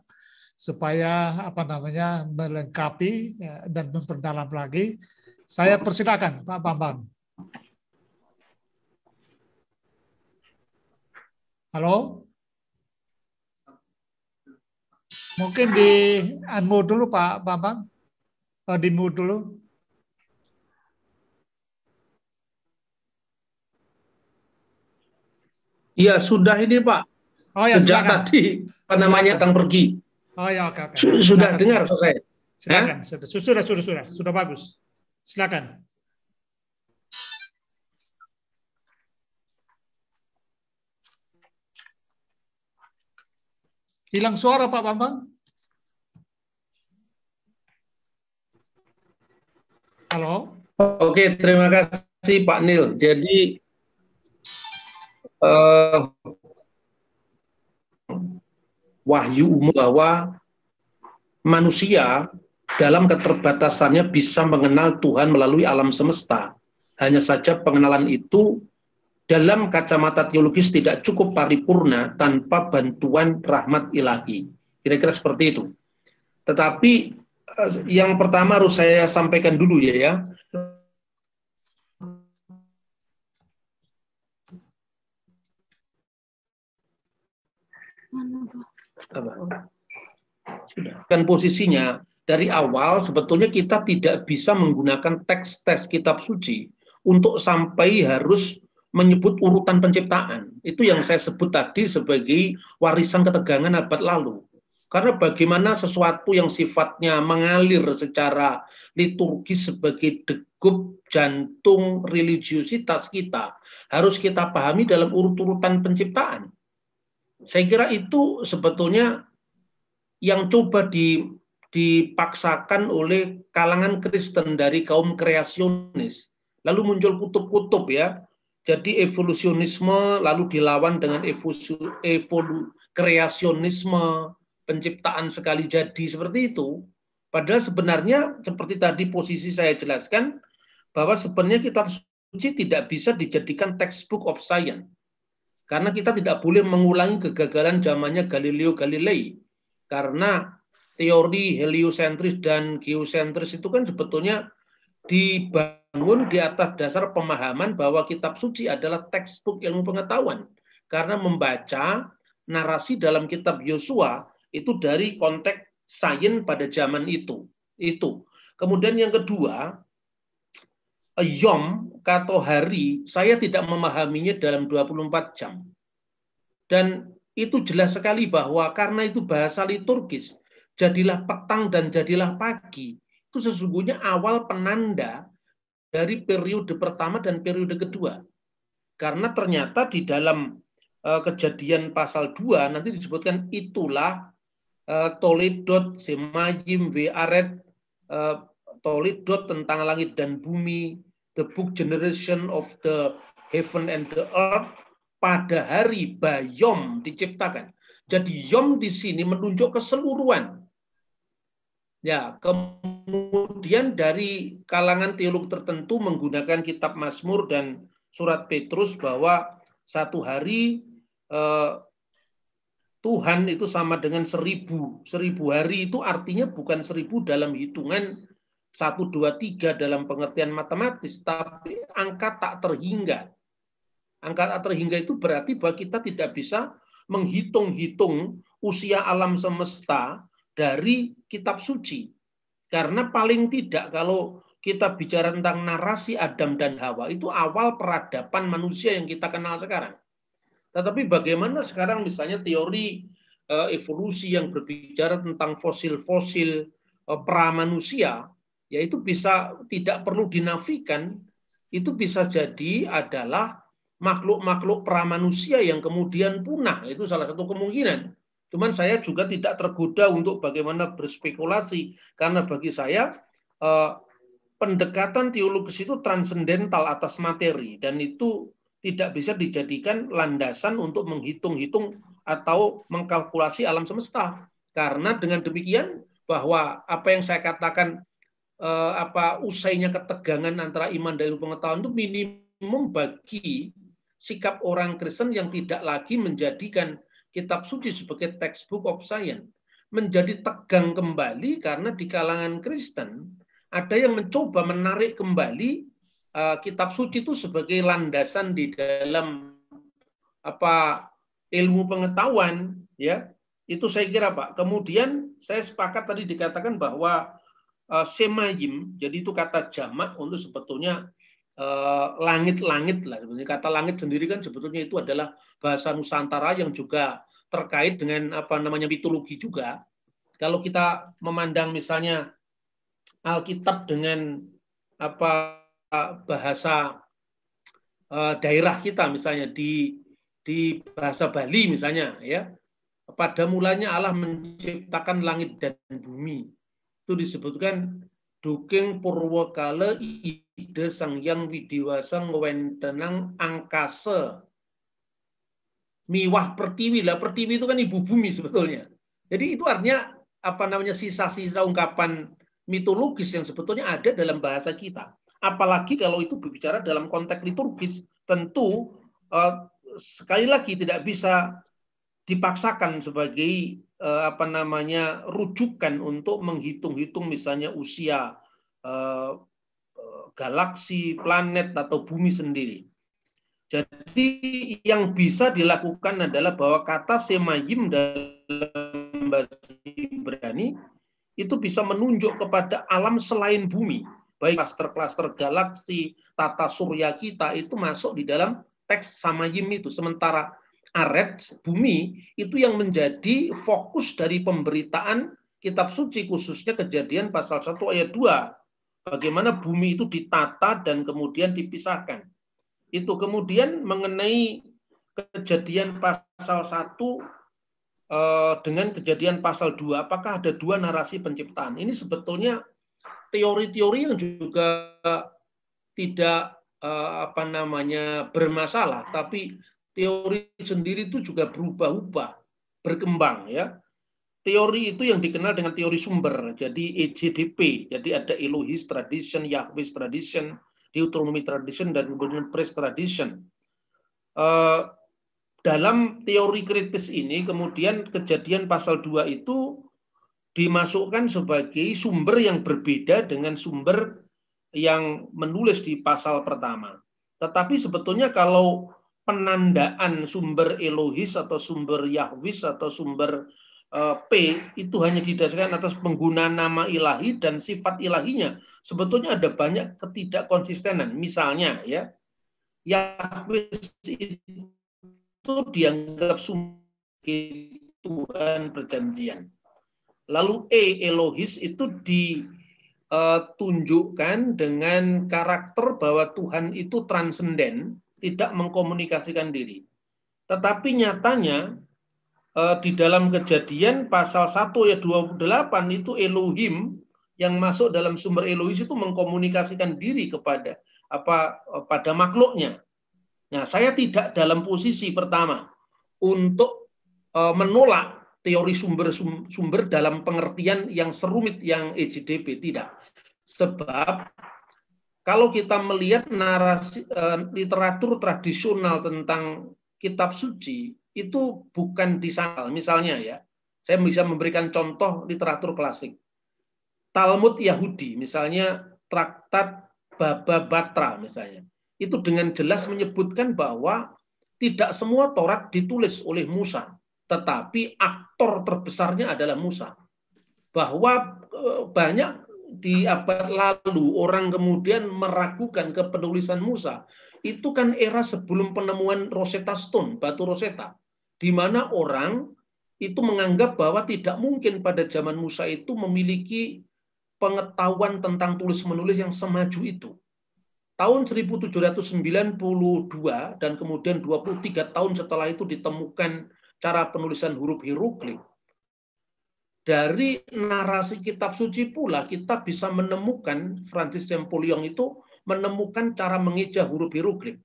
supaya apa namanya melengkapi ya, dan memperdalam lagi. Saya persilakan Pak Bambang. Halo? Mungkin di unmute dulu Pak Bambang. Oh, di mute dulu. Iya, sudah ini Pak. Oh ya, Sejak silakan. tadi apa namanya akan pergi. Oh ya, oke, oke. Sudah, sudah dengar, saya. Silakan, sudah, sudah, sudah, sudah, sudah bagus. Silakan. Hilang suara Pak Bambang? Halo? Oke, terima kasih Pak Nil. Jadi uh, wahyu umum bahwa manusia dalam keterbatasannya bisa mengenal Tuhan melalui alam semesta. Hanya saja pengenalan itu dalam kacamata teologis tidak cukup paripurna tanpa bantuan rahmat ilahi. Kira-kira seperti itu. Tetapi eh, yang pertama harus saya sampaikan dulu ya ya. Mana, Oh. Kan posisinya dari awal sebetulnya kita tidak bisa menggunakan teks-teks kitab suci untuk sampai harus menyebut urutan penciptaan. Itu yang saya sebut tadi sebagai warisan ketegangan abad lalu. Karena bagaimana sesuatu yang sifatnya mengalir secara liturgis sebagai degup jantung religiusitas kita harus kita pahami dalam urut-urutan penciptaan. Saya kira itu sebetulnya yang coba di, dipaksakan oleh kalangan Kristen dari kaum kreasionis. Lalu muncul kutub-kutub ya. Jadi evolusionisme lalu dilawan dengan evolusi, evolu, kreasionisme, penciptaan sekali jadi seperti itu. Padahal sebenarnya seperti tadi posisi saya jelaskan bahwa sebenarnya kitab suci tidak bisa dijadikan textbook of science. Karena kita tidak boleh mengulangi kegagalan zamannya Galileo Galilei. Karena teori heliosentris dan geosentris itu kan sebetulnya dibangun di atas dasar pemahaman bahwa kitab suci adalah textbook ilmu pengetahuan. Karena membaca narasi dalam kitab Yosua itu dari konteks sains pada zaman itu. Itu. Kemudian yang kedua, Yom kata hari saya tidak memahaminya dalam 24 jam. Dan itu jelas sekali bahwa karena itu bahasa liturgis, jadilah petang dan jadilah pagi. Itu sesungguhnya awal penanda dari periode pertama dan periode kedua. Karena ternyata di dalam eh, kejadian pasal 2 nanti disebutkan itulah eh, tolidot semayim ve'aret eh, tolidot tentang langit dan bumi the book generation of the heaven and the earth pada hari bayom diciptakan. Jadi yom di sini menunjuk keseluruhan. Ya, kemudian dari kalangan teolog tertentu menggunakan kitab Mazmur dan surat Petrus bahwa satu hari eh, Tuhan itu sama dengan seribu. Seribu hari itu artinya bukan seribu dalam hitungan 1, 2, 3 dalam pengertian matematis, tapi angka tak terhingga. Angka tak terhingga itu berarti bahwa kita tidak bisa menghitung-hitung usia alam semesta dari kitab suci. Karena paling tidak kalau kita bicara tentang narasi Adam dan Hawa, itu awal peradaban manusia yang kita kenal sekarang. Tetapi bagaimana sekarang misalnya teori eh, evolusi yang berbicara tentang fosil-fosil eh, pramanusia yaitu bisa tidak perlu dinafikan, itu bisa jadi adalah makhluk-makhluk pramanusia yang kemudian punah. Itu salah satu kemungkinan. Cuman saya juga tidak tergoda untuk bagaimana berspekulasi karena bagi saya eh, pendekatan teologis itu transendental atas materi dan itu tidak bisa dijadikan landasan untuk menghitung-hitung atau mengkalkulasi alam semesta. Karena dengan demikian bahwa apa yang saya katakan eh, apa usainya ketegangan antara iman dan ilmu pengetahuan itu minimum bagi sikap orang Kristen yang tidak lagi menjadikan kitab suci sebagai textbook of science menjadi tegang kembali karena di kalangan Kristen ada yang mencoba menarik kembali uh, kitab suci itu sebagai landasan di dalam apa ilmu pengetahuan ya itu saya kira Pak. Kemudian saya sepakat tadi dikatakan bahwa Eh, semayim, jadi itu kata jamak untuk sebetulnya eh, langit-langit lah. Sebenarnya kata langit sendiri kan sebetulnya itu adalah bahasa Nusantara yang juga terkait dengan apa namanya mitologi juga. Kalau kita memandang misalnya Alkitab dengan apa bahasa eh, daerah kita misalnya di di bahasa Bali misalnya ya pada mulanya Allah menciptakan langit dan bumi itu disebutkan Duking Purwakala Ide Sang Yang Widiwasa Ngewentenang Angkasa Miwah Pertiwi lah Pertiwi itu kan ibu bumi sebetulnya jadi itu artinya apa namanya sisa-sisa ungkapan mitologis yang sebetulnya ada dalam bahasa kita apalagi kalau itu berbicara dalam konteks liturgis tentu eh, sekali lagi tidak bisa dipaksakan sebagai Eh, apa namanya rujukan untuk menghitung-hitung misalnya usia eh, eh, galaksi, planet atau bumi sendiri. Jadi yang bisa dilakukan adalah bahwa kata semayim dalam bahasa Ibrani itu bisa menunjuk kepada alam selain bumi. Baik klaster-klaster galaksi, tata surya kita itu masuk di dalam teks samayim itu. Sementara aret bumi itu yang menjadi fokus dari pemberitaan kitab suci khususnya kejadian pasal 1 ayat 2. Bagaimana bumi itu ditata dan kemudian dipisahkan. Itu kemudian mengenai kejadian pasal 1 eh, dengan kejadian pasal 2 apakah ada dua narasi penciptaan. Ini sebetulnya teori-teori yang juga tidak eh, apa namanya bermasalah tapi teori sendiri itu juga berubah-ubah, berkembang ya. Teori itu yang dikenal dengan teori sumber, jadi EJDP, jadi ada Elohis tradition, Yahweh tradition, Deuteronomy tradition, dan kemudian Priest tradition. Uh, dalam teori kritis ini kemudian kejadian pasal 2 itu dimasukkan sebagai sumber yang berbeda dengan sumber yang menulis di pasal pertama. Tetapi sebetulnya kalau penandaan sumber Elohis atau sumber Yahwis atau sumber eh, P itu hanya didasarkan atas penggunaan nama ilahi dan sifat ilahinya. Sebetulnya ada banyak ketidakkonsistenan. Misalnya ya, Yahwis itu dianggap sumber Tuhan perjanjian. Lalu E Elohis itu ditunjukkan eh, dengan karakter bahwa Tuhan itu transenden tidak mengkomunikasikan diri. Tetapi nyatanya eh, di dalam kejadian pasal 1 ayat 28 itu Elohim yang masuk dalam sumber Elohim itu mengkomunikasikan diri kepada apa eh, pada makhluknya. Nah, saya tidak dalam posisi pertama untuk eh, menolak teori sumber-sumber dalam pengertian yang serumit yang EJDP tidak. Sebab kalau kita melihat narasi eh, literatur tradisional tentang kitab suci itu bukan disangkal. Misalnya ya, saya bisa memberikan contoh literatur klasik. Talmud Yahudi, misalnya traktat Baba Batra misalnya. Itu dengan jelas menyebutkan bahwa tidak semua Taurat ditulis oleh Musa, tetapi aktor terbesarnya adalah Musa. Bahwa eh, banyak di abad lalu orang kemudian meragukan kepenulisan Musa, itu kan era sebelum penemuan Rosetta Stone, batu Rosetta, di mana orang itu menganggap bahwa tidak mungkin pada zaman Musa itu memiliki pengetahuan tentang tulis-menulis yang semaju itu. Tahun 1792 dan kemudian 23 tahun setelah itu ditemukan cara penulisan huruf hieroglif dari narasi kitab suci pula kita bisa menemukan Francis Champollion itu menemukan cara mengeja huruf hieroglif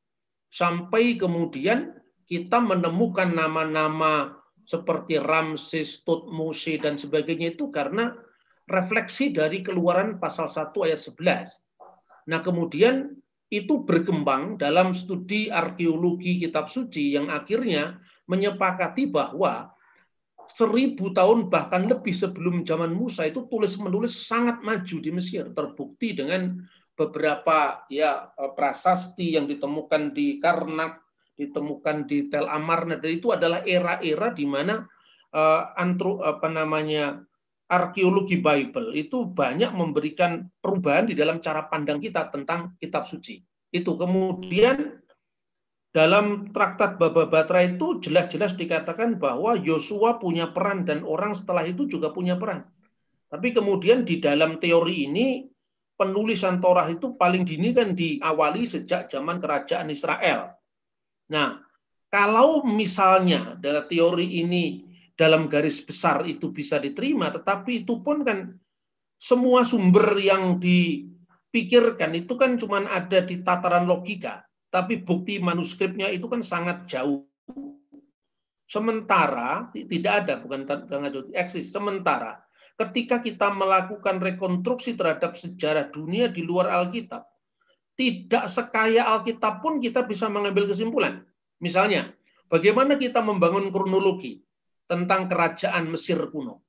sampai kemudian kita menemukan nama-nama seperti Ramses, Tutmosi dan sebagainya itu karena refleksi dari keluaran pasal 1 ayat 11. Nah, kemudian itu berkembang dalam studi arkeologi kitab suci yang akhirnya menyepakati bahwa seribu tahun bahkan lebih sebelum zaman Musa itu tulis menulis sangat maju di Mesir terbukti dengan beberapa ya e, prasasti yang ditemukan di Karnak ditemukan di Tel Amarna dan itu adalah era-era di mana uh, antro apa namanya arkeologi Bible itu banyak memberikan perubahan di dalam cara pandang kita tentang kitab suci itu kemudian dalam traktat Baba Batra itu jelas-jelas dikatakan bahwa Yosua punya peran dan orang setelah itu juga punya peran. Tapi kemudian di dalam teori ini penulisan Torah itu paling dini kan diawali sejak zaman kerajaan Israel. Nah, kalau misalnya dalam teori ini dalam garis besar itu bisa diterima, tetapi itu pun kan semua sumber yang dipikirkan itu kan cuma ada di tataran logika tapi bukti manuskripnya itu kan sangat jauh. Sementara tidak ada bukan jadi eksis. Sementara ketika kita melakukan rekonstruksi terhadap sejarah dunia di luar Alkitab, tidak sekaya Alkitab pun kita bisa mengambil kesimpulan. Misalnya, bagaimana kita membangun kronologi tentang kerajaan Mesir kuno.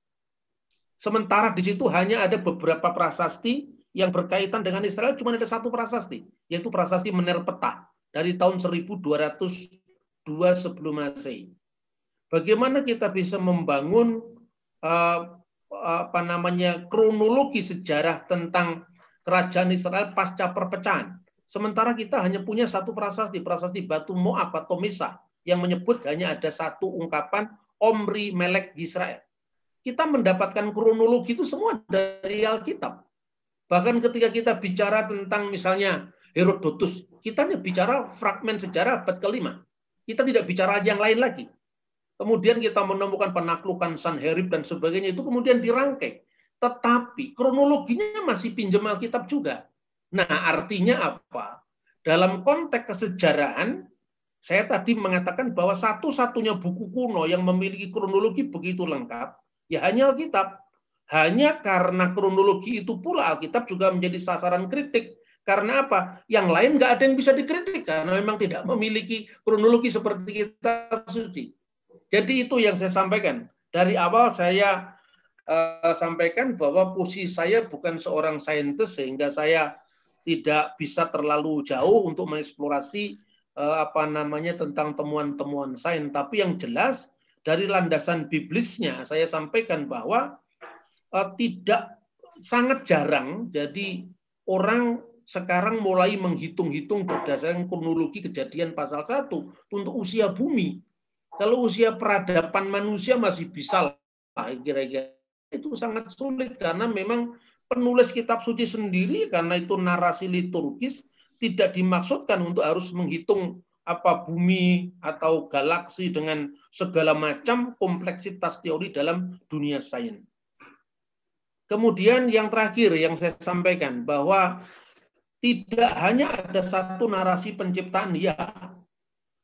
Sementara di situ hanya ada beberapa prasasti yang berkaitan dengan Israel cuma ada satu prasasti, yaitu prasasti Menerpetah dari tahun 1202 sebelum Masehi. Bagaimana kita bisa membangun eh, apa namanya kronologi sejarah tentang kerajaan Israel pasca perpecahan. Sementara kita hanya punya satu prasasti, prasasti Batu Moab atau Misa yang menyebut hanya ada satu ungkapan Omri Melek Israel. Kita mendapatkan kronologi itu semua dari Alkitab. Bahkan ketika kita bicara tentang misalnya Herodotus, kita bicara fragmen sejarah abad kelima. Kita tidak bicara yang lain lagi. Kemudian kita menemukan penaklukan Sanherib dan sebagainya itu kemudian dirangkai. Tetapi kronologinya masih pinjam Alkitab juga. Nah, artinya apa? Dalam konteks kesejarahan, saya tadi mengatakan bahwa satu-satunya buku kuno yang memiliki kronologi begitu lengkap, ya hanya Alkitab. Hanya karena kronologi itu pula Alkitab juga menjadi sasaran kritik. Karena apa? Yang lain nggak ada yang bisa dikritik karena memang tidak memiliki kronologi seperti kita suci. Jadi itu yang saya sampaikan. Dari awal saya uh, sampaikan bahwa posisi saya bukan seorang saintis sehingga saya tidak bisa terlalu jauh untuk mengeksplorasi uh, apa namanya tentang temuan-temuan sains. Tapi yang jelas dari landasan biblisnya saya sampaikan bahwa Eh, tidak sangat jarang jadi orang sekarang mulai menghitung-hitung berdasarkan kronologi kejadian pasal 1 untuk usia bumi. Kalau usia peradaban manusia masih bisa lah kira-kira. Itu sangat sulit karena memang penulis kitab suci sendiri karena itu narasi liturgis tidak dimaksudkan untuk harus menghitung apa bumi atau galaksi dengan segala macam kompleksitas teori dalam dunia sains. Kemudian yang terakhir yang saya sampaikan bahwa tidak hanya ada satu narasi penciptaan ya.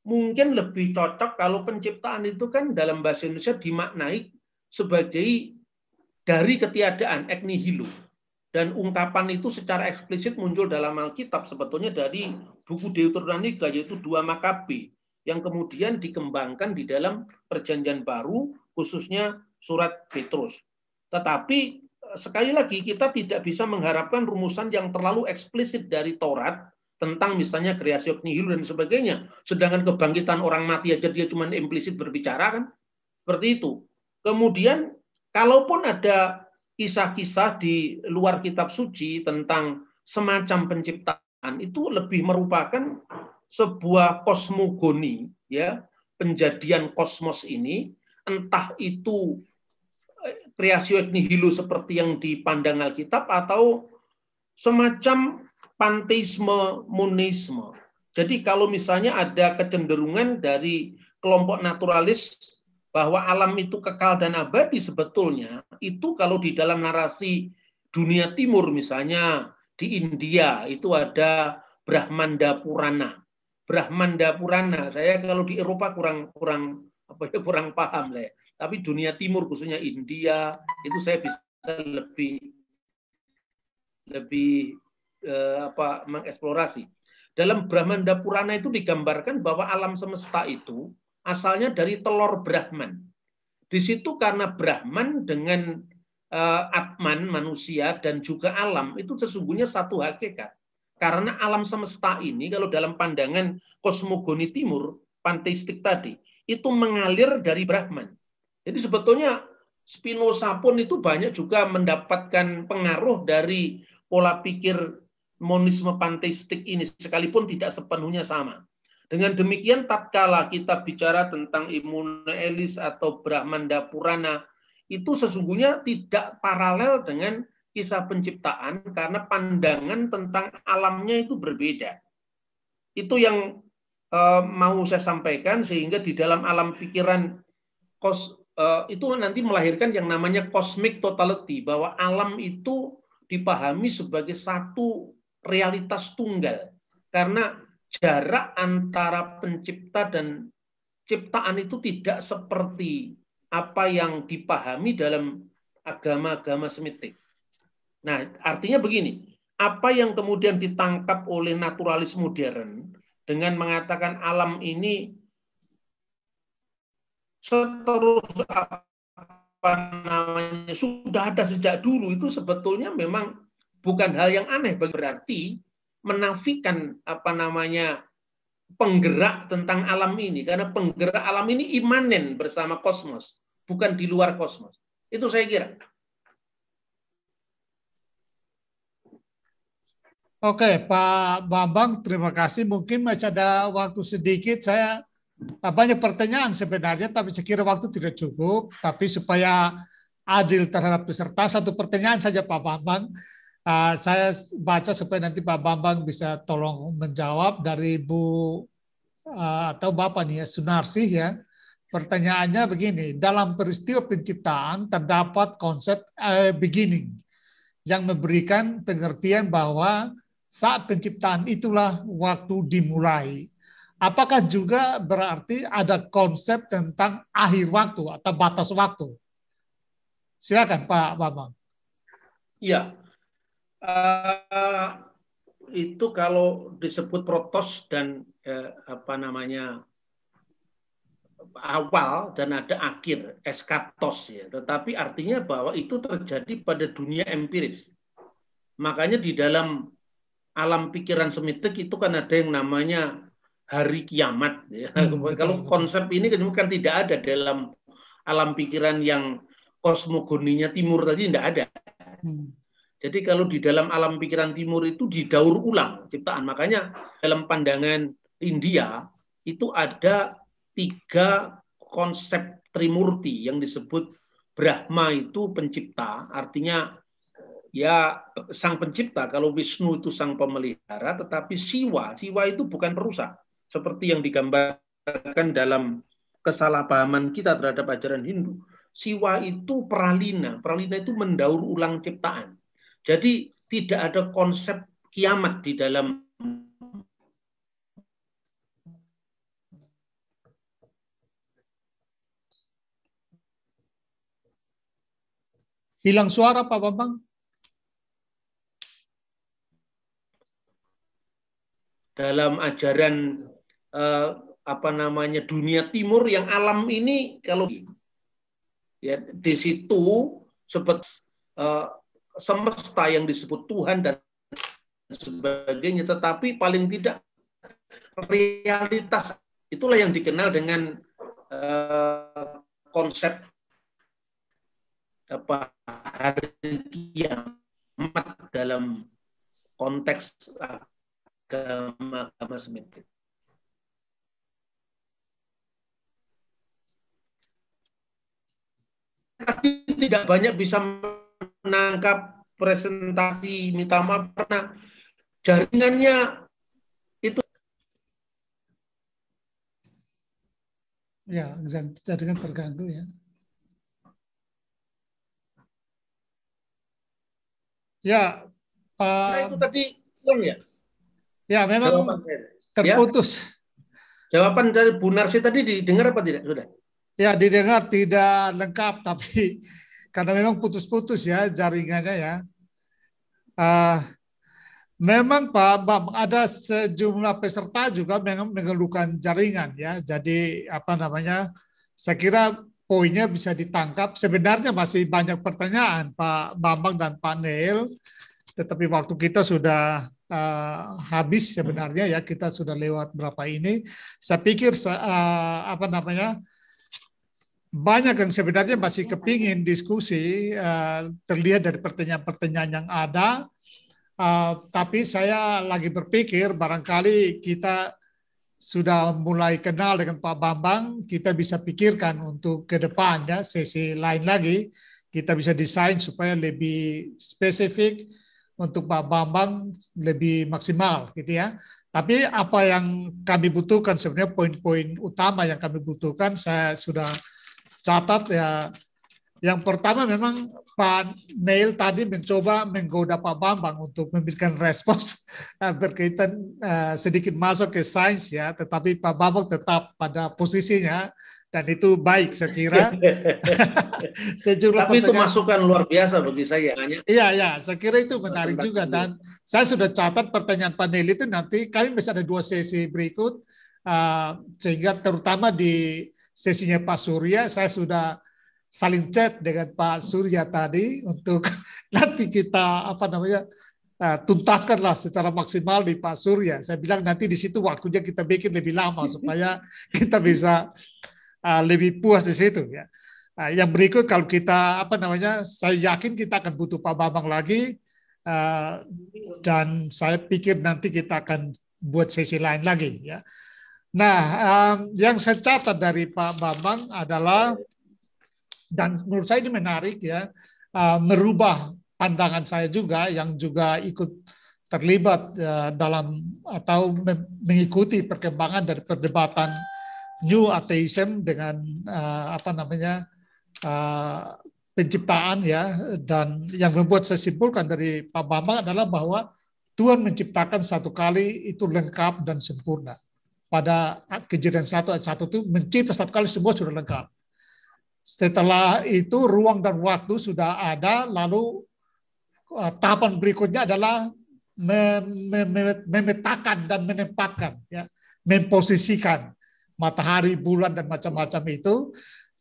Mungkin lebih cocok kalau penciptaan itu kan dalam bahasa Indonesia dimaknai sebagai dari ketiadaan ek nihilo. Dan ungkapan itu secara eksplisit muncul dalam Alkitab sebetulnya dari buku Deuteronomi yaitu dua Makabi yang kemudian dikembangkan di dalam perjanjian baru khususnya surat Petrus. Tetapi sekali lagi kita tidak bisa mengharapkan rumusan yang terlalu eksplisit dari Taurat tentang misalnya kreasi nihil dan sebagainya. Sedangkan kebangkitan orang mati aja dia cuma implisit berbicara kan. Seperti itu. Kemudian kalaupun ada kisah-kisah di luar kitab suci tentang semacam penciptaan itu lebih merupakan sebuah kosmogoni ya, penjadian kosmos ini entah itu kreasio ex hilu seperti yang dipandang Alkitab atau semacam panteisme monisme. Jadi kalau misalnya ada kecenderungan dari kelompok naturalis bahwa alam itu kekal dan abadi sebetulnya itu kalau di dalam narasi dunia timur misalnya di India itu ada Brahmanda Purana. Brahmanda Purana saya kalau di Eropa kurang kurang apa ya kurang paham saya. Tapi dunia timur khususnya India itu saya bisa lebih lebih eh, apa mengeksplorasi. Dalam Brahmanda Purana itu digambarkan bahwa alam semesta itu asalnya dari telur Brahman. Di situ karena Brahman dengan eh, Atman manusia dan juga alam itu sesungguhnya satu hakikat. Karena alam semesta ini kalau dalam pandangan kosmogoni timur panteistik tadi itu mengalir dari Brahman. Jadi sebetulnya Spinoza pun itu banyak juga mendapatkan pengaruh dari pola pikir monisme panteistik ini sekalipun tidak sepenuhnya sama. Dengan demikian tatkala kita bicara tentang Imuna Elis atau Brahmanda Purana itu sesungguhnya tidak paralel dengan kisah penciptaan karena pandangan tentang alamnya itu berbeda. Itu yang eh, mau saya sampaikan sehingga di dalam alam pikiran kos Eh, itu nanti melahirkan yang namanya cosmic totality bahwa alam itu dipahami sebagai satu realitas tunggal karena jarak antara pencipta dan ciptaan itu tidak seperti apa yang dipahami dalam agama-agama semitik. Nah, artinya begini, apa yang kemudian ditangkap oleh naturalis modern dengan mengatakan alam ini seterus apa namanya sudah ada sejak dulu itu sebetulnya memang bukan hal yang aneh berarti menafikan apa namanya penggerak tentang alam ini karena penggerak alam ini imanen bersama kosmos bukan di luar kosmos itu saya kira Oke Pak Bambang terima kasih mungkin masih ada waktu sedikit saya Nah, banyak pertanyaan sebenarnya, tapi sekiranya waktu tidak cukup. Tapi supaya adil terhadap peserta, satu pertanyaan saja Pak Bambang. Uh, saya baca supaya nanti Pak Bambang bisa tolong menjawab dari Bu uh, atau Bapak nih ya, Sunarsih ya. Pertanyaannya begini, dalam peristiwa penciptaan terdapat konsep uh, beginning yang memberikan pengertian bahwa saat penciptaan itulah waktu dimulai. Apakah juga berarti ada konsep tentang akhir waktu atau batas waktu? Silakan Pak Bambang. Ya, Uh, itu kalau disebut protos dan uh, apa namanya awal dan ada akhir eskatos ya tetapi artinya bahwa itu terjadi pada dunia empiris makanya di dalam alam pikiran semitik itu kan ada yang namanya hari kiamat. Ya. Hmm, Kalau konsep ini kan tidak ada dalam alam pikiran yang kosmogoninya timur tadi tidak ada. Hmm. Jadi kalau di dalam alam pikiran timur itu didaur ulang ciptaan. Makanya dalam pandangan India itu ada tiga konsep Trimurti yang disebut Brahma itu pencipta, artinya ya sang pencipta. Kalau Wisnu itu sang pemelihara, tetapi Siwa, Siwa itu bukan perusak seperti yang digambarkan dalam kesalahpahaman kita terhadap ajaran Hindu, siwa itu peralina, peralina itu mendaur ulang ciptaan. Jadi tidak ada konsep kiamat di dalam Hilang suara Pak Bambang. Dalam ajaran eh, apa namanya dunia timur yang alam ini kalau ya di situ sebet eh, semesta yang disebut Tuhan dan sebagainya tetapi paling tidak realitas itulah yang dikenal dengan eh, konsep apa hari kiamat dalam konteks ah, agama agama semitik. tapi tidak banyak bisa menangkap presentasi minta maaf karena jaringannya itu ya jaringan terganggu ya ya nah, Pak nah, itu tadi ya ya memang terputus ya? jawaban dari Bu Narsi tadi didengar apa tidak sudah Ya didengar tidak lengkap tapi karena memang putus-putus ya jaringannya ya. Uh, memang Pak Bambang ada sejumlah peserta juga memang mengeluhkan jaringan ya. Jadi apa namanya? Saya kira poinnya bisa ditangkap. Sebenarnya masih banyak pertanyaan Pak Bambang dan Pak Neil, tetapi waktu kita sudah uh, habis sebenarnya ya kita sudah lewat berapa ini. Saya pikir uh, apa namanya? banyak yang sebenarnya iya, masih iya, kepingin diskusi uh, terlihat dari pertanyaan-pertanyaan yang ada uh, tapi saya lagi berpikir barangkali kita sudah mulai kenal dengan Pak Bambang kita bisa pikirkan untuk ke depannya sesi lain lagi kita bisa desain supaya lebih spesifik untuk Pak Bambang lebih maksimal gitu ya. Tapi apa yang kami butuhkan sebenarnya poin-poin utama yang kami butuhkan saya sudah catat ya yang pertama memang Pak Neil tadi mencoba menggoda Pak Bambang untuk memberikan respons eh, berkaitan uh, sedikit masuk ke sains ya, tetapi Pak Bambang tetap pada posisinya dan itu baik saya kira. tapi itu masukan luar biasa bagi saya. iya Iya saya kira itu menarik juga dan saya sudah catat pertanyaan panel itu nanti kami bisa ada dua sesi berikut uh, sehingga terutama di sesinya Pak Surya, saya sudah saling chat dengan Pak Surya tadi untuk nanti kita apa namanya eh, tuntaskanlah secara maksimal di Pak Surya. Saya bilang nanti di situ waktunya kita bikin lebih lama supaya kita bisa eh, lebih puas di situ ya. Nah, yang berikut kalau kita apa namanya saya yakin kita akan butuh Pak Bambang lagi eh, dan saya pikir nanti kita akan buat sesi lain lagi ya. Nah, um, yang saya catat dari Pak Bambang adalah dan menurut saya ini menarik ya, uh, merubah pandangan saya juga yang juga ikut terlibat uh, dalam atau mengikuti perkembangan dari perdebatan New Atheism dengan uh, apa namanya uh, penciptaan ya dan yang membuat saya simpulkan dari Pak Bambang adalah bahwa Tuhan menciptakan satu kali itu lengkap dan sempurna pada kejadian satu ayat 1 itu mencipta satu kali semua sudah lengkap. Setelah itu ruang dan waktu sudah ada, lalu uh, tahapan berikutnya adalah memetakan dan menempatkan, ya, memposisikan matahari, bulan dan macam-macam itu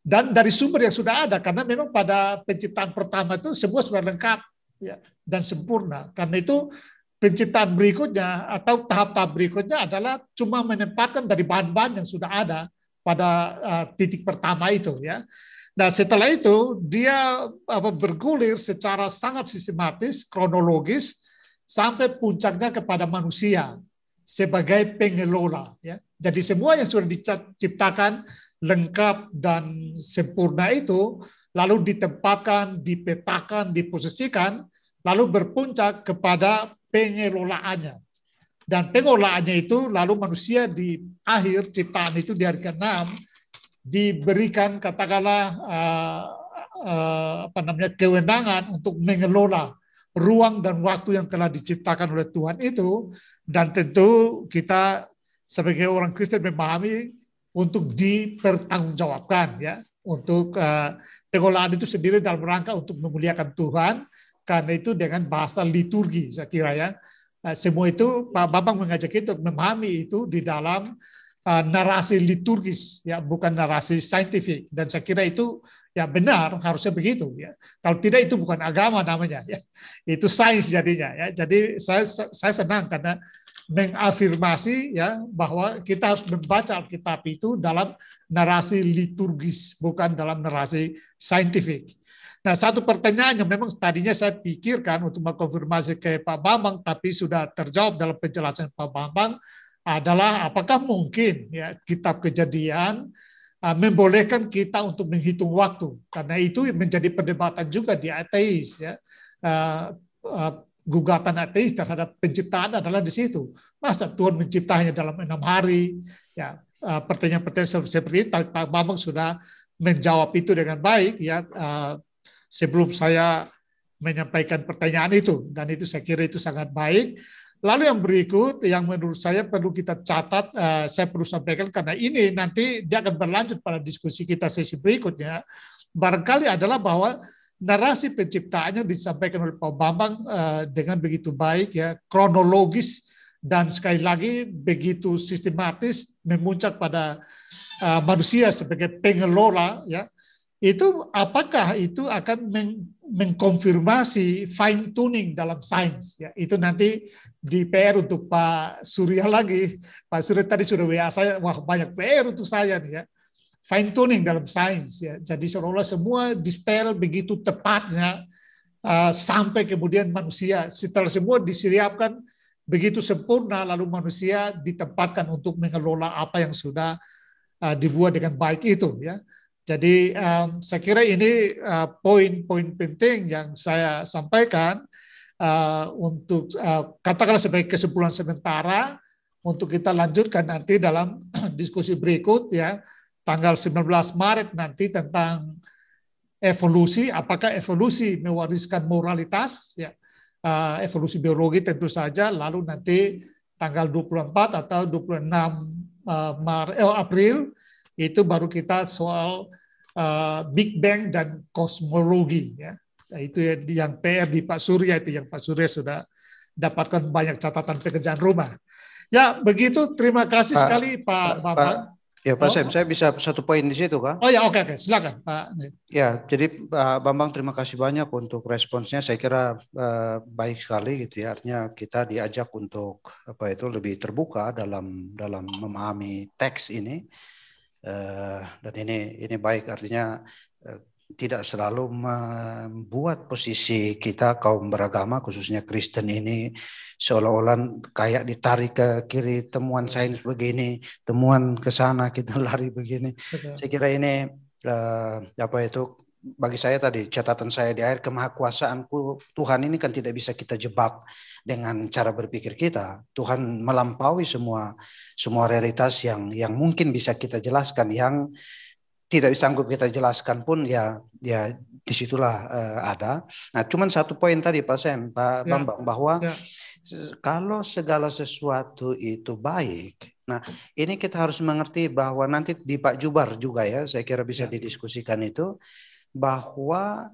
dan dari sumber yang sudah ada karena memang pada penciptaan pertama itu semua sudah lengkap ya, dan sempurna karena itu penciptaan berikutnya atau tahap-tahap berikutnya adalah cuma menempatkan dari bahan-bahan yang sudah ada pada uh, titik pertama itu ya. Nah setelah itu dia apa, bergulir secara sangat sistematis, kronologis sampai puncaknya kepada manusia sebagai pengelola. Ya. Jadi semua yang sudah diciptakan lengkap dan sempurna itu lalu ditempatkan, dipetakan, diposisikan, lalu berpuncak kepada pengelolaannya. Dan pengelolaannya itu lalu manusia di akhir ciptaan itu di hari ke-6 diberikan katakanlah uh, apa namanya kewenangan untuk mengelola ruang dan waktu yang telah diciptakan oleh Tuhan itu dan tentu kita sebagai orang Kristen memahami untuk dipertanggungjawabkan ya untuk uh, eh, pengolahan itu sendiri dalam rangka untuk memuliakan Tuhan karena itu dengan bahasa liturgi saya kira ya. Nah, semua itu Pak Bambang mengajak kita untuk memahami itu di dalam uh, narasi liturgis ya bukan narasi saintifik dan saya kira itu ya benar harusnya begitu ya kalau tidak itu bukan agama namanya ya itu sains jadinya ya jadi saya saya senang karena mengafirmasi ya bahwa kita harus membaca Alkitab itu dalam narasi liturgis bukan dalam narasi saintifik. Nah, satu pertanyaannya memang tadinya saya pikirkan untuk mengkonfirmasi ke Pak Bambang, tapi sudah terjawab dalam penjelasan Pak Bambang, adalah apakah mungkin ya kitab kejadian uh, membolehkan kita untuk menghitung waktu karena itu menjadi perdebatan juga di ateis ya uh, uh, gugatan ateis terhadap penciptaan adalah di situ masa Tuhan menciptanya dalam enam hari ya uh, pertanyaan-pertanyaan seperti itu Pak Bambang sudah menjawab itu dengan baik ya uh, sebelum saya menyampaikan pertanyaan itu dan itu saya kira itu sangat baik. Lalu yang berikut yang menurut saya perlu kita catat eh, saya perlu sampaikan karena ini nanti dia akan berlanjut pada diskusi kita sesi berikutnya barangkali adalah bahwa narasi penciptaannya disampaikan oleh Pak Bambang eh, dengan begitu baik ya kronologis dan sekali lagi begitu sistematis memuncak pada eh, manusia sebagai pengelola ya itu apakah itu akan meng mengkonfirmasi fine tuning dalam sains ya itu nanti di PR untuk Pak Surya lagi Pak Surya tadi sudah WA saya wah banyak PR untuk saya nih ya fine tuning dalam sains ya jadi seolah-olah semua detail begitu tepatnya uh, sampai kemudian manusia setelah semua disiapkan begitu sempurna lalu manusia ditempatkan untuk mengelola apa yang sudah uh, dibuat dengan baik itu ya jadi um, saya kira ini eh, poin-poin uh, penting yang saya sampaikan uh, untuk uh, katakanlah sebagai kesimpulan sementara untuk kita lanjutkan nanti dalam diskusi berikut ya tanggal 19 Maret nanti tentang evolusi apakah evolusi mewariskan moralitas ya uh, evolusi biologi tentu saja lalu nanti tanggal 24 atau 26 uh, Maret eh, April itu baru kita soal uh, Big Bang dan kosmologi ya. itu yang PR di Pak Surya itu yang Pak Surya sudah dapatkan banyak catatan pekerjaan rumah. Ya, begitu. Terima kasih Pak, sekali Pak Bapak. Ya Pak oh. Sam, saya bisa satu poin di situ kan Oh ya, oke okay, oke, okay. silakan Pak. Ya, jadi Pak Bambang terima kasih banyak untuk responsnya. Saya kira uh, baik sekali gitu ya. Artinya kita diajak untuk apa itu lebih terbuka dalam dalam memahami teks ini Eh, dan ini ini baik artinya eh, tidak selalu membuat posisi kita kaum beragama khususnya Kristen ini seolah-olah kayak ditarik ke kiri temuan sains begini temuan ke sana kita lari begini Betul. saya kira ini eh, apa itu bagi saya tadi catatan saya di akhir kemahakuasaan Tuhan ini kan tidak bisa kita jebak dengan cara berpikir kita. Tuhan melampaui semua semua realitas yang yang mungkin bisa kita jelaskan yang tidak sanggup kita jelaskan pun ya ya disitulah uh, ada. Nah, cuman satu poin tadi Pak Sem, Pak ya. Bambang bahwa ya. kalau segala sesuatu itu baik, Nah, ini kita harus mengerti bahwa nanti di Pak Jubar juga ya, saya kira bisa ya. didiskusikan itu bahwa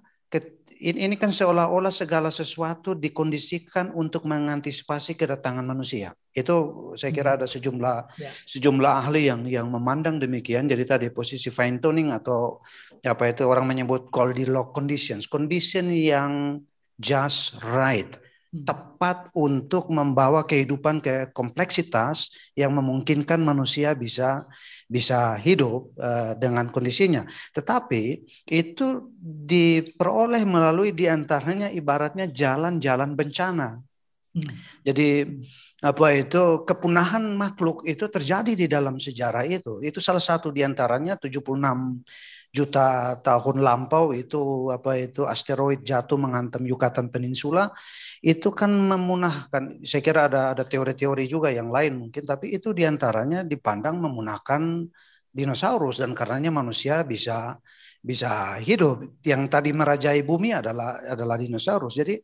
ini kan seolah-olah segala sesuatu dikondisikan untuk mengantisipasi kedatangan manusia. Itu saya kira hmm. ada sejumlah ya. sejumlah ahli yang yang memandang demikian. Jadi tadi posisi fine tuning atau apa itu orang menyebut call the lock conditions, condition yang just right, hmm. tepat untuk membawa kehidupan ke kompleksitas yang memungkinkan manusia bisa bisa hidup uh, dengan kondisinya. Tetapi itu diperoleh melalui diantaranya ibaratnya jalan-jalan bencana. Hmm. Jadi apa itu kepunahan makhluk itu terjadi di dalam sejarah itu. Itu salah satu diantaranya 76 juta tahun lampau itu apa itu asteroid jatuh menghantam Yucatan Peninsula itu kan memunahkan saya kira ada ada teori-teori juga yang lain mungkin tapi itu diantaranya dipandang memunahkan dinosaurus dan karenanya manusia bisa bisa hidup yang tadi merajai bumi adalah adalah dinosaurus jadi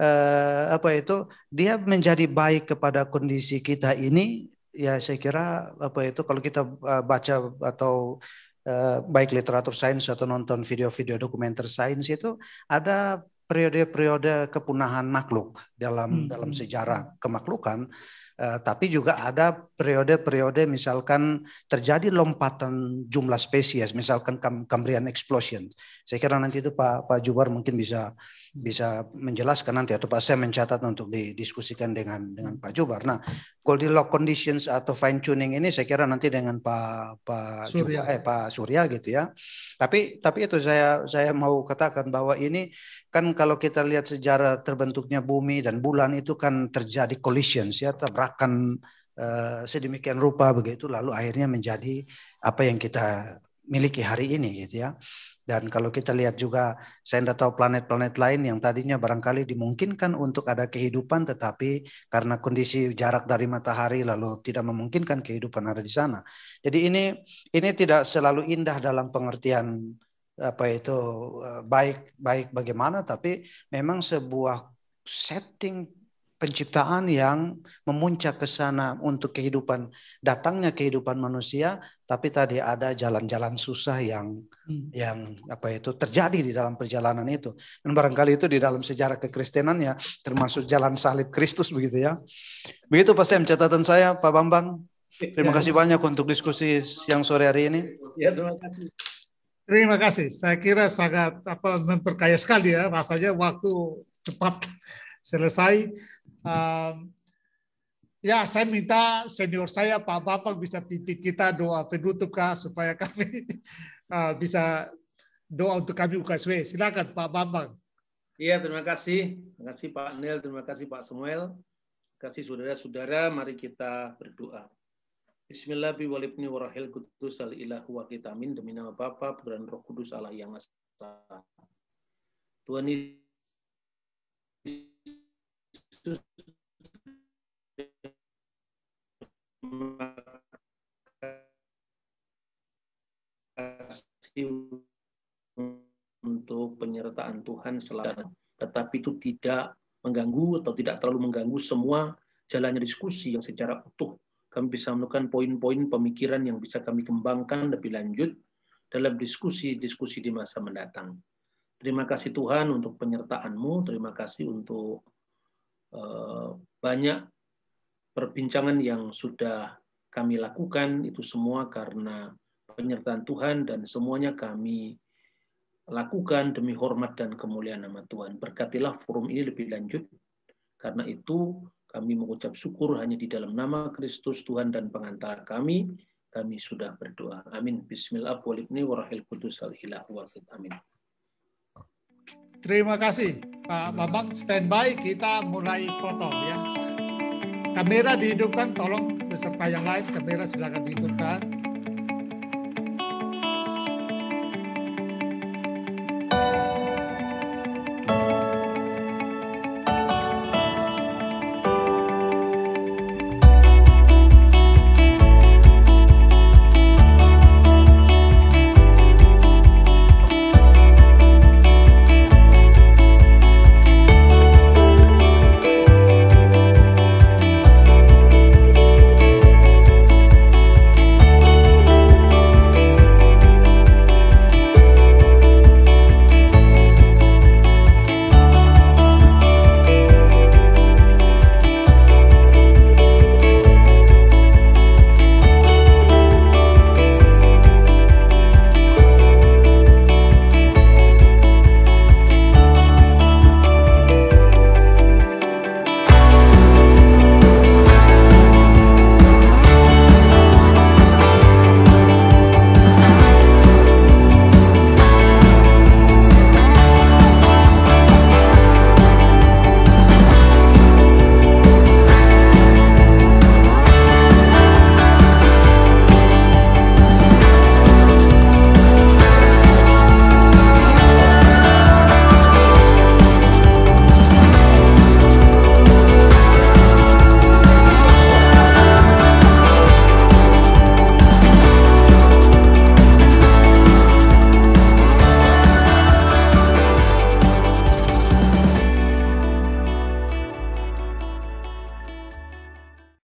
eh, apa itu dia menjadi baik kepada kondisi kita ini ya saya kira apa itu kalau kita eh, baca atau Eh, baik literatur sains atau nonton video-video dokumenter sains itu ada periode-periode kepunahan makhluk dalam hmm. dalam sejarah kemaklukan Eh, tapi juga ada periode-periode misalkan terjadi lompatan jumlah spesies, misalkan Cambrian explosion. Saya kira nanti itu Pak Pak Jubar mungkin bisa bisa menjelaskan nanti atau Pak saya mencatat untuk didiskusikan dengan dengan Pak Jubar. Nah, Goldilocks conditions atau fine tuning ini saya kira nanti dengan Pak Pak Surya Jubar, eh Pak Surya gitu ya. Tapi tapi itu saya saya mau katakan bahwa ini kan kalau kita lihat sejarah terbentuknya bumi dan bulan itu kan terjadi collisions ya, tabrak diciptakan uh, eh, sedemikian rupa begitu lalu akhirnya menjadi apa yang kita miliki hari ini gitu ya. Dan kalau kita lihat juga saya tidak tahu planet-planet lain yang tadinya barangkali dimungkinkan untuk ada kehidupan tetapi karena kondisi jarak dari matahari lalu tidak memungkinkan kehidupan ada di sana. Jadi ini ini tidak selalu indah dalam pengertian apa itu eh, baik baik bagaimana tapi memang sebuah setting penciptaan yang memuncak ke sana untuk kehidupan datangnya kehidupan manusia tapi tadi ada jalan-jalan susah yang hmm. yang apa itu terjadi di dalam perjalanan itu dan barangkali itu di dalam sejarah kekristenan ya termasuk jalan salib Kristus begitu ya begitu Pak Sam catatan saya Pak Bambang terima ya. kasih banyak untuk diskusi yang sore hari ini ya terima kasih Terima kasih. Saya kira sangat apa memperkaya sekali ya rasanya waktu cepat selesai Um, ya saya minta senior saya Pak Bapak bisa pimpin kita doa penutup kah supaya kami uh, bisa doa untuk kami UKSW. Silakan Pak Bapak. Iya terima kasih, terima kasih Pak Nel, terima kasih Pak Samuel, terima kasih saudara-saudara. Mari kita berdoa. Bismillah wa kita amin demi nama Bapa Roh Kudus Allah yang esa. Tuhan untuk penyertaan Tuhan selama tetapi itu tidak mengganggu atau tidak terlalu mengganggu semua jalannya diskusi yang secara utuh kami bisa menemukan poin-poin pemikiran yang bisa kami kembangkan lebih lanjut dalam diskusi-diskusi di masa mendatang. Terima kasih Tuhan untuk penyertaan-Mu, terima kasih untuk Eh, banyak perbincangan yang sudah kami lakukan itu semua karena penyertaan Tuhan dan semuanya kami lakukan demi hormat dan kemuliaan nama Tuhan. Berkatilah forum ini lebih lanjut. Karena itu kami mengucap syukur hanya di dalam nama Kristus Tuhan dan pengantara kami. Kami sudah berdoa. Amin. Bismillahirrahmanirrahim. Warahil Amin. Terima kasih Pak Bambang. Standby kita mulai foto ya. Kamera dihidupkan, tolong peserta yang lain kamera silakan dihidupkan.